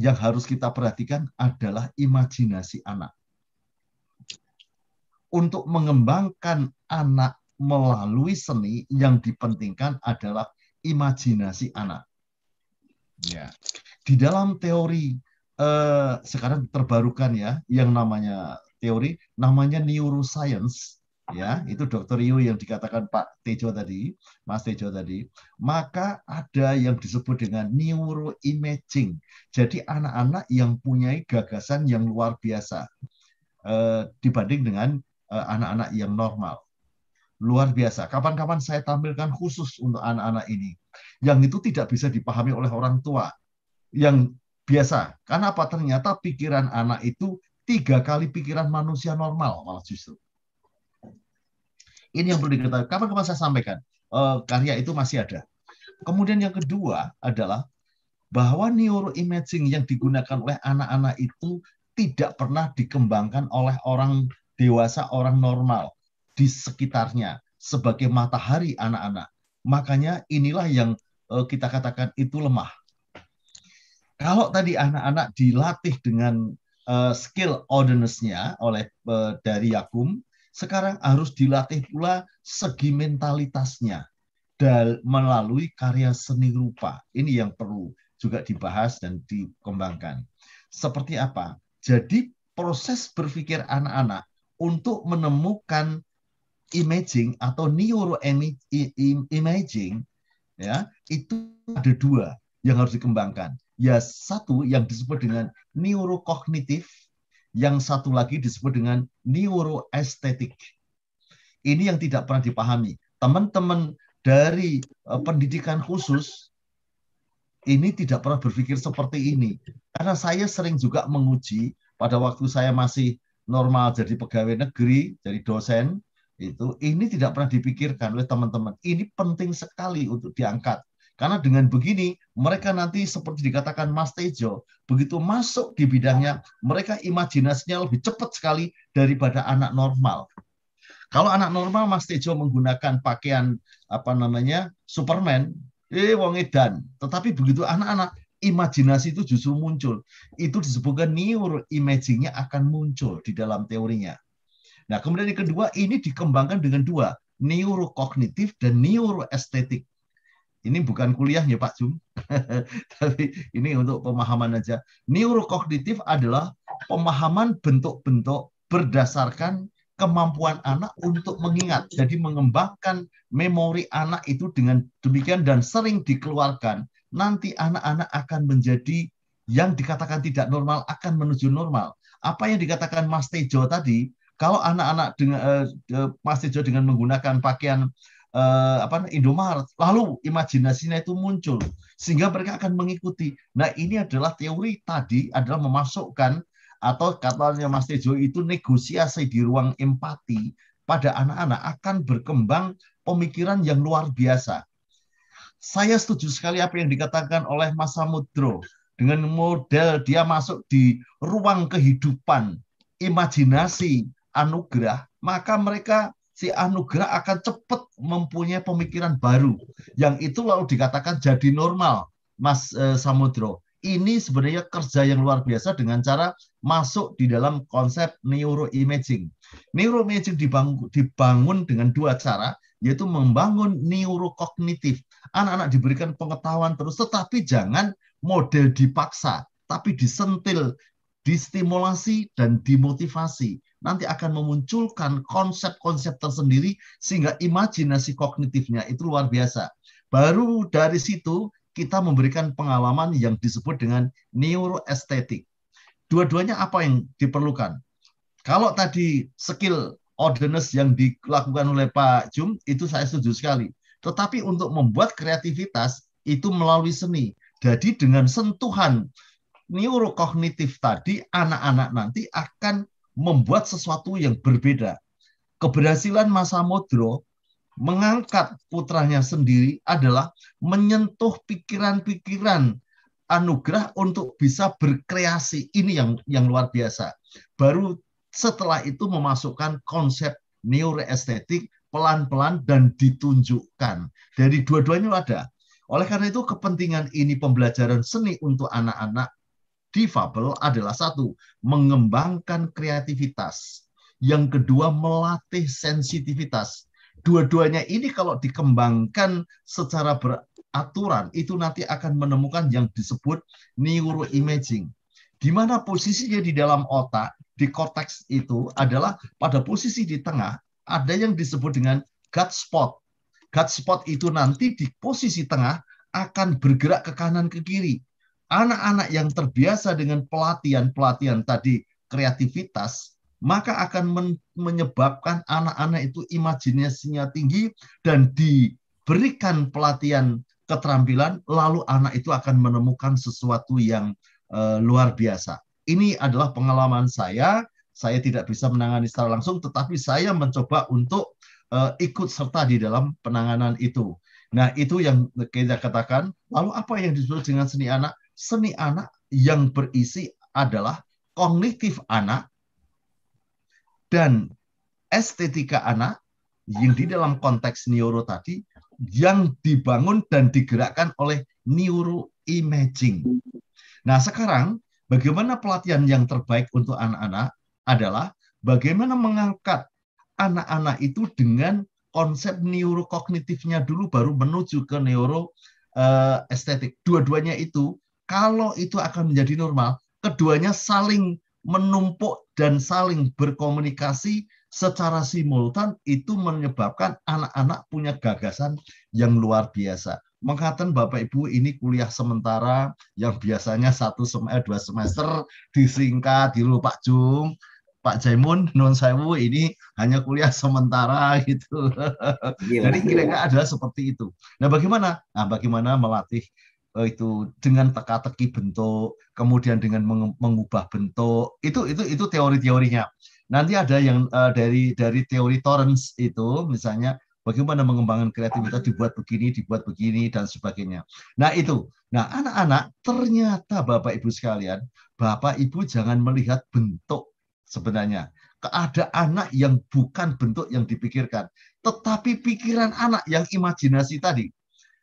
yang harus kita perhatikan adalah imajinasi anak. Untuk mengembangkan anak melalui seni yang dipentingkan adalah imajinasi anak. Ya. Di dalam teori eh, sekarang terbarukan ya, yang namanya teori namanya neuroscience ya itu dokter Yu yang dikatakan Pak Tejo tadi, Mas Tejo tadi, maka ada yang disebut dengan neuroimaging. Jadi anak-anak yang punya gagasan yang luar biasa eh, dibanding dengan eh, anak-anak eh, yang normal. Luar biasa. Kapan-kapan saya tampilkan khusus untuk anak-anak ini. Yang itu tidak bisa dipahami oleh orang tua. Yang biasa. Karena apa? Ternyata pikiran anak itu tiga kali pikiran manusia normal malah justru. Ini yang perlu diketahui. Kapan-kapan saya sampaikan, uh, karya itu masih ada. Kemudian yang kedua adalah bahwa neuroimaging yang digunakan oleh anak-anak itu tidak pernah dikembangkan oleh orang dewasa, orang normal di sekitarnya sebagai matahari anak-anak. Makanya inilah yang eh, kita katakan itu lemah. Kalau tadi anak-anak dilatih dengan eh, skill ordinance nya oleh dari Yakum, sekarang harus dilatih pula segi mentalitasnya dan melalui karya seni rupa. Ini yang perlu juga dibahas dan dikembangkan. Seperti apa? Jadi proses berpikir anak-anak untuk menemukan imaging atau imaging ya itu ada dua yang harus dikembangkan. Ya satu yang disebut dengan neurokognitif yang satu lagi disebut dengan neuroestetik. Ini yang tidak pernah dipahami. Teman-teman dari eh, pendidikan khusus ini tidak pernah berpikir seperti ini. Karena saya sering juga menguji pada waktu saya masih normal jadi pegawai negeri, jadi dosen, itu ini tidak pernah dipikirkan oleh teman-teman. Ini penting sekali untuk diangkat karena dengan begini, mereka nanti seperti dikatakan Mas Tejo, begitu masuk di bidangnya, mereka imajinasinya lebih cepat sekali daripada anak normal. Kalau anak normal Mas Tejo menggunakan pakaian apa namanya Superman, eh wong edan. Tetapi begitu anak-anak, imajinasi itu justru muncul. Itu disebutkan neuro imagingnya akan muncul di dalam teorinya. Nah kemudian yang kedua ini dikembangkan dengan dua neurokognitif dan neuroestetik. Ini bukan kuliahnya Pak Jum, tapi ini untuk pemahaman aja. Neurokognitif adalah pemahaman bentuk-bentuk berdasarkan kemampuan anak untuk mengingat. Jadi mengembangkan memori anak itu dengan demikian dan sering dikeluarkan, nanti anak-anak akan menjadi yang dikatakan tidak normal akan menuju normal. Apa yang dikatakan Mas Tejo tadi, kalau anak-anak dengan eh, eh Mas Tejo dengan menggunakan pakaian eh, apa Indomaret. Lalu imajinasinya itu muncul sehingga mereka akan mengikuti. Nah, ini adalah teori tadi adalah memasukkan atau katanya Mas Tejo itu negosiasi di ruang empati pada anak-anak akan berkembang pemikiran yang luar biasa. Saya setuju sekali apa yang dikatakan oleh Mas Samudro dengan model dia masuk di ruang kehidupan, imajinasi, anugerah, maka mereka si anugerah akan cepat mempunyai pemikiran baru yang itu lalu dikatakan jadi normal Mas e, Samudro ini sebenarnya kerja yang luar biasa dengan cara masuk di dalam konsep neuroimaging neuroimaging dibangun, dibangun dengan dua cara yaitu membangun neurokognitif anak-anak diberikan pengetahuan terus tetapi jangan model dipaksa tapi disentil distimulasi dan dimotivasi nanti akan memunculkan konsep-konsep tersendiri sehingga imajinasi kognitifnya itu luar biasa. Baru dari situ kita memberikan pengalaman yang disebut dengan neuroestetik. Dua-duanya apa yang diperlukan? Kalau tadi skill orderness yang dilakukan oleh Pak Jum itu saya setuju sekali. Tetapi untuk membuat kreativitas itu melalui seni. Jadi dengan sentuhan neurokognitif tadi anak-anak nanti akan membuat sesuatu yang berbeda. Keberhasilan Masa Modro mengangkat putranya sendiri adalah menyentuh pikiran-pikiran anugerah untuk bisa berkreasi. Ini yang yang luar biasa. Baru setelah itu memasukkan konsep neuroestetik pelan-pelan dan ditunjukkan. Dari dua-duanya ada. Oleh karena itu kepentingan ini pembelajaran seni untuk anak-anak difabel adalah satu, mengembangkan kreativitas. Yang kedua, melatih sensitivitas. Dua-duanya ini kalau dikembangkan secara beraturan, itu nanti akan menemukan yang disebut neuroimaging. Di mana posisinya di dalam otak, di korteks itu adalah pada posisi di tengah, ada yang disebut dengan gut spot. Gut spot itu nanti di posisi tengah akan bergerak ke kanan ke kiri anak-anak yang terbiasa dengan pelatihan-pelatihan tadi kreativitas, maka akan men menyebabkan anak-anak itu imajinasinya tinggi dan diberikan pelatihan keterampilan, lalu anak itu akan menemukan sesuatu yang uh, luar biasa. Ini adalah pengalaman saya. Saya tidak bisa menangani secara langsung, tetapi saya mencoba untuk uh, ikut serta di dalam penanganan itu. Nah, itu yang kita katakan. Lalu apa yang disebut dengan seni anak? seni anak yang berisi adalah kognitif anak dan estetika anak yang di dalam konteks neuro tadi yang dibangun dan digerakkan oleh neuro imaging. Nah, sekarang bagaimana pelatihan yang terbaik untuk anak-anak adalah bagaimana mengangkat anak-anak itu dengan konsep neurokognitifnya dulu baru menuju ke neuro uh, estetik. Dua-duanya itu kalau itu akan menjadi normal, keduanya saling menumpuk dan saling berkomunikasi secara simultan itu menyebabkan anak-anak punya gagasan yang luar biasa. Mengatakan Bapak Ibu ini kuliah sementara yang biasanya satu semester eh, dua semester disingkat di Pak Jung, Pak Jaimun, non saya ini hanya kuliah sementara gitu. Iya. Jadi kira-kira adalah seperti itu. Nah bagaimana? Nah bagaimana melatih Eh, itu dengan teka-teki bentuk, kemudian dengan mengubah bentuk. Itu itu itu teori-teorinya. Nanti ada yang uh, dari dari teori Torrance itu misalnya bagaimana mengembangkan kreativitas dibuat begini, dibuat begini dan sebagainya. Nah, itu. Nah, anak-anak ternyata Bapak Ibu sekalian, Bapak Ibu jangan melihat bentuk sebenarnya. Ada anak yang bukan bentuk yang dipikirkan, tetapi pikiran anak yang imajinasi tadi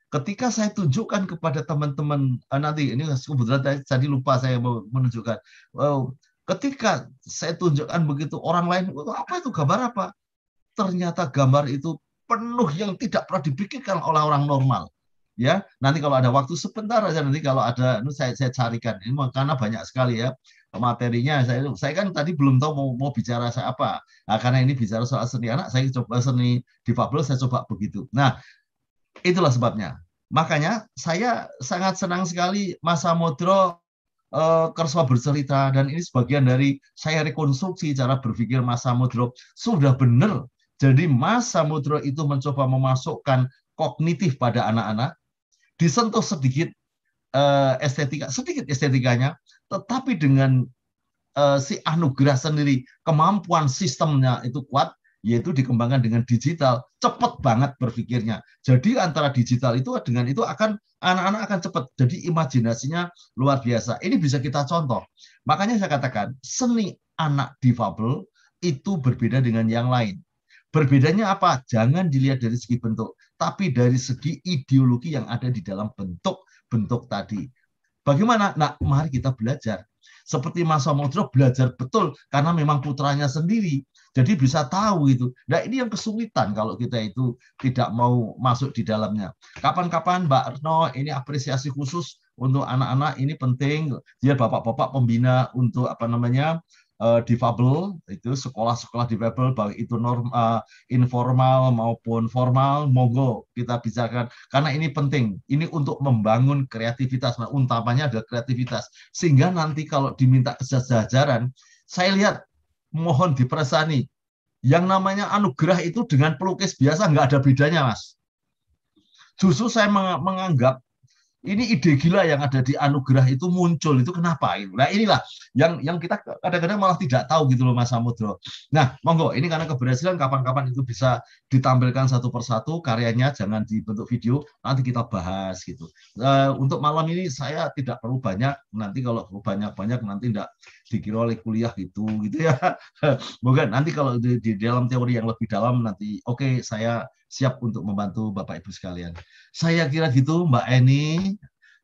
ketika saya tunjukkan kepada teman-teman uh, nanti ini kebetulan tadi lupa saya menunjukkan wow, ketika saya tunjukkan begitu orang lain apa itu gambar apa ternyata gambar itu penuh yang tidak pernah dipikirkan oleh orang normal ya nanti kalau ada waktu sebentar aja nanti kalau ada ini saya saya carikan ini karena banyak sekali ya materinya saya saya kan tadi belum tahu mau mau bicara saya apa nah, karena ini bicara soal seni anak saya coba seni difabel saya coba begitu nah Itulah sebabnya. Makanya saya sangat senang sekali masa modro eh, Kerswa bercerita dan ini sebagian dari saya rekonstruksi cara berpikir masa modro sudah benar. Jadi masa modro itu mencoba memasukkan kognitif pada anak-anak, disentuh sedikit eh, estetika, sedikit estetikanya, tetapi dengan eh, si anugerah sendiri kemampuan sistemnya itu kuat yaitu dikembangkan dengan digital, cepat banget berpikirnya. Jadi antara digital itu dengan itu akan anak-anak akan cepat. Jadi imajinasinya luar biasa. Ini bisa kita contoh. Makanya saya katakan seni anak difabel itu berbeda dengan yang lain. Berbedanya apa? Jangan dilihat dari segi bentuk, tapi dari segi ideologi yang ada di dalam bentuk-bentuk tadi. Bagaimana? Nah, mari kita belajar. Seperti Mas Samudro belajar betul karena memang putranya sendiri jadi bisa tahu itu. Nah ini yang kesulitan kalau kita itu tidak mau masuk di dalamnya. Kapan-kapan Mbak Erno ini apresiasi khusus untuk anak-anak ini penting. Dia bapak-bapak pembina untuk apa namanya uh, difabel itu sekolah-sekolah difabel baik itu norma uh, eh, informal maupun formal monggo kita bicarakan karena ini penting ini untuk membangun kreativitas nah utamanya adalah kreativitas sehingga nanti kalau diminta kesejajaran saya lihat mohon dipersani. Yang namanya anugerah itu dengan pelukis biasa nggak ada bedanya, Mas. Justru saya menganggap ini ide gila yang ada di anugerah itu muncul itu kenapa itu nah inilah yang yang kita kadang-kadang malah tidak tahu gitu loh Mas Samudro nah monggo ini karena keberhasilan kapan-kapan itu bisa ditampilkan satu persatu karyanya jangan dibentuk video nanti kita bahas gitu uh, untuk malam ini saya tidak perlu banyak nanti kalau banyak-banyak nanti tidak dikira oleh kuliah gitu gitu ya mungkin nanti kalau di, di dalam teori yang lebih dalam nanti oke okay, saya siap untuk membantu Bapak Ibu sekalian. Saya kira gitu Mbak Eni,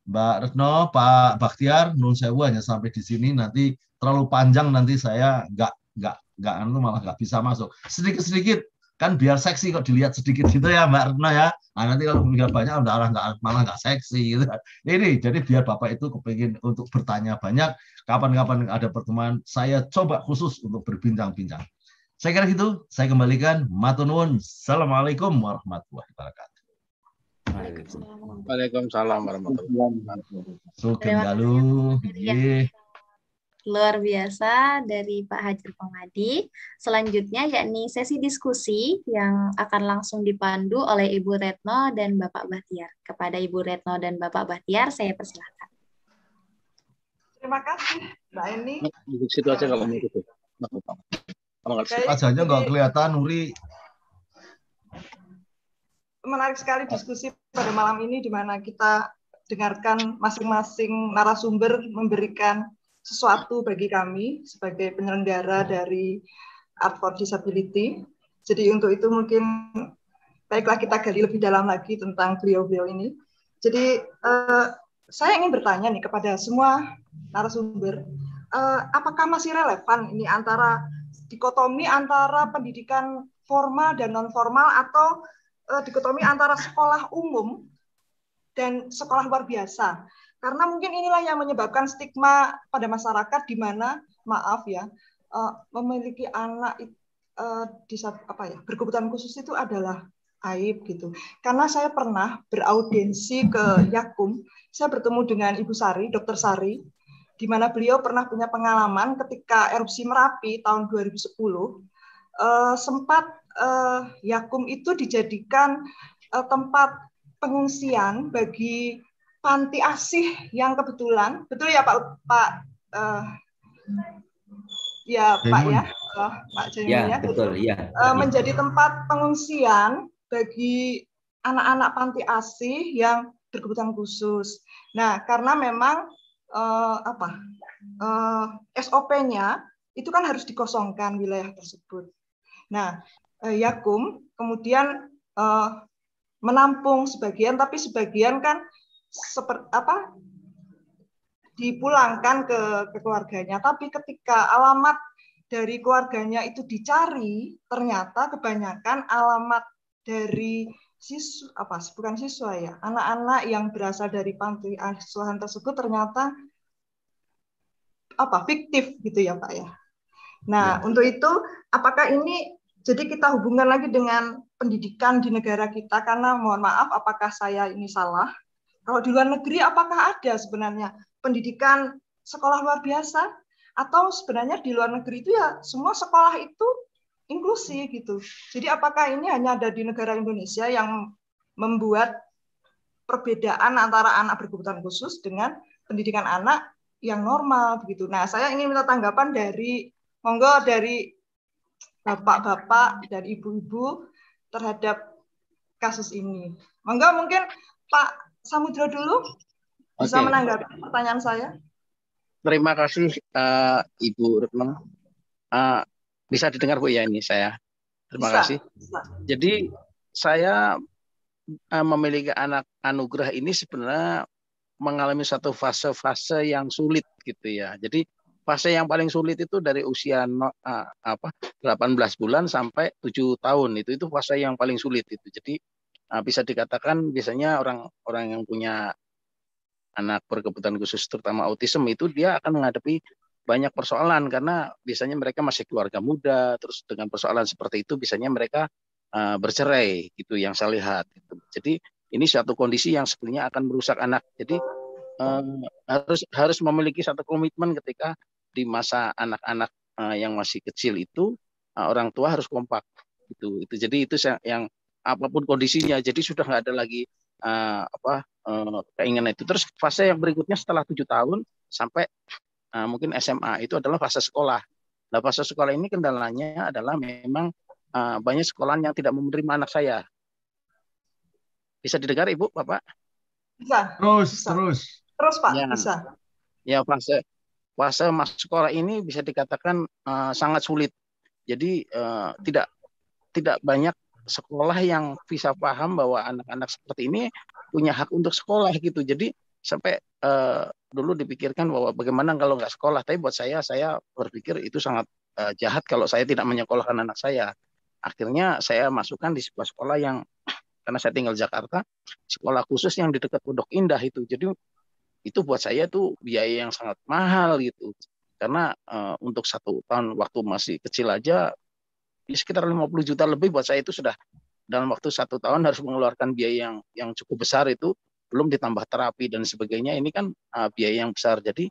Mbak Retno, Pak Baktiar, nun sewu hanya sampai di sini nanti terlalu panjang nanti saya nggak nggak nggak anu malah nggak bisa masuk. Sedikit sedikit kan biar seksi kok dilihat sedikit gitu ya Mbak Retno ya. Nah, nanti kalau pemikiran banyak malah nggak malah nggak seksi gitu. Ini jadi biar Bapak itu kepingin untuk bertanya banyak. Kapan-kapan ada pertemuan saya coba khusus untuk berbincang-bincang. Saya kira gitu, saya kembalikan. Matunun, Assalamualaikum warahmatullahi wabarakatuh. Waalaikumsalam warahmatullahi wabarakatuh. Terima ya, iya. Luar biasa dari Pak Hajar Pamadi. Selanjutnya yakni sesi diskusi yang akan langsung dipandu oleh Ibu Retno dan Bapak Bahtiar. Kepada Ibu Retno dan Bapak Bahtiar, saya persilahkan. Terima kasih, Mbak Eni. Nah, situasi kalau begitu. Wajahnya nggak kelihatan, Nuri. Menarik sekali diskusi pada malam ini di mana kita dengarkan masing-masing narasumber memberikan sesuatu bagi kami sebagai penyelenggara dari Art for Disability. Jadi untuk itu mungkin baiklah kita gali lebih dalam lagi tentang beliau-beliau ini. Jadi eh, saya ingin bertanya nih kepada semua narasumber, eh, apakah masih relevan ini antara dikotomi antara pendidikan formal dan non formal atau uh, dikotomi antara sekolah umum dan sekolah luar biasa. Karena mungkin inilah yang menyebabkan stigma pada masyarakat di mana maaf ya uh, memiliki anak eh, di disab, apa ya berkebutuhan khusus itu adalah aib gitu. Karena saya pernah beraudensi ke Yakum, saya bertemu dengan Ibu Sari, Dokter Sari, di mana beliau pernah punya pengalaman ketika erupsi Merapi tahun 2010 eh, sempat eh, Yakum itu dijadikan eh, tempat pengungsian bagi panti asih yang kebetulan betul ya Pak Pak eh, ya Pak ya Oh, Pak Jaimin ya, ya betul ya eh, menjadi tempat pengungsian bagi anak-anak panti asih yang berkebutuhan khusus. Nah, karena memang uh, apa uh, eh, SOP-nya itu kan harus dikosongkan wilayah tersebut. Nah, uh, Yakum kemudian uh, menampung sebagian, tapi sebagian kan seperti apa dipulangkan ke, ke keluarganya. Tapi ketika alamat dari keluarganya itu dicari, ternyata kebanyakan alamat dari siswa apa bukan siswa ya anak-anak yang berasal dari panti asuhan tersebut ternyata apa fiktif gitu ya Pak ya. Nah, ya. untuk itu apakah ini jadi kita hubungkan lagi dengan pendidikan di negara kita karena mohon maaf apakah saya ini salah? Kalau di luar negeri apakah ada sebenarnya pendidikan sekolah luar biasa atau sebenarnya di luar negeri itu ya semua sekolah itu inklusi gitu. Jadi apakah ini hanya ada di negara Indonesia yang membuat perbedaan antara anak berkebutuhan khusus dengan pendidikan anak yang normal begitu. Nah, saya ingin minta tanggapan dari monggo dari bapak-bapak dan ibu-ibu terhadap kasus ini. Monggo mungkin Pak Samudro dulu bisa okay. menanggapi pertanyaan saya. Terima kasih uh, Ibu Retno. Uh, bisa didengar Bu ya ini saya. Terima bisa, kasih. Bisa. Jadi saya uh, memiliki anak anugerah ini sebenarnya mengalami satu fase-fase yang sulit gitu ya. Jadi fase yang paling sulit itu dari usia no, uh, apa 18 bulan sampai 7 tahun itu itu fase yang paling sulit itu. Jadi bisa dikatakan biasanya orang-orang yang punya anak berkebutuhan khusus terutama autism itu dia akan menghadapi banyak persoalan karena biasanya mereka masih keluarga muda terus dengan persoalan seperti itu biasanya mereka bercerai gitu yang saya lihat gitu. jadi ini satu kondisi yang sebenarnya akan merusak anak. Jadi eh, harus harus memiliki satu komitmen ketika di masa anak-anak eh, yang masih kecil itu eh, orang tua harus kompak Itu Itu jadi itu yang apapun kondisinya. Jadi sudah nggak ada lagi eh, apa eh, keinginan itu. Terus fase yang berikutnya setelah tujuh tahun sampai eh, mungkin SMA itu adalah fase sekolah. Nah fase sekolah ini kendalanya adalah memang eh, banyak sekolah yang tidak menerima anak saya bisa didengar Ibu, Bapak? Bisa. Terus, bisa. terus. Terus Pak, ya. bisa. Ya, fase fase masuk sekolah ini bisa dikatakan uh, sangat sulit. Jadi uh, tidak tidak banyak sekolah yang bisa paham bahwa anak-anak seperti ini punya hak untuk sekolah gitu. Jadi sampai uh, dulu dipikirkan bahwa bagaimana kalau nggak sekolah. Tapi buat saya, saya berpikir itu sangat uh, jahat kalau saya tidak menyekolahkan anak saya. Akhirnya saya masukkan di sebuah sekolah yang karena saya tinggal Jakarta sekolah khusus yang di dekat Pondok Indah itu jadi itu buat saya tuh biaya yang sangat mahal gitu karena uh, untuk satu tahun waktu masih kecil aja ya sekitar 50 juta lebih buat saya itu sudah dalam waktu satu tahun harus mengeluarkan biaya yang yang cukup besar itu belum ditambah terapi dan sebagainya ini kan uh, biaya yang besar jadi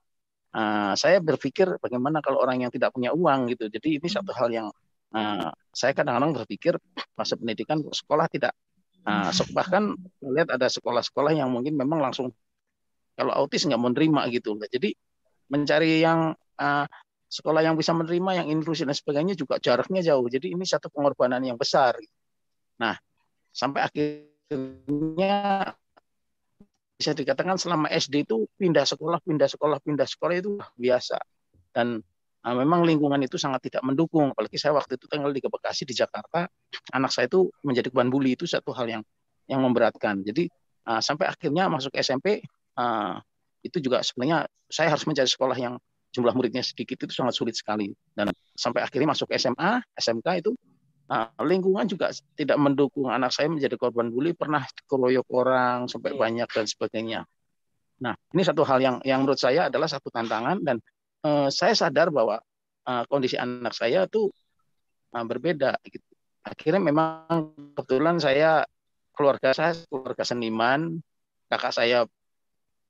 uh, saya berpikir bagaimana kalau orang yang tidak punya uang gitu jadi ini satu hal yang uh, saya kadang-kadang berpikir masa pendidikan sekolah tidak Nah, hmm. bahkan lihat ada sekolah-sekolah yang mungkin memang langsung kalau autis nggak menerima gitu. Nah, jadi mencari yang uh, sekolah yang bisa menerima, yang inklusi dan sebagainya juga jaraknya jauh. Jadi ini satu pengorbanan yang besar. Nah, sampai akhirnya bisa dikatakan selama SD itu pindah sekolah, pindah sekolah, pindah sekolah itu biasa. Dan Nah, memang lingkungan itu sangat tidak mendukung. Apalagi saya waktu itu tinggal di Bekasi di Jakarta, anak saya itu menjadi korban bully itu satu hal yang yang memberatkan. Jadi uh, sampai akhirnya masuk SMP uh, ah, itu juga sebenarnya saya harus mencari sekolah yang jumlah muridnya sedikit itu sangat sulit sekali. Dan sampai akhirnya masuk SMA, SMK itu uh, lingkungan juga tidak mendukung anak saya menjadi korban bully, pernah keroyok orang sampai iya. banyak dan sebagainya. Nah, ini satu hal yang yang menurut saya adalah satu tantangan dan Eh, saya sadar bahwa eh, kondisi anak saya tuh eh, berbeda gitu. Akhirnya memang kebetulan saya keluarga saya keluarga seniman, kakak saya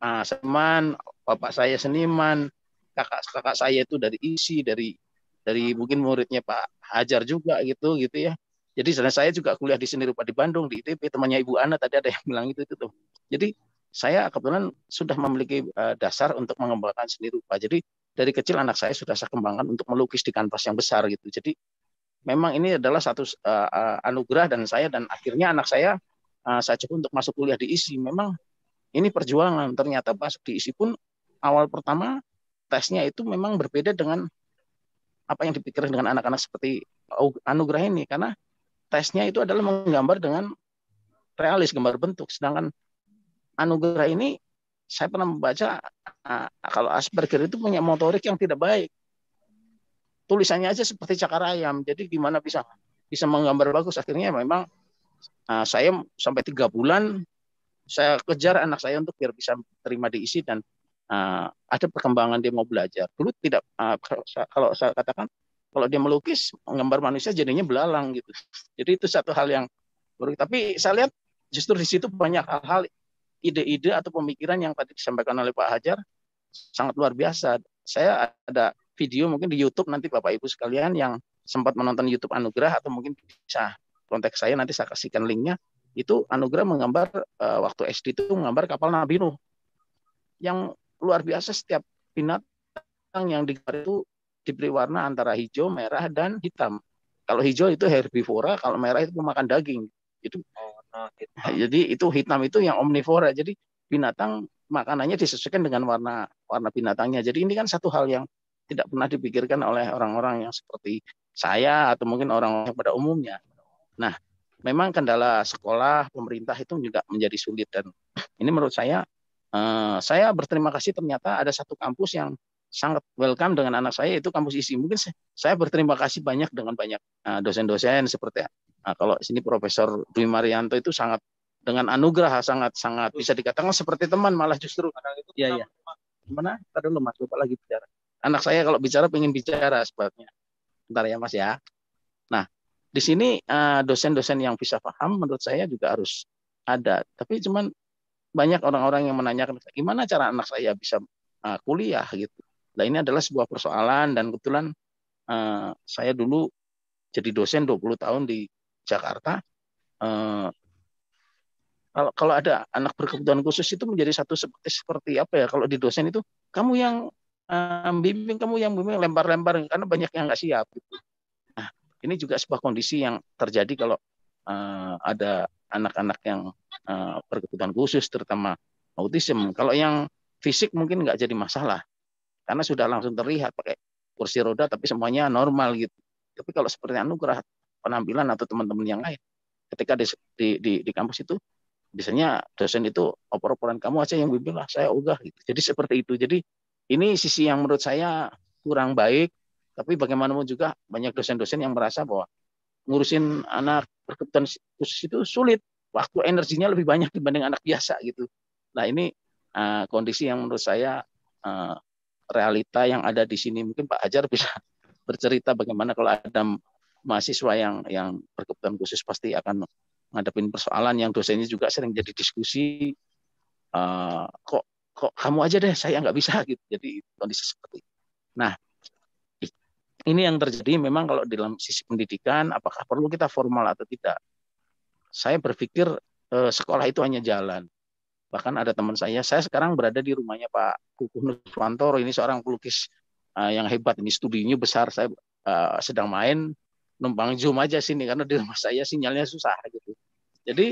uh, seniman, bapak saya seniman, kakak-kakak saya itu dari isi dari dari mungkin muridnya Pak Hajar juga gitu gitu ya. Jadi sebenarnya saya juga kuliah di seni rupa di Bandung di ITB temannya Ibu Ana tadi ada yang bilang itu itu tuh. Jadi saya kebetulan sudah memiliki dasar untuk mengembangkan seni rupa. Jadi dari kecil anak saya sudah saya kembangkan untuk melukis di kanvas yang besar gitu. Jadi memang ini adalah satu uh, uh, anugerah dan saya dan akhirnya anak saya uh, saya coba untuk masuk kuliah di ISI. Memang ini perjuangan. Ternyata masuk di ISI pun awal pertama tesnya itu memang berbeda dengan apa yang dipikirkan dengan anak-anak seperti anugerah ini karena tesnya itu adalah menggambar dengan realis gambar bentuk sedangkan anugerah ini saya pernah membaca ah, kalau Asperger itu punya motorik yang tidak baik. Tulisannya aja seperti cakar ayam. Jadi gimana bisa bisa menggambar bagus? Akhirnya memang ah, saya sampai tiga bulan saya kejar anak saya untuk biar bisa terima diisi dan uh, ada perkembangan dia mau belajar. Dulu tidak uh, kalau saya katakan kalau dia melukis menggambar manusia jadinya belalang gitu. Jadi itu satu hal yang buruk. Tapi saya lihat justru di situ banyak hal-hal ide-ide atau pemikiran yang tadi disampaikan oleh Pak Hajar sangat luar biasa. Saya ada video mungkin di YouTube nanti Bapak Ibu sekalian yang sempat menonton YouTube Anugerah atau mungkin bisa konteks saya nanti saya kasihkan linknya itu Anugerah menggambar eh, waktu SD itu menggambar kapal Nabi Nuh yang luar biasa setiap binatang yang digambar itu diberi warna antara hijau, merah dan hitam. Kalau hijau itu herbivora, kalau merah itu pemakan daging. Itu Oh, gitu. nah, jadi itu hitam itu yang omnivora. Jadi binatang makanannya disesuaikan dengan warna warna binatangnya. Jadi ini kan satu hal yang tidak pernah dipikirkan oleh orang-orang yang seperti saya atau mungkin orang-orang pada umumnya. Nah, memang kendala sekolah pemerintah itu juga menjadi sulit dan ini menurut saya eh, saya berterima kasih ternyata ada satu kampus yang sangat welcome dengan anak saya itu kampus isi mungkin saya berterima kasih banyak dengan banyak eh, dosen-dosen seperti Nah, kalau sini Profesor Dwi Marianto itu sangat dengan anugerah sangat sangat bisa dikatakan seperti teman malah justru. Iya iya. iya, iya. Gimana? Tadi lu Mas lupa lagi bicara. Anak saya kalau bicara pengen bicara sebabnya. ntar ya Mas ya. Nah, di sini eh, dosen-dosen yang bisa paham menurut saya juga harus ada. Tapi cuman banyak orang-orang yang menanyakan gimana cara anak saya bisa eh, kuliah gitu. Nah, ini adalah sebuah persoalan dan kebetulan eh, saya dulu jadi dosen 20 tahun di Jakarta eh, kalau kalau ada anak berkebutuhan khusus itu menjadi satu seperti seperti apa ya kalau di dosen itu kamu yang um, bimbing kamu yang bimbing lempar-lempar karena banyak yang nggak siap gitu. Nah, ini juga sebuah kondisi yang terjadi kalau uh, ada anak-anak yang uh, berkebutuhan khusus terutama autism. Kalau yang fisik mungkin nggak jadi masalah karena sudah langsung terlihat pakai kursi roda tapi semuanya normal gitu. Tapi kalau seperti anugerah penampilan atau teman-teman yang lain. Ketika di, di, di, di kampus itu biasanya dosen itu opor-oporan kamu aja yang bimbing lah saya ogah gitu. Jadi seperti itu. Jadi ini sisi yang menurut saya kurang baik tapi bagaimanapun juga banyak dosen-dosen yang merasa bahwa ngurusin anak berkebutuhan khusus itu sulit waktu energinya lebih banyak dibanding anak biasa gitu nah ini uh, kondisi yang menurut saya uh, realita yang ada di sini mungkin Pak ajar bisa bercerita bagaimana kalau ada mahasiswa yang yang berkebutuhan khusus pasti akan menghadapi persoalan yang dosennya juga sering jadi diskusi uh, kok kok kamu aja deh saya nggak bisa gitu jadi kondisi seperti itu. nah ini yang terjadi memang kalau dalam sisi pendidikan apakah perlu kita formal atau tidak saya berpikir uh, sekolah itu hanya jalan bahkan ada teman saya saya sekarang berada di rumahnya Pak Kukuh Nuswantoro ini seorang pelukis uh, yang hebat ini studinya besar saya uh, sedang main numpang zoom aja sini karena di rumah saya sinyalnya susah gitu. Jadi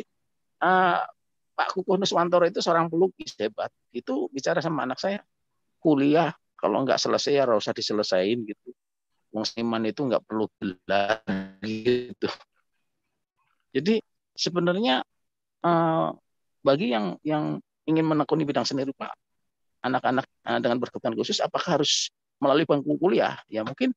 uh, Pak Kukuh Nuswantoro itu seorang pelukis hebat. Itu bicara sama anak saya kuliah kalau nggak selesai ya usah diselesain gitu. Wong seniman itu nggak perlu gelar gitu. Jadi sebenarnya uh, bagi yang yang ingin menekuni bidang seni rupa anak-anak eh, dengan berkebutuhan khusus apakah harus melalui bangku kuliah? Ya mungkin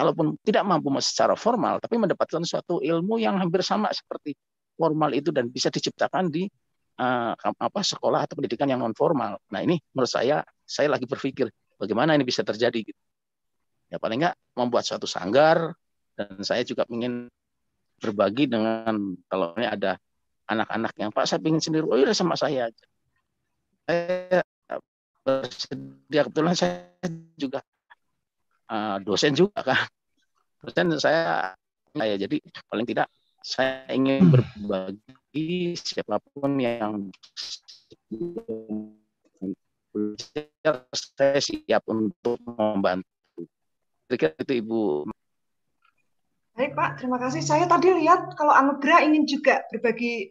kalaupun tidak mampu secara formal, tapi mendapatkan suatu ilmu yang hampir sama seperti formal itu dan bisa diciptakan di uh, apa sekolah atau pendidikan yang non formal. Nah ini menurut saya saya lagi berpikir bagaimana ini bisa terjadi. Gitu. Ya paling nggak membuat suatu sanggar dan saya juga ingin berbagi dengan kalau ini ada anak-anak yang Pak saya ingin sendiri, oh iya sama saya. aja. Saya eh, bersedia kebetulan saya juga Eh, dosen juga kan dosen saya saya jadi paling tidak saya ingin hmm. berbagi siapapun yang saya siap untuk membantu. Kira-kira itu Ibu. Baik Pak, terima kasih. Saya tadi lihat kalau Anugra ingin juga berbagi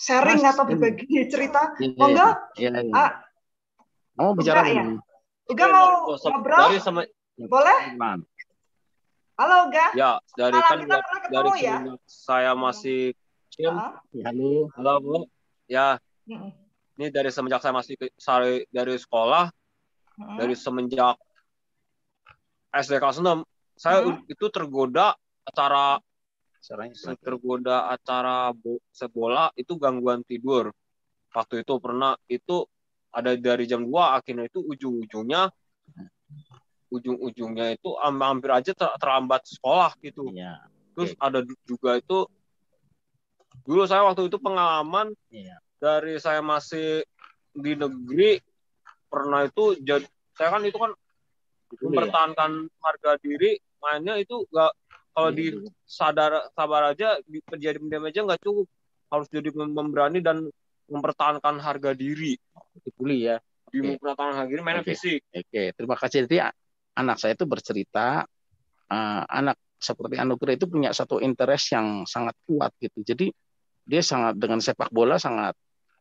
sharing Mas, atau berbagi iya. cerita. Iya, Monggo. Iya, iya. Ah, mau bicara ya? Uga mau ngobrol? Dari sama boleh? Halo, Ga. Ya, dari kan kita dari ya? saya masih kecil. Ya, halo. Halo, Bu. Ya. Ini dari semenjak saya masih dari, dari sekolah, mm dari semenjak SD kelas 6, saya itu tergoda acara saya tergoda acara sebola itu gangguan tidur. Waktu itu pernah itu ada dari jam 2 akhirnya itu ujung-ujungnya mm ujung-ujungnya itu hampir aja ter terlambat sekolah gitu. Iya. Terus okay. Iya. ada juga itu dulu saya waktu itu pengalaman iya. dari saya masih di negeri pernah itu jadi saya kan itu kan Betul, mempertahankan ya? harga diri mainnya itu gak kalau di sadar sabar aja di menjadi pendiam aja nggak cukup harus jadi memberani dan mempertahankan harga diri. Itu ya. Di okay. mempertahankan harga diri mainnya okay. fisik. Oke, okay. terima kasih Tia anak saya itu bercerita uh, anak seperti Anugerah itu punya satu interest yang sangat kuat gitu. Jadi dia sangat dengan sepak bola sangat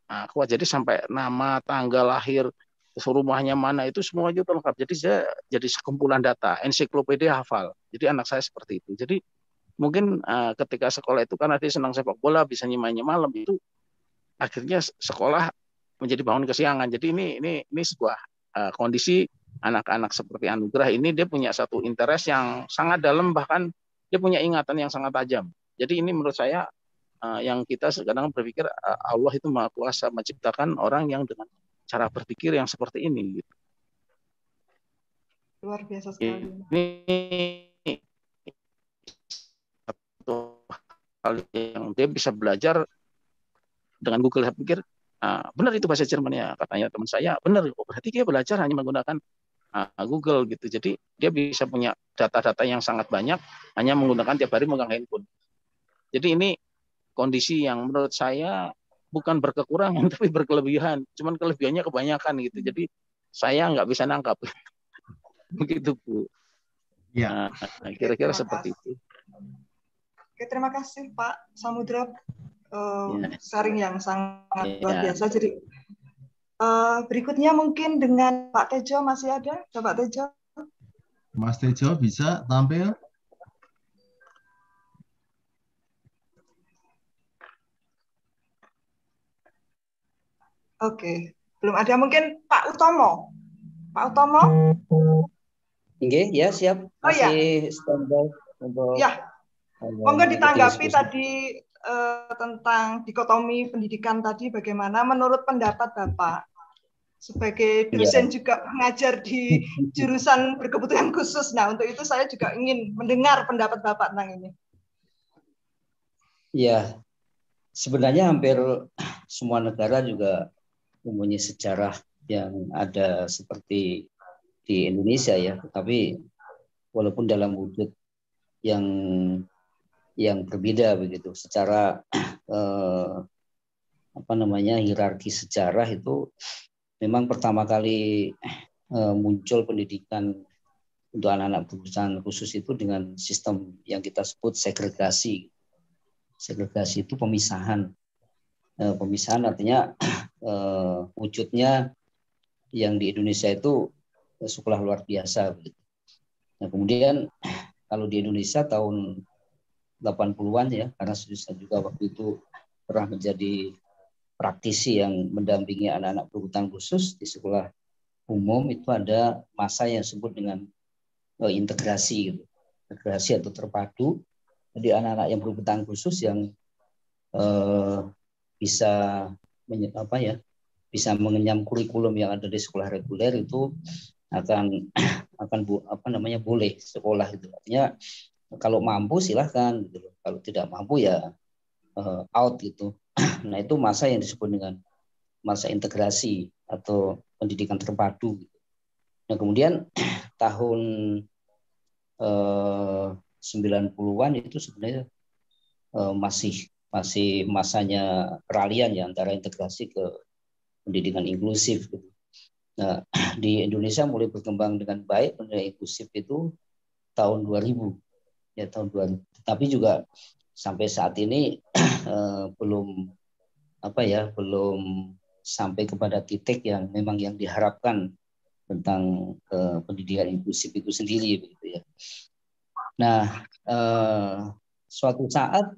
uh, kuat. Jadi sampai nama, tanggal lahir, rumahnya mana itu semua itu lengkap. Jadi saya jadi sekumpulan data, ensiklopedia hafal. Jadi anak saya seperti itu. Jadi mungkin uh, ketika sekolah itu karena dia senang sepak bola, bisa nyimaknya malam itu akhirnya sekolah menjadi bangun kesiangan. Jadi ini ini ini sebuah uh, kondisi anak-anak seperti Anugerah ini dia punya satu interest yang sangat dalam bahkan dia punya ingatan yang sangat tajam. Jadi ini menurut saya eh, yang kita sekarang berpikir eh, Allah itu maha kuasa menciptakan orang yang dengan cara berpikir yang seperti ini. Gitu. Luar biasa sekali. Ini satu hal yang dia bisa belajar dengan Google saya pikir eh, benar itu bahasa Jerman ya katanya teman saya benar oh, berarti dia belajar hanya menggunakan Nah, Google gitu. Jadi dia bisa punya data-data yang sangat banyak hanya menggunakan tiap hari menggunakan handphone. Jadi ini kondisi yang menurut saya bukan berkekurangan tapi berkelebihan. Cuman kelebihannya kebanyakan gitu. Jadi saya nggak bisa nangkap. Begitu Bu. Ya. Nah, kira-kira Oke, seperti itu. Oke, terima kasih Pak Samudra uh, ya. sharing yang sangat ya. luar biasa. Jadi Uh, berikutnya mungkin dengan Pak Tejo masih ada, Pak Tejo. Mas Tejo bisa tampil? Oke, okay. belum ada mungkin Pak Utomo. Pak Utomo? Oke, ya siap. Masih oh ya. Standby untuk ya. Monggo ditanggapi tadi uh, tentang dikotomi pendidikan tadi bagaimana menurut pendapat Bapak sebagai iya. dosen yeah. juga mengajar di jurusan berkebutuhan khusus. Nah, untuk itu saya juga ingin mendengar pendapat Bapak tentang ini. Ya, sebenarnya hampir semua negara juga mempunyai sejarah yang ada seperti di Indonesia ya, tetapi walaupun dalam wujud yang yang berbeda begitu secara eh, apa namanya hierarki sejarah itu memang pertama kali eh, muncul pendidikan untuk anak-anak perusahaan khusus itu dengan sistem yang kita sebut segregasi segregasi itu pemisahan eh, pemisahan artinya eh, wujudnya yang di Indonesia itu sekolah luar biasa begitu nah kemudian kalau di Indonesia tahun 80-an ya, karena saya juga waktu itu pernah menjadi praktisi yang mendampingi anak-anak berkebutuhan khusus di sekolah umum itu ada masa yang disebut dengan eh, integrasi, gitu. integrasi atau terpadu. Jadi anak-anak yang berkebutuhan khusus yang eh, bisa apa ya bisa mengenyam kurikulum yang ada di sekolah reguler itu akan akan bu, apa namanya boleh sekolah itu artinya kalau mampu silahkan, gitu. kalau tidak mampu ya uh, out gitu. Nah itu masa yang disebut dengan masa integrasi atau pendidikan terpadu. Gitu. Nah kemudian tahun uh, eh, 90-an itu sebenarnya uh, masih masih masanya peralihan ya antara integrasi ke pendidikan inklusif. Gitu. Nah di Indonesia mulai berkembang dengan baik pendidikan inklusif itu tahun 2000 ya tahun dua tapi juga sampai saat ini eh, belum apa ya belum sampai kepada titik yang memang yang diharapkan tentang eh, pendidikan inklusif itu sendiri begitu ya. Nah, eh, suatu saat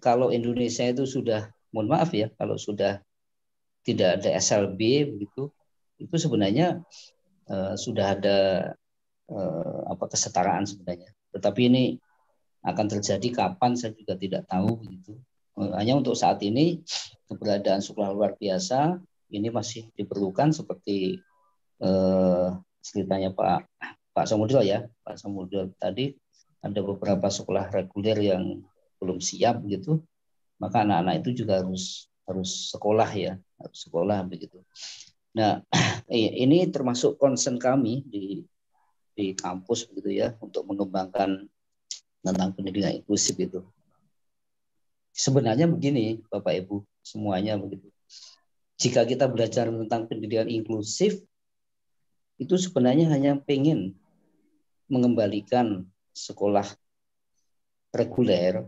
kalau Indonesia itu sudah mohon maaf ya kalau sudah tidak ada SLB begitu itu sebenarnya sudah ada apa kesetaraan sebenarnya tetapi ini akan terjadi kapan saya juga tidak tahu begitu. Hanya untuk saat ini keberadaan sekolah luar biasa ini masih diperlukan seperti eh, ceritanya Pak Pak Samudro ya, Pak Samudro tadi ada beberapa sekolah reguler yang belum siap gitu, maka anak-anak itu juga harus harus sekolah ya, harus sekolah begitu. Nah, ini termasuk concern kami di di kampus begitu ya untuk mengembangkan tentang pendidikan inklusif itu. Sebenarnya begini, Bapak Ibu, semuanya begitu. Jika kita belajar tentang pendidikan inklusif, itu sebenarnya hanya pengen mengembalikan sekolah reguler,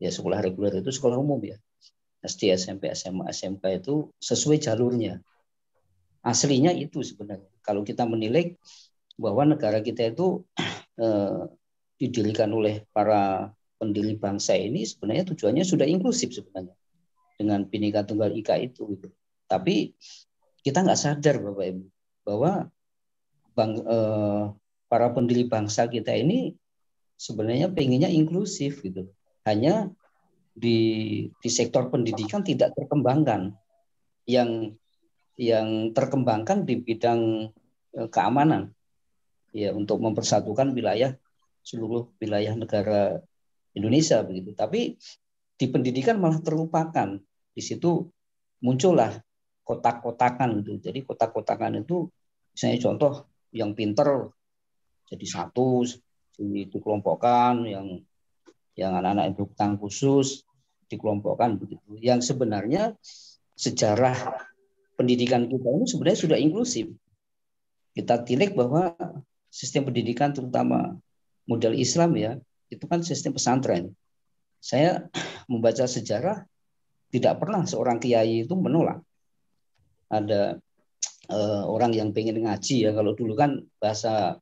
ya sekolah reguler itu sekolah umum ya, SD, SMP, SMA, SMK itu sesuai jalurnya. Aslinya itu sebenarnya. Kalau kita menilai bahwa negara kita itu eh, didirikan oleh para pendiri bangsa ini sebenarnya tujuannya sudah inklusif sebenarnya dengan Bhinneka Tunggal Ika itu gitu. Tapi kita nggak sadar Bapak Ibu bahwa bang, eh, para pendiri bangsa kita ini sebenarnya pengennya inklusif gitu. Hanya di di sektor pendidikan tidak terkembangkan. Yang yang terkembangkan di bidang eh, keamanan ya untuk mempersatukan wilayah seluruh wilayah negara Indonesia begitu. Tapi di pendidikan malah terlupakan. Di situ muncullah kotak-kotakan gitu. Jadi kotak-kotakan itu misalnya contoh yang pinter jadi satu, itu kelompokkan yang yang anak-anak berhutang khusus dikelompokkan begitu. Yang sebenarnya sejarah pendidikan kita ini sebenarnya sudah inklusif. Kita tilik bahwa sistem pendidikan terutama model Islam ya, itu kan sistem pesantren. Saya membaca sejarah tidak pernah seorang kiai itu menolak. Ada eh, orang yang pengen ngaji ya kalau dulu kan bahasa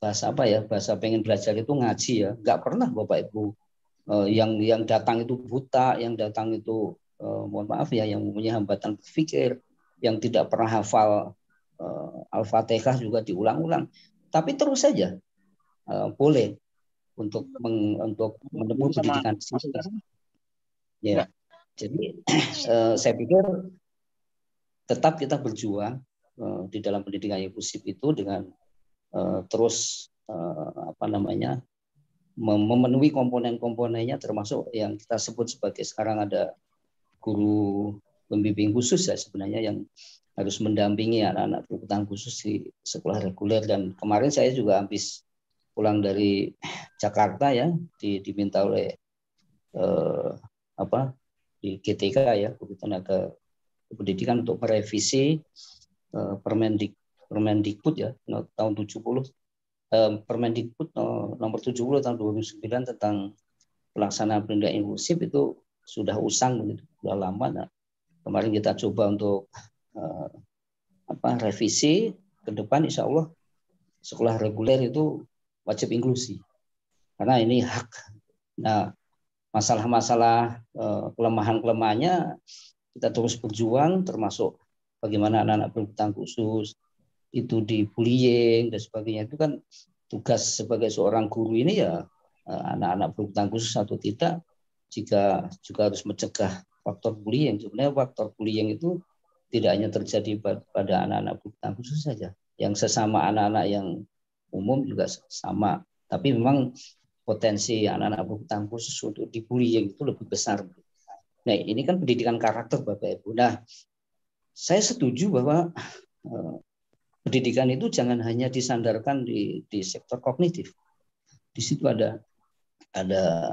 bahasa apa ya bahasa pengen belajar itu ngaji ya nggak pernah bapak ibu eh, yang yang datang itu buta yang datang itu eh, mohon maaf ya yang punya hambatan berpikir yang tidak pernah hafal eh, Al-Fatihah juga diulang-ulang tapi terus saja uh, boleh untuk meng, untuk menempuh pendidikan maksudnya. Ya. Jadi eh, saya pikir tetap kita berjuang uh, di dalam pendidikan inklusif itu dengan uh, terus uh, apa namanya memenuhi komponen-komponennya termasuk yang kita sebut sebagai sekarang ada guru pembimbing khusus ya sebenarnya yang harus mendampingi anak-anak berkebutuhan khusus di sekolah reguler dan kemarin saya juga habis pulang dari Jakarta ya diminta oleh eh, apa di GTK ya Kementerian Pendidikan untuk merevisi eh, Permendik Permendikbud ya tahun 70 eh, Permendikbud nomor 70 tahun 2009 tentang pelaksanaan pendidikan inklusif itu sudah usang begitu sudah lama nah, kemarin kita coba untuk Eh, apa revisi ke depan insya Allah sekolah reguler itu wajib inklusi karena ini hak nah masalah-masalah eh, kelemahan-kelemahannya kita terus berjuang termasuk bagaimana anak-anak berkebutuhan khusus itu di bullying dan sebagainya itu kan tugas sebagai seorang guru ini ya eh, anak-anak berkebutuhan khusus atau tidak jika juga harus mencegah faktor bullying sebenarnya faktor bullying itu tidak hanya terjadi pada anak-anak buta khusus saja, yang sesama anak-anak yang umum juga sama. Tapi memang potensi anak-anak buta khusus untuk dibullying itu lebih besar. Nah, ini kan pendidikan karakter Bapak Ibu. Nah, saya setuju bahwa eh, pendidikan itu jangan hanya disandarkan di, di sektor kognitif. Di situ ada ada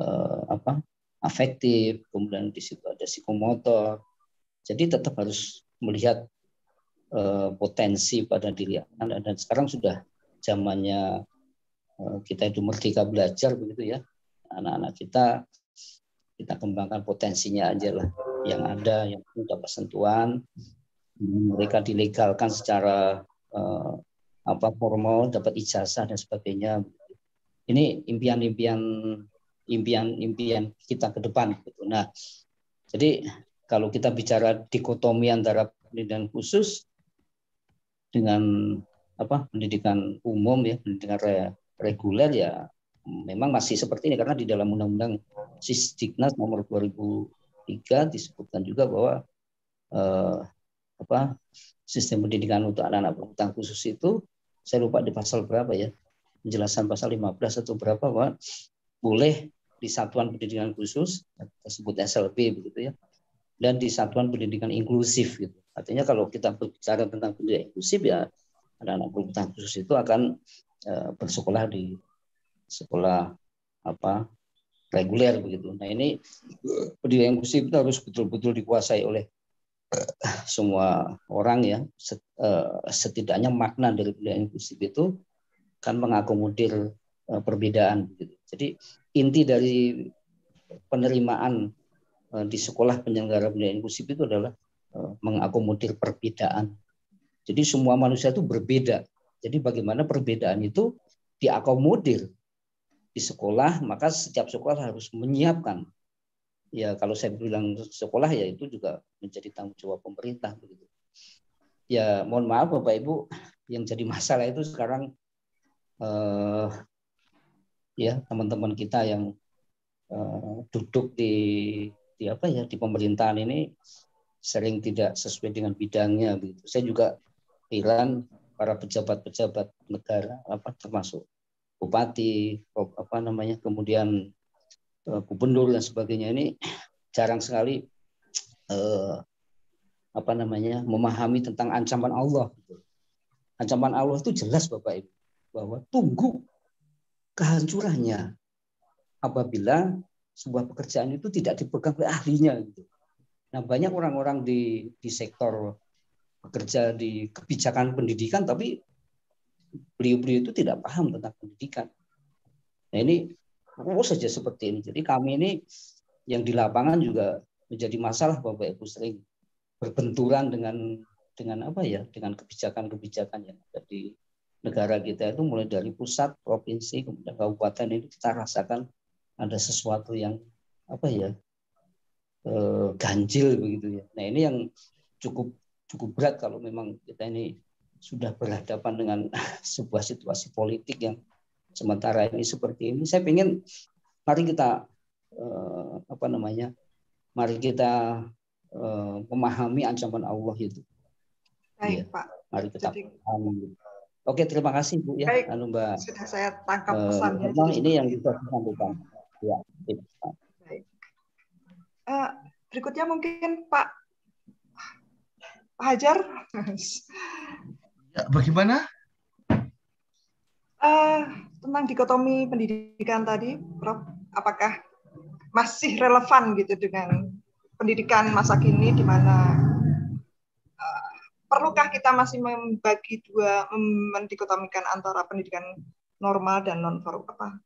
eh, apa? afektif, kemudian di situ ada psikomotor, jadi tetap harus melihat eh, potensi pada diri anak dan sekarang sudah zamannya eh, kita itu merdeka belajar begitu ya anak-anak kita kita kembangkan potensinya aja lah yang ada yang dapat sentuhan mereka dilegalkan secara eh, apa formal dapat ijazah dan sebagainya ini impian-impian impian-impian kita ke depan gitu nah jadi kalau kita bicara dikotomi antara pendidikan khusus dengan apa pendidikan umum ya pendidikan re reguler ya memang masih seperti ini karena di dalam undang-undang Sisdiknas nomor 2003 disebutkan juga bahwa eh, apa sistem pendidikan untuk anak-anak berkebutuhan khusus itu saya lupa di pasal berapa ya penjelasan pasal 15 atau berapa bahwa boleh di satuan pendidikan khusus tersebut SLB begitu ya dan di satuan pendidikan inklusif gitu. Artinya kalau kita berbicara tentang pendidikan inklusif ya anak-anak berkebutuhan khusus itu akan e, bersekolah di sekolah apa reguler begitu. Nah ini pendidikan inklusif itu harus betul-betul dikuasai oleh semua orang ya eh, setidaknya makna dari pendidikan inklusif itu kan mengakomodir eh, perbedaan Jadi inti dari penerimaan Eh, di sekolah penyelenggara pendidikan inklusif itu adalah eh, mengakomodir perbedaan. Jadi semua manusia itu berbeda. Jadi bagaimana perbedaan itu diakomodir di sekolah, maka setiap sekolah harus menyiapkan. Ya kalau saya bilang sekolah ya itu juga menjadi tanggung jawab pemerintah Ya mohon maaf Bapak Ibu, yang jadi masalah itu sekarang eh, ya teman-teman kita yang eh, duduk di di apa ya di pemerintahan ini sering tidak sesuai dengan bidangnya begitu. Saya juga iran para pejabat-pejabat negara apa termasuk bupati apa namanya kemudian eh, gubernur dan sebagainya ini jarang sekali eh, apa namanya memahami tentang ancaman Allah. Gitu. Ancaman Allah itu jelas Bapak Ibu bahwa tunggu kehancurannya apabila sebuah pekerjaan itu tidak dipegang oleh ahlinya gitu. Nah, banyak orang-orang di di sektor bekerja di kebijakan pendidikan tapi beliau-beliau itu tidak paham tentang pendidikan. Nah, ini terus oh, saja seperti ini. Jadi kami ini yang di lapangan juga menjadi masalah Bapak Ibu sering berbenturan dengan dengan apa ya dengan kebijakan-kebijakan yang ada di negara kita itu mulai dari pusat provinsi kemudian kabupaten ini kita rasakan ada sesuatu yang apa ya e, ganjil begitu ya. Nah ini yang cukup cukup berat kalau memang kita ini sudah berhadapan dengan sebuah situasi politik yang sementara ini seperti ini. Saya ingin mari kita e, apa namanya, mari kita e, memahami ancaman Allah itu. Baik ya. Pak. Mari kita Jadi, Oke terima kasih Bu ya, Baik, Anu Mbak. Sudah saya tangkap pesannya. Uh, memang ini yang kita sampaikan. Ya, Baik. Uh, berikutnya mungkin Pak, Hajar. ya, bagaimana? Uh, tentang dikotomi pendidikan tadi, Prof. Apakah masih relevan gitu dengan pendidikan masa kini di mana uh, perlukah kita masih membagi dua mendikotomikan antara pendidikan normal dan non formal apa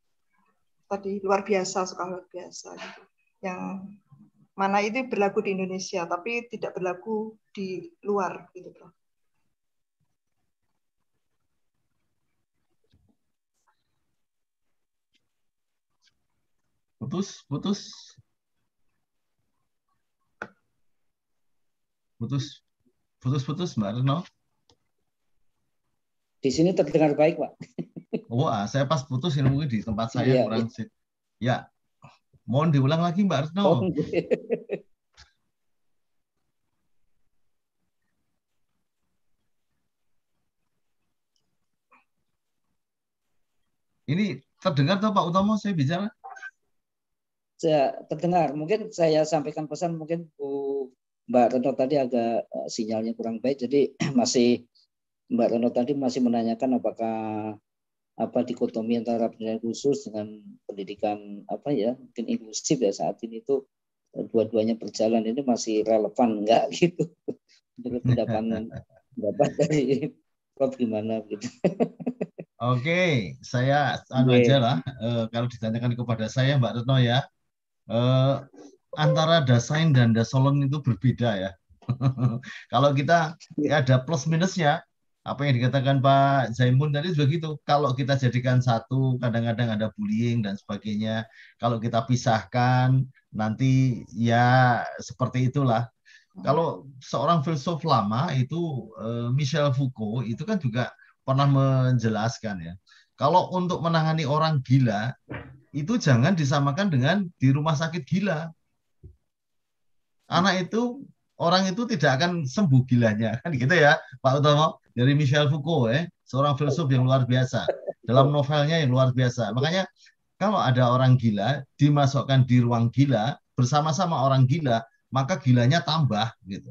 tadi luar biasa suka luar biasa gitu. yang mana itu berlaku di Indonesia tapi tidak berlaku di luar gitu Prof. Putus, putus. Putus, putus, putus, Mbak Reno. Di sini terdengar baik, Pak. Wah, saya pas putus ini mungkin di tempat saya yeah, kurang yeah. Ya, mohon diulang lagi Mbak Arsno. Oh. Iya. Ini terdengar tuh Pak Utomo saya bicara? Ya, terdengar. Mungkin saya sampaikan pesan mungkin Bu Mbak Reno tadi agak eh, sinyalnya kurang baik, jadi masih Mbak Reno tadi masih menanyakan apakah apa dikotomi antara pendidikan khusus dengan pendidikan apa ya mungkin inklusif ya saat ini itu eh, dua-duanya berjalan ini masih relevan enggak gitu menurut pendapat pendapat dari Prof gimana gitu. Oke, saya anu okay. aja lah e, kalau ditanyakan kepada saya Mbak Retno ya e, antara desain dan dasolon itu berbeda ya. kalau kita ya ada plus minusnya apa yang dikatakan Pak Zaimun tadi juga gitu. Kalau kita jadikan satu, kadang-kadang ada bullying dan sebagainya. Kalau kita pisahkan, nanti ya seperti itulah. Hmm. Kalau seorang filsuf lama itu eh, Michel Foucault itu kan juga pernah menjelaskan ya. Kalau untuk menangani orang gila itu jangan disamakan dengan di rumah sakit gila. Anak itu orang itu tidak akan sembuh gilanya kan gitu ya Pak Utomo dari Michel Foucault, eh, seorang filsuf yang luar biasa. Dalam novelnya yang luar biasa. Makanya kalau ada orang gila dimasukkan di ruang gila bersama-sama orang gila, maka gilanya tambah gitu.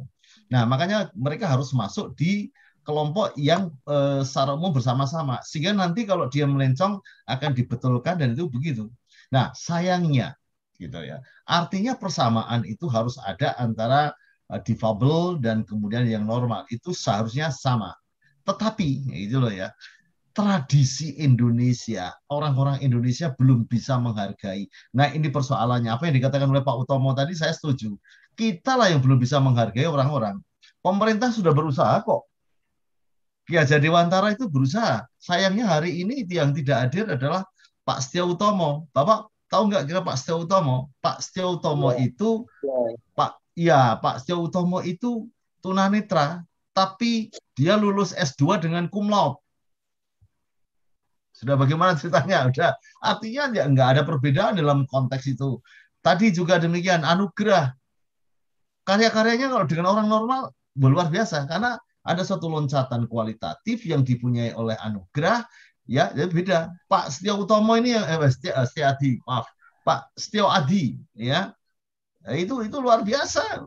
Nah, makanya mereka harus masuk di kelompok yang e, secara umum bersama-sama sehingga nanti kalau dia melencong akan dibetulkan dan itu begitu. Nah, sayangnya gitu ya. Artinya persamaan itu harus ada antara eh, difabel dan kemudian yang normal itu seharusnya sama. Tetapi ya itu loh ya tradisi Indonesia, orang-orang Indonesia belum bisa menghargai. Nah ini persoalannya, apa yang dikatakan oleh Pak Utomo tadi saya setuju. Kita lah yang belum bisa menghargai orang-orang. Pemerintah sudah berusaha kok. jadi Wantara itu berusaha. Sayangnya hari ini yang tidak hadir adalah Pak Setia Utomo. Bapak tahu nggak kira Pak Setia Utomo? Pak Setia Utomo ya. itu ya. Pak ya Pak Setia Utomo itu tunanetra tapi dia lulus S2 dengan cum laude. Sudah bagaimana ceritanya? Sudah Artinya ya nggak ada perbedaan dalam konteks itu. Tadi juga demikian, anugerah. Karya-karyanya kalau dengan orang normal, luar biasa. Karena ada suatu loncatan kualitatif yang dipunyai oleh anugerah ya jadi ya beda Pak Setia Utomo ini yang eh, Setio, eh, Setia Adi maaf Pak Setio Adi ya nah, itu itu luar biasa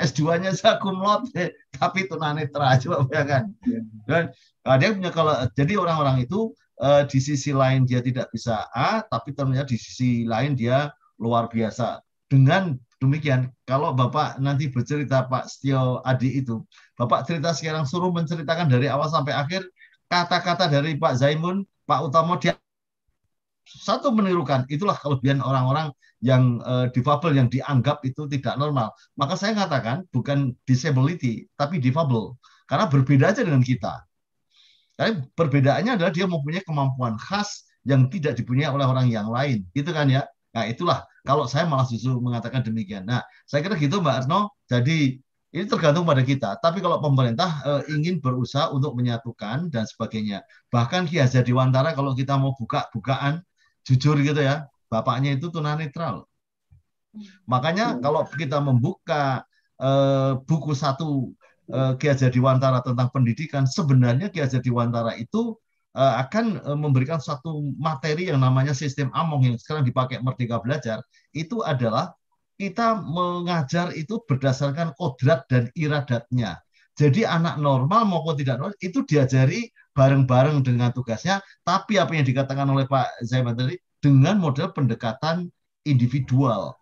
S2-nya saya kumlot, tapi itu tunanetra coba bayangkan. Iya. Dan nah, dia punya kalau jadi orang-orang itu eh, di sisi lain dia tidak bisa A, tapi ternyata di sisi lain dia luar biasa. Dengan demikian, kalau Bapak nanti bercerita Pak Setio Adi itu, Bapak cerita sekarang suruh menceritakan dari awal sampai akhir kata-kata dari Pak Zaimun, Pak Utomo dia satu menirukan itulah kelebihan orang-orang yang uh, difabel yang dianggap itu tidak normal maka saya katakan bukan disability tapi difabel karena berbeda aja dengan kita tapi perbedaannya adalah dia mempunyai kemampuan khas yang tidak dipunyai oleh orang yang lain gitu kan ya nah itulah kalau saya malah justru mengatakan demikian nah saya kira gitu mbak Arno jadi ini tergantung pada kita. Tapi kalau pemerintah e, ingin berusaha untuk menyatukan dan sebagainya. Bahkan Ki Hajar Dewantara kalau kita mau buka bukaan jujur gitu ya, bapaknya itu tunanetral Makanya hmm. kalau kita membuka eh, buku satu eh, Ki Hajar Dewantara tentang pendidikan, sebenarnya Ki Hajar Dewantara itu eh, akan eh, memberikan satu materi yang namanya sistem among yang sekarang dipakai Merdeka Belajar, itu adalah kita mengajar itu berdasarkan kodrat dan iradatnya. Jadi anak normal maupun tidak normal itu diajari bareng-bareng dengan tugasnya. Tapi apa yang dikatakan oleh Pak Zaiman tadi dengan model pendekatan individual.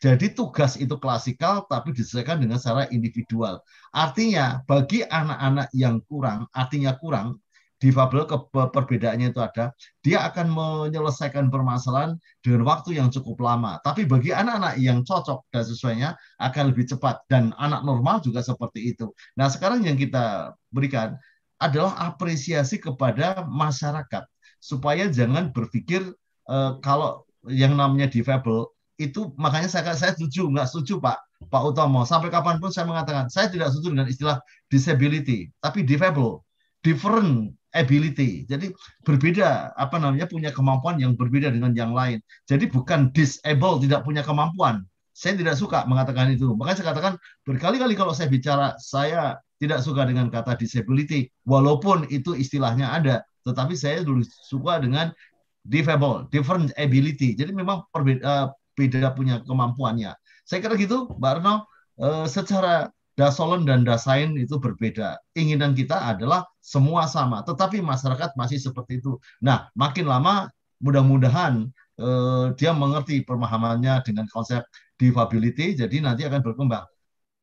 Jadi tugas itu klasikal tapi diselesaikan dengan secara individual. Artinya bagi anak-anak yang kurang, artinya kurang difabel ke perbedaannya itu ada, dia akan menyelesaikan permasalahan dengan waktu yang cukup lama. Tapi bagi anak-anak yang cocok dan sesuainya akan lebih cepat dan anak normal juga seperti itu. Nah, sekarang yang kita berikan adalah apresiasi kepada masyarakat supaya jangan berpikir eh, kalau yang namanya difabel itu makanya saya saya setuju nggak setuju Pak Pak Utomo sampai kapanpun saya mengatakan saya tidak setuju dengan istilah disability tapi difable different ability. Jadi berbeda apa namanya punya kemampuan yang berbeda dengan yang lain. Jadi bukan disable tidak punya kemampuan. Saya tidak suka mengatakan itu. Makanya saya katakan berkali-kali kalau saya bicara saya tidak suka dengan kata disability walaupun itu istilahnya ada, tetapi saya dulu suka dengan disable, different ability. Jadi memang perbeda eh, beda punya kemampuannya. Saya kira gitu, Mbak Arno, eh, secara dasolon dan dasain itu berbeda. Inginan kita adalah semua sama. Tetapi masyarakat masih seperti itu. Nah, makin lama mudah-mudahan eh, dia mengerti pemahamannya dengan konsep divability, jadi nanti akan berkembang.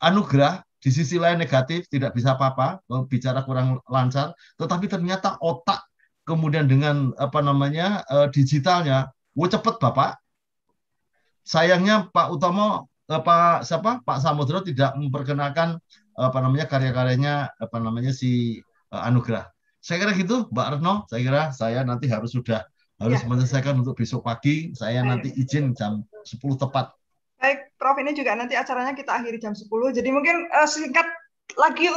Anugerah di sisi lain negatif, tidak bisa apa-apa, bicara kurang lancar, tetapi ternyata otak kemudian dengan apa namanya eh, digitalnya, wah cepet bapak. Sayangnya Pak Utomo eh, Pak siapa Pak Samudro tidak memperkenalkan apa namanya karya-karyanya apa namanya si Eh, anugerah. Saya kira gitu, Mbak Retno. Saya kira saya nanti harus sudah harus ya. menyelesaikan untuk besok pagi. Saya Baik. nanti izin jam 10 tepat. Baik, Prof. Ini juga nanti acaranya kita akhiri jam 10. Jadi mungkin uh, singkat lagi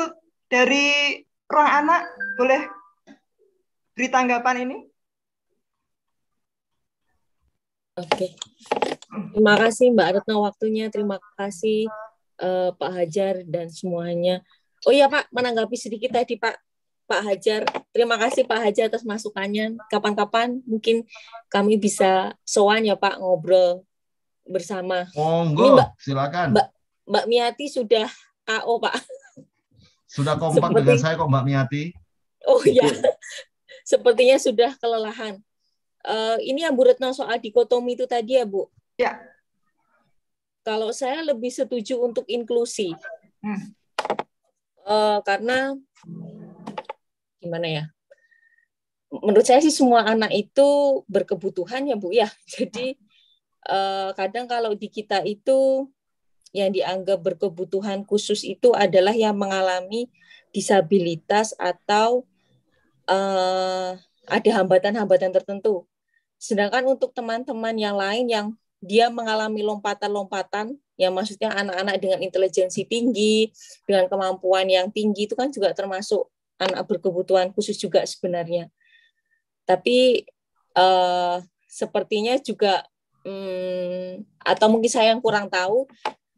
dari ruang anak boleh beri tanggapan ini. Oke. Terima kasih Mbak Retno waktunya. Terima kasih uh, Pak Hajar dan semuanya. Oh iya Pak, menanggapi sedikit tadi Pak Pak Hajar. Terima kasih Pak Hajar atas masukannya. Kapan-kapan mungkin kami bisa soan ya Pak ngobrol bersama. Monggo, silakan. Mbak, Mbak Miati sudah AO Pak. Sudah kompak Seperti... dengan saya kok Mbak Miati. Oh iya. sepertinya sudah kelelahan. Uh, ini yang Bu Retno soal dikotomi itu tadi ya Bu. Ya. Kalau saya lebih setuju untuk inklusi. Hmm. Uh, karena gimana ya menurut saya sih semua anak itu berkebutuhan ya bu ya jadi eh, kadang kalau di kita itu yang dianggap berkebutuhan khusus itu adalah yang mengalami disabilitas atau eh, ada hambatan-hambatan tertentu sedangkan untuk teman-teman yang lain yang dia mengalami lompatan-lompatan yang maksudnya anak-anak dengan intelijensi tinggi dengan kemampuan yang tinggi itu kan juga termasuk anak berkebutuhan khusus juga sebenarnya. Tapi uh, sepertinya juga um, atau mungkin saya yang kurang tahu,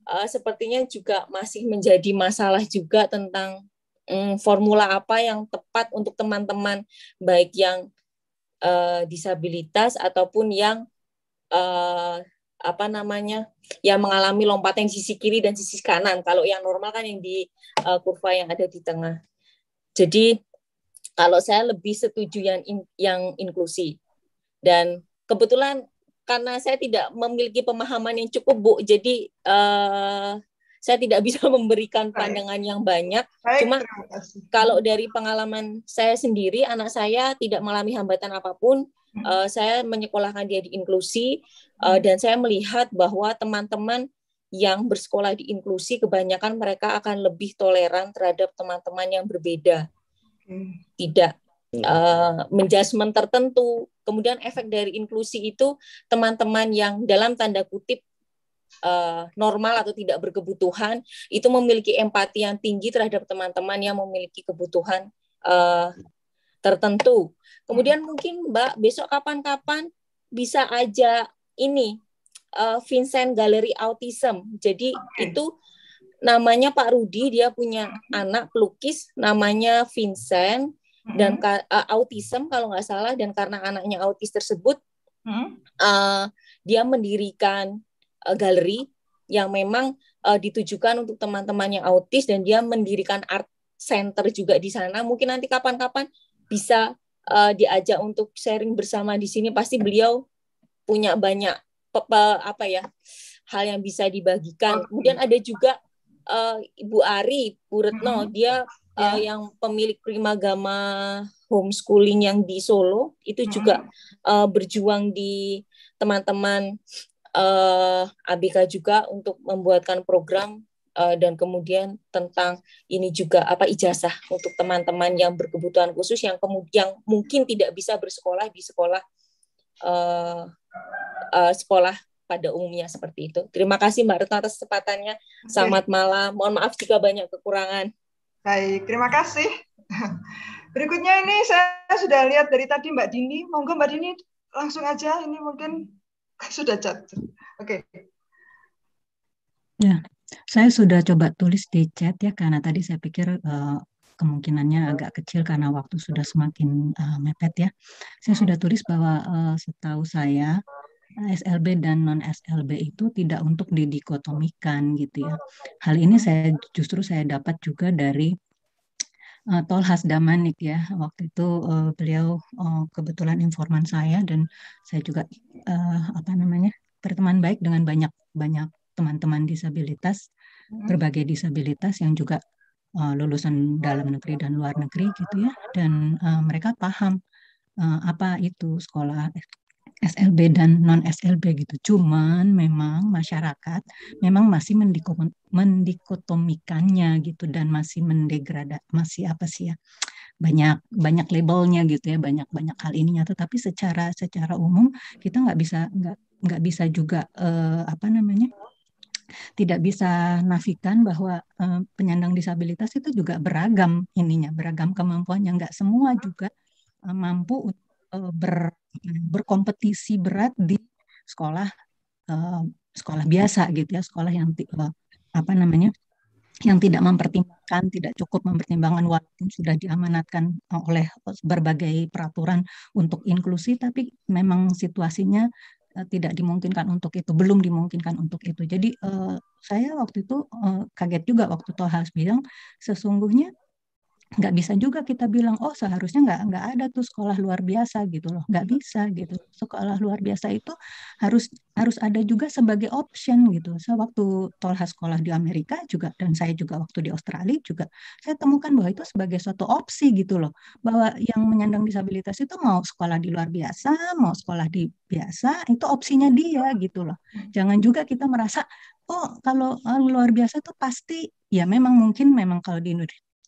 uh, sepertinya juga masih menjadi masalah juga tentang um, formula apa yang tepat untuk teman-teman baik yang uh, disabilitas ataupun yang uh, apa namanya yang mengalami lompatan sisi kiri dan sisi kanan kalau yang normal kan yang di uh, kurva yang ada di tengah jadi kalau saya lebih setuju yang in, yang inklusi. Dan kebetulan karena saya tidak memiliki pemahaman yang cukup Bu, jadi uh, saya tidak bisa memberikan pandangan yang banyak. Cuma kalau dari pengalaman saya sendiri, anak saya tidak mengalami hambatan apapun. Uh, saya menyekolahkan dia di inklusi uh, dan saya melihat bahwa teman-teman yang bersekolah di inklusi kebanyakan mereka akan lebih toleran terhadap teman-teman yang berbeda tidak uh, hmm. eh, menjasmen tertentu kemudian efek dari inklusi itu teman-teman yang dalam tanda kutip uh, normal atau tidak berkebutuhan itu memiliki empati yang tinggi terhadap teman-teman yang memiliki kebutuhan uh, tertentu kemudian hmm. mungkin mbak besok kapan-kapan bisa aja ini uh, Vincent Gallery Autism. Jadi okay. itu namanya Pak Rudi, dia punya anak pelukis namanya Vincent mm-hmm. dan uh, autism kalau nggak salah dan karena anaknya autis tersebut mm-hmm. uh, dia mendirikan uh, galeri yang memang uh, ditujukan untuk teman-teman yang autis dan dia mendirikan art center juga di sana. Mungkin nanti kapan-kapan bisa uh, diajak untuk sharing bersama di sini pasti beliau punya banyak apa ya hal yang bisa dibagikan. Oh. Kemudian ada juga uh, Ibu Ari, Bu Retno, hmm dia uh, yang pemilik Prima Gama homeschooling yang di Solo, itu hmm juga uh, eh, berjuang di teman-teman uh, ABK juga untuk membuatkan program uh, dan kemudian tentang ini juga apa ijazah untuk teman-teman yang berkebutuhan khusus yang kemudian mungkin tidak bisa bersekolah di sekolah uh, uh, sekolah pada umumnya seperti itu. Terima kasih Mbak Retno atas kesempatannya. Okay. Selamat malam. Mohon maaf jika banyak kekurangan. Baik, terima kasih. Berikutnya ini saya sudah lihat dari tadi Mbak Dini. Monggo Mbak Dini langsung aja ini mungkin sudah chat. Oke. Okay. Ya, saya sudah coba tulis di chat ya karena tadi saya pikir uh, kemungkinannya agak kecil karena waktu sudah semakin uh, mepet ya. Saya sudah tulis bahwa uh, setahu saya eh, SLB dan non SLB itu tidak untuk didikotomikan gitu ya. Hal ini saya justru saya dapat juga dari uh, Tol Hasdamanik ya. Waktu itu uh, beliau uh, kebetulan informan saya dan saya juga uh, apa namanya berteman baik dengan banyak banyak teman-teman disabilitas hmm. berbagai disabilitas yang juga uh, lulusan dalam negeri dan luar negeri gitu ya dan uh, mereka paham uh, apa itu sekolah SLB dan non SLB gitu. Cuman memang masyarakat memang masih mendikotomikannya gitu dan masih mendegrada masih apa sih ya? banyak banyak labelnya gitu ya banyak banyak hal ininya Tapi secara secara umum kita nggak bisa nggak nggak bisa juga uh, apa namanya tidak bisa nafikan bahwa uh, penyandang disabilitas itu juga beragam ininya, beragam kemampuannya. Nggak semua juga uh, mampu uh, ber, berkompetisi berat di sekolah uh, sekolah biasa gitu ya, sekolah yang uh, apa namanya yang tidak mempertimbangkan, tidak cukup mempertimbangkan walaupun sudah diamanatkan oleh berbagai peraturan untuk inklusi, tapi memang situasinya Eh, tidak dimungkinkan untuk itu, belum dimungkinkan untuk itu. Jadi uh, saya waktu itu uh, kaget juga waktu Tohas bilang sesungguhnya nggak bisa juga kita bilang oh seharusnya nggak nggak ada tuh sekolah luar biasa gitu loh nggak bisa gitu sekolah luar biasa itu harus harus ada juga sebagai option gitu saya waktu tolha sekolah di Amerika juga dan saya juga waktu di Australia juga saya temukan bahwa itu sebagai suatu opsi gitu loh bahwa yang menyandang disabilitas itu mau sekolah di luar biasa mau sekolah di biasa itu opsinya dia gitu loh hmm. jangan juga kita merasa oh kalau oh, luar biasa itu pasti ya memang mungkin memang kalau di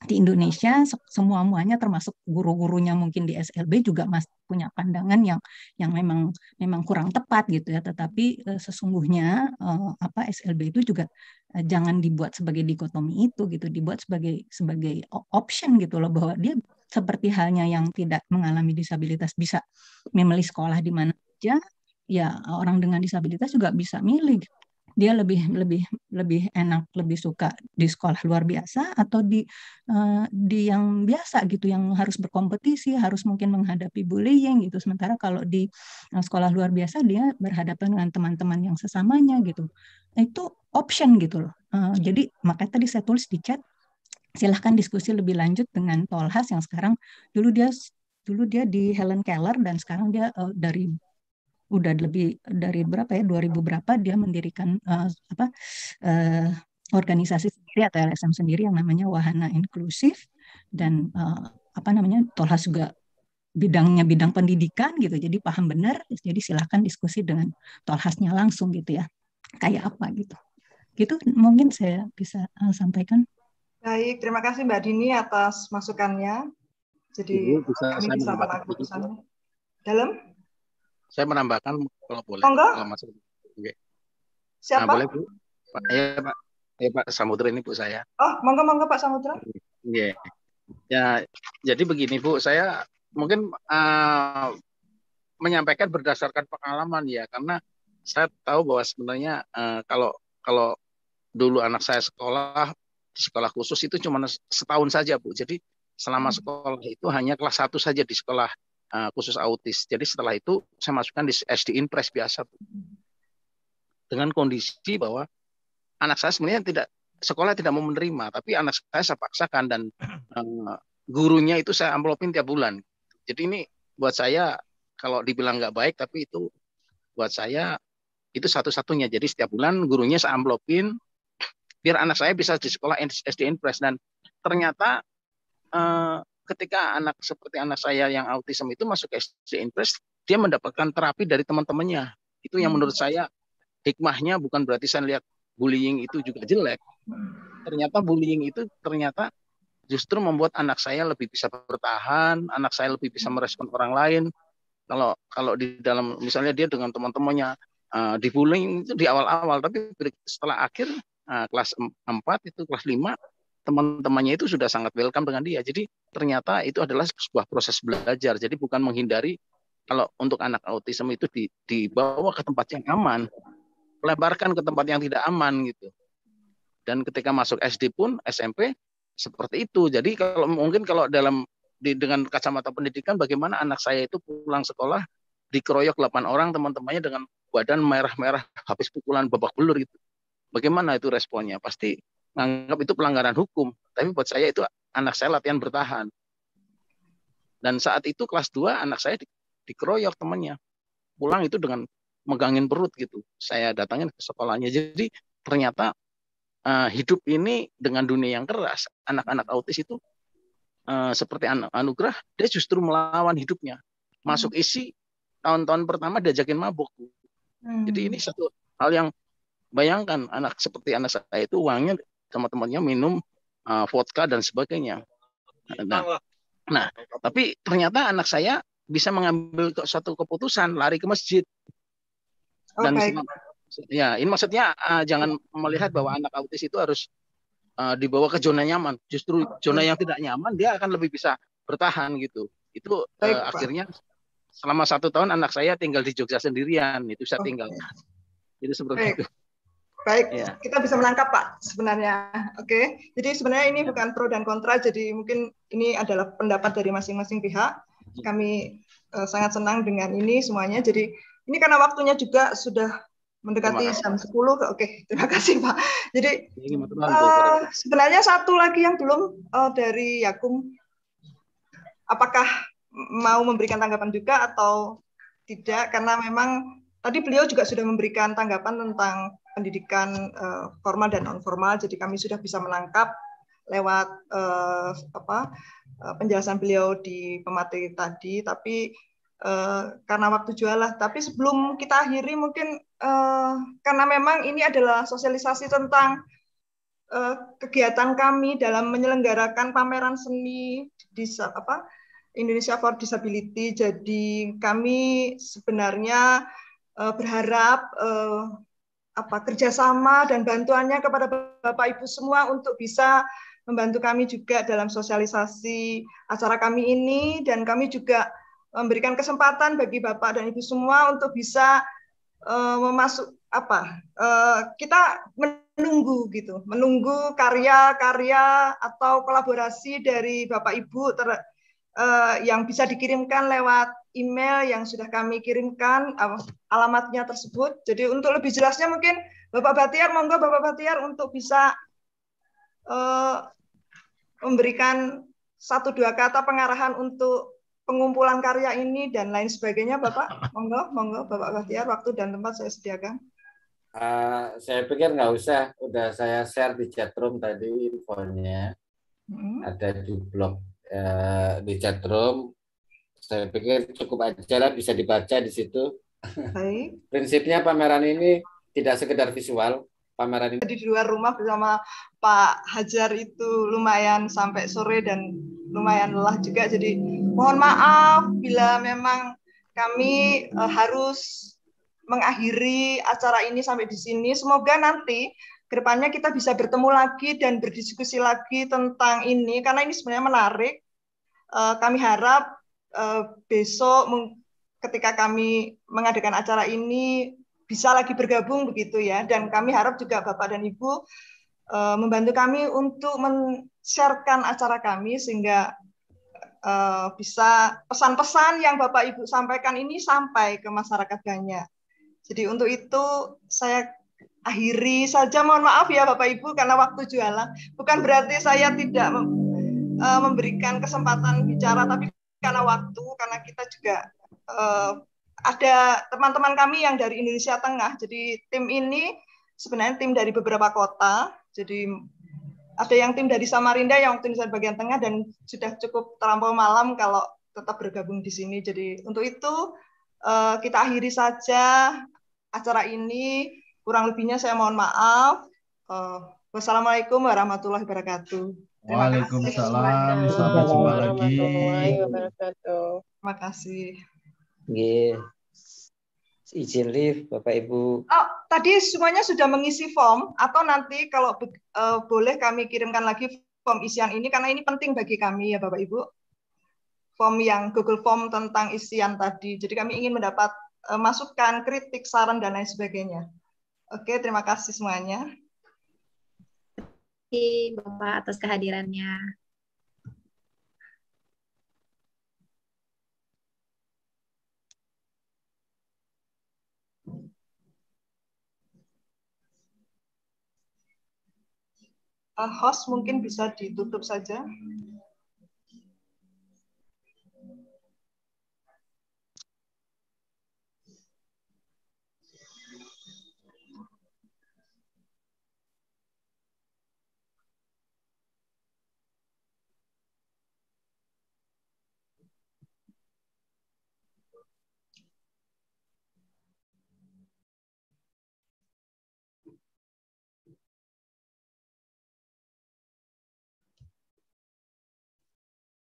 di Indonesia semua muanya termasuk guru-gurunya mungkin di SLB juga masih punya pandangan yang yang memang memang kurang tepat gitu ya tetapi eh, sesungguhnya eh, apa SLB itu juga eh, jangan dibuat sebagai dikotomi itu gitu dibuat sebagai sebagai option gitu loh bahwa dia seperti halnya yang tidak mengalami disabilitas bisa memilih sekolah di mana aja ya orang dengan disabilitas juga bisa milih dia lebih lebih lebih enak lebih suka di sekolah luar biasa atau di uh, di yang biasa gitu yang harus berkompetisi harus mungkin menghadapi bullying gitu sementara kalau di eh, sekolah luar biasa dia berhadapan dengan teman-teman yang sesamanya gitu itu option gitu loh uh, jadi makanya tadi saya tulis di chat silahkan diskusi lebih lanjut dengan Tolhas yang sekarang dulu dia dulu dia di Helen Keller dan sekarang dia uh, dari udah lebih dari berapa ya 2000 berapa dia mendirikan uh, apa uh, organisasi sendiri atau LSM sendiri yang namanya Wahana Inklusif dan uh, apa namanya Tolhas juga bidangnya bidang pendidikan gitu jadi paham benar jadi silahkan diskusi dengan Tolhasnya langsung gitu ya kayak apa gitu gitu mungkin saya bisa uh, sampaikan baik terima kasih Mbak Dini atas masukannya jadi Ibu iya, bisa kami bisa melakukan ya. dalam saya menambahkan kalau boleh. Kalau masuk. Oke. Siapa? Nah, boleh Bu. Pak, ya, Pak. Ya, Pak Samudra ini Bu saya. Oh, monggo monggo Pak Samudra. Iya. Yeah. Ya, jadi begini Bu, saya mungkin uh, menyampaikan berdasarkan pengalaman ya, karena saya tahu bahwa sebenarnya uh, kalau kalau dulu anak saya sekolah sekolah khusus itu cuma setahun saja Bu. Jadi selama hmm. sekolah itu hanya kelas satu saja di sekolah Eh, khusus autis. Jadi setelah itu saya masukkan di SD Impres biasa dengan kondisi bahwa anak saya sebenarnya tidak sekolah tidak mau menerima, tapi anak saya saya paksakan dan eh, gurunya itu saya amplopin tiap bulan. Jadi ini buat saya kalau dibilang nggak baik, tapi itu buat saya itu satu-satunya. Jadi setiap bulan gurunya saya amplopin biar anak saya bisa di sekolah SD Impress dan ternyata eh, ketika anak seperti anak saya yang autism itu masuk SD Impress, dia mendapatkan terapi dari teman-temannya. Itu yang hmm. menurut saya hikmahnya bukan berarti saya lihat bullying itu juga jelek. Ternyata bullying itu ternyata justru membuat anak saya lebih bisa bertahan, anak saya lebih bisa merespon orang lain. Kalau kalau di dalam misalnya dia dengan teman-temannya uh, eh, dibullying itu di awal-awal, tapi setelah akhir uh, kelas 4 itu kelas 5 teman-temannya itu sudah sangat welcome dengan dia. Jadi ternyata itu adalah sebuah proses belajar. Jadi bukan menghindari kalau untuk anak autisme itu di, dibawa ke tempat yang aman, lebarkan ke tempat yang tidak aman gitu. Dan ketika masuk SD pun SMP seperti itu. Jadi kalau mungkin kalau dalam di, dengan kacamata pendidikan bagaimana anak saya itu pulang sekolah dikeroyok 8 orang teman-temannya dengan badan merah-merah habis pukulan babak belur gitu. Bagaimana itu responnya? Pasti menganggap itu pelanggaran hukum. Tapi buat saya itu anak saya latihan bertahan. Dan saat itu kelas 2 anak saya di, dikeroyok temannya. Pulang itu dengan megangin perut gitu. Saya datangin ke sekolahnya. Jadi ternyata uh, hidup ini dengan dunia yang keras, anak-anak autis itu uh, seperti anak anugerah, dia justru melawan hidupnya. Masuk isi hmm. tahun-tahun pertama diajakin mabuk. Hmm. Jadi ini satu hal yang bayangkan anak seperti anak saya itu uangnya teman-temannya minum uh, vodka dan sebagainya. Nah, nah, tapi ternyata anak saya bisa mengambil satu keputusan lari ke masjid. Oh, dan okay. ya, ini maksudnya uh, jangan melihat bahwa anak autis itu harus uh, dibawa ke zona nyaman. Justru zona yang tidak nyaman dia akan lebih bisa bertahan gitu. Itu uh, Baik, akhirnya selama satu tahun anak saya tinggal di Jogja sendirian. Itu saya okay. tinggal. Itu seperti Baik. itu. Baik, ya. kita bisa menangkap Pak sebenarnya. Oke. Okay? Jadi sebenarnya ini bukan pro dan kontra, jadi mungkin ini adalah pendapat dari masing-masing pihak. Iya. Kami uh, sangat senang dengan ini semuanya. Jadi ini karena waktunya juga sudah mendekati jam 10. Oke, okay, terima kasih Pak. Jadi uh, sebenarnya satu lagi yang belum uh, dari Yakum apakah mau memberikan tanggapan juga atau tidak karena memang Tadi beliau juga sudah memberikan tanggapan tentang pendidikan uh, formal dan non formal, jadi kami sudah bisa menangkap lewat uh, apa uh, penjelasan beliau di pemateri tadi. Tapi uh, karena waktu jualah, tapi sebelum kita akhiri mungkin uh, karena memang ini adalah sosialisasi tentang uh, kegiatan kami dalam menyelenggarakan pameran seni di apa Indonesia for Disability. Jadi kami sebenarnya Eh, berharap eh, apa kerjasama dan bantuannya kepada Bapak Ibu semua untuk bisa membantu kami juga dalam sosialisasi acara kami ini dan kami juga memberikan kesempatan bagi Bapak dan Ibu semua untuk bisa uh, memasuk apa uh, kita menunggu gitu menunggu karya-karya atau kolaborasi dari Bapak Ibu ter uh, yang bisa dikirimkan lewat email yang sudah kami kirimkan eh, alamatnya tersebut. Jadi untuk lebih jelasnya mungkin Bapak Batiar, monggo Bapak Batiar untuk bisa uh, memberikan satu dua kata pengarahan untuk pengumpulan karya ini dan lain sebagainya, Bapak. Monggo, monggo Bapak Batiar, waktu dan tempat saya sediakan. Uh, saya pikir nggak usah, udah saya share di chatroom tadi infonya. Hmm. Ada di blog uh, di chatroom. Saya pikir cukup aja lah bisa dibaca di situ. Baik. Prinsipnya pameran ini tidak sekedar visual, pameran ini. Di luar rumah bersama Pak Hajar itu lumayan sampai sore dan lumayan lelah juga. Jadi mohon maaf bila memang kami eh, harus mengakhiri acara ini sampai di sini. Semoga nanti kedepannya kita bisa bertemu lagi dan berdiskusi lagi tentang ini karena ini sebenarnya menarik. Eh, kami harap eh, besok ketika kami mengadakan acara ini bisa lagi bergabung begitu ya dan kami harap juga Bapak dan Ibu eh, membantu kami untuk men-sharekan acara kami sehingga bisa pesan-pesan yang Bapak Ibu sampaikan ini sampai ke masyarakat banyak. Jadi untuk itu saya akhiri saja mohon maaf ya Bapak Ibu karena waktu jualan bukan berarti saya tidak e, memberikan kesempatan bicara tapi karena waktu karena kita juga uh, ada teman-teman kami yang dari Indonesia Tengah jadi tim ini sebenarnya tim dari beberapa kota jadi ada yang tim dari Samarinda yang waktu dari bagian tengah dan sudah cukup terlampau malam kalau tetap bergabung di sini. Jadi untuk itu e, kita akhiri saja acara ini. Kurang lebihnya saya mohon maaf. Uh, wassalamualaikum warahmatullahi wabarakatuh. Terima Waalaikumsalam. Kasih. Sampai jumpa lagi. Terima kasih. Yeah. Izin lift, Bapak Ibu. Oh, tadi semuanya sudah mengisi form atau nanti kalau uh, boleh kami kirimkan lagi form isian ini karena ini penting bagi kami ya Bapak Ibu. Form yang Google Form tentang isian tadi. Jadi kami ingin mendapat uh, masukan, kritik, saran dan lain sebagainya. Oke, terima kasih semuanya. Terima kasih Bapak atas kehadirannya. Uh, host mungkin bisa ditutup saja.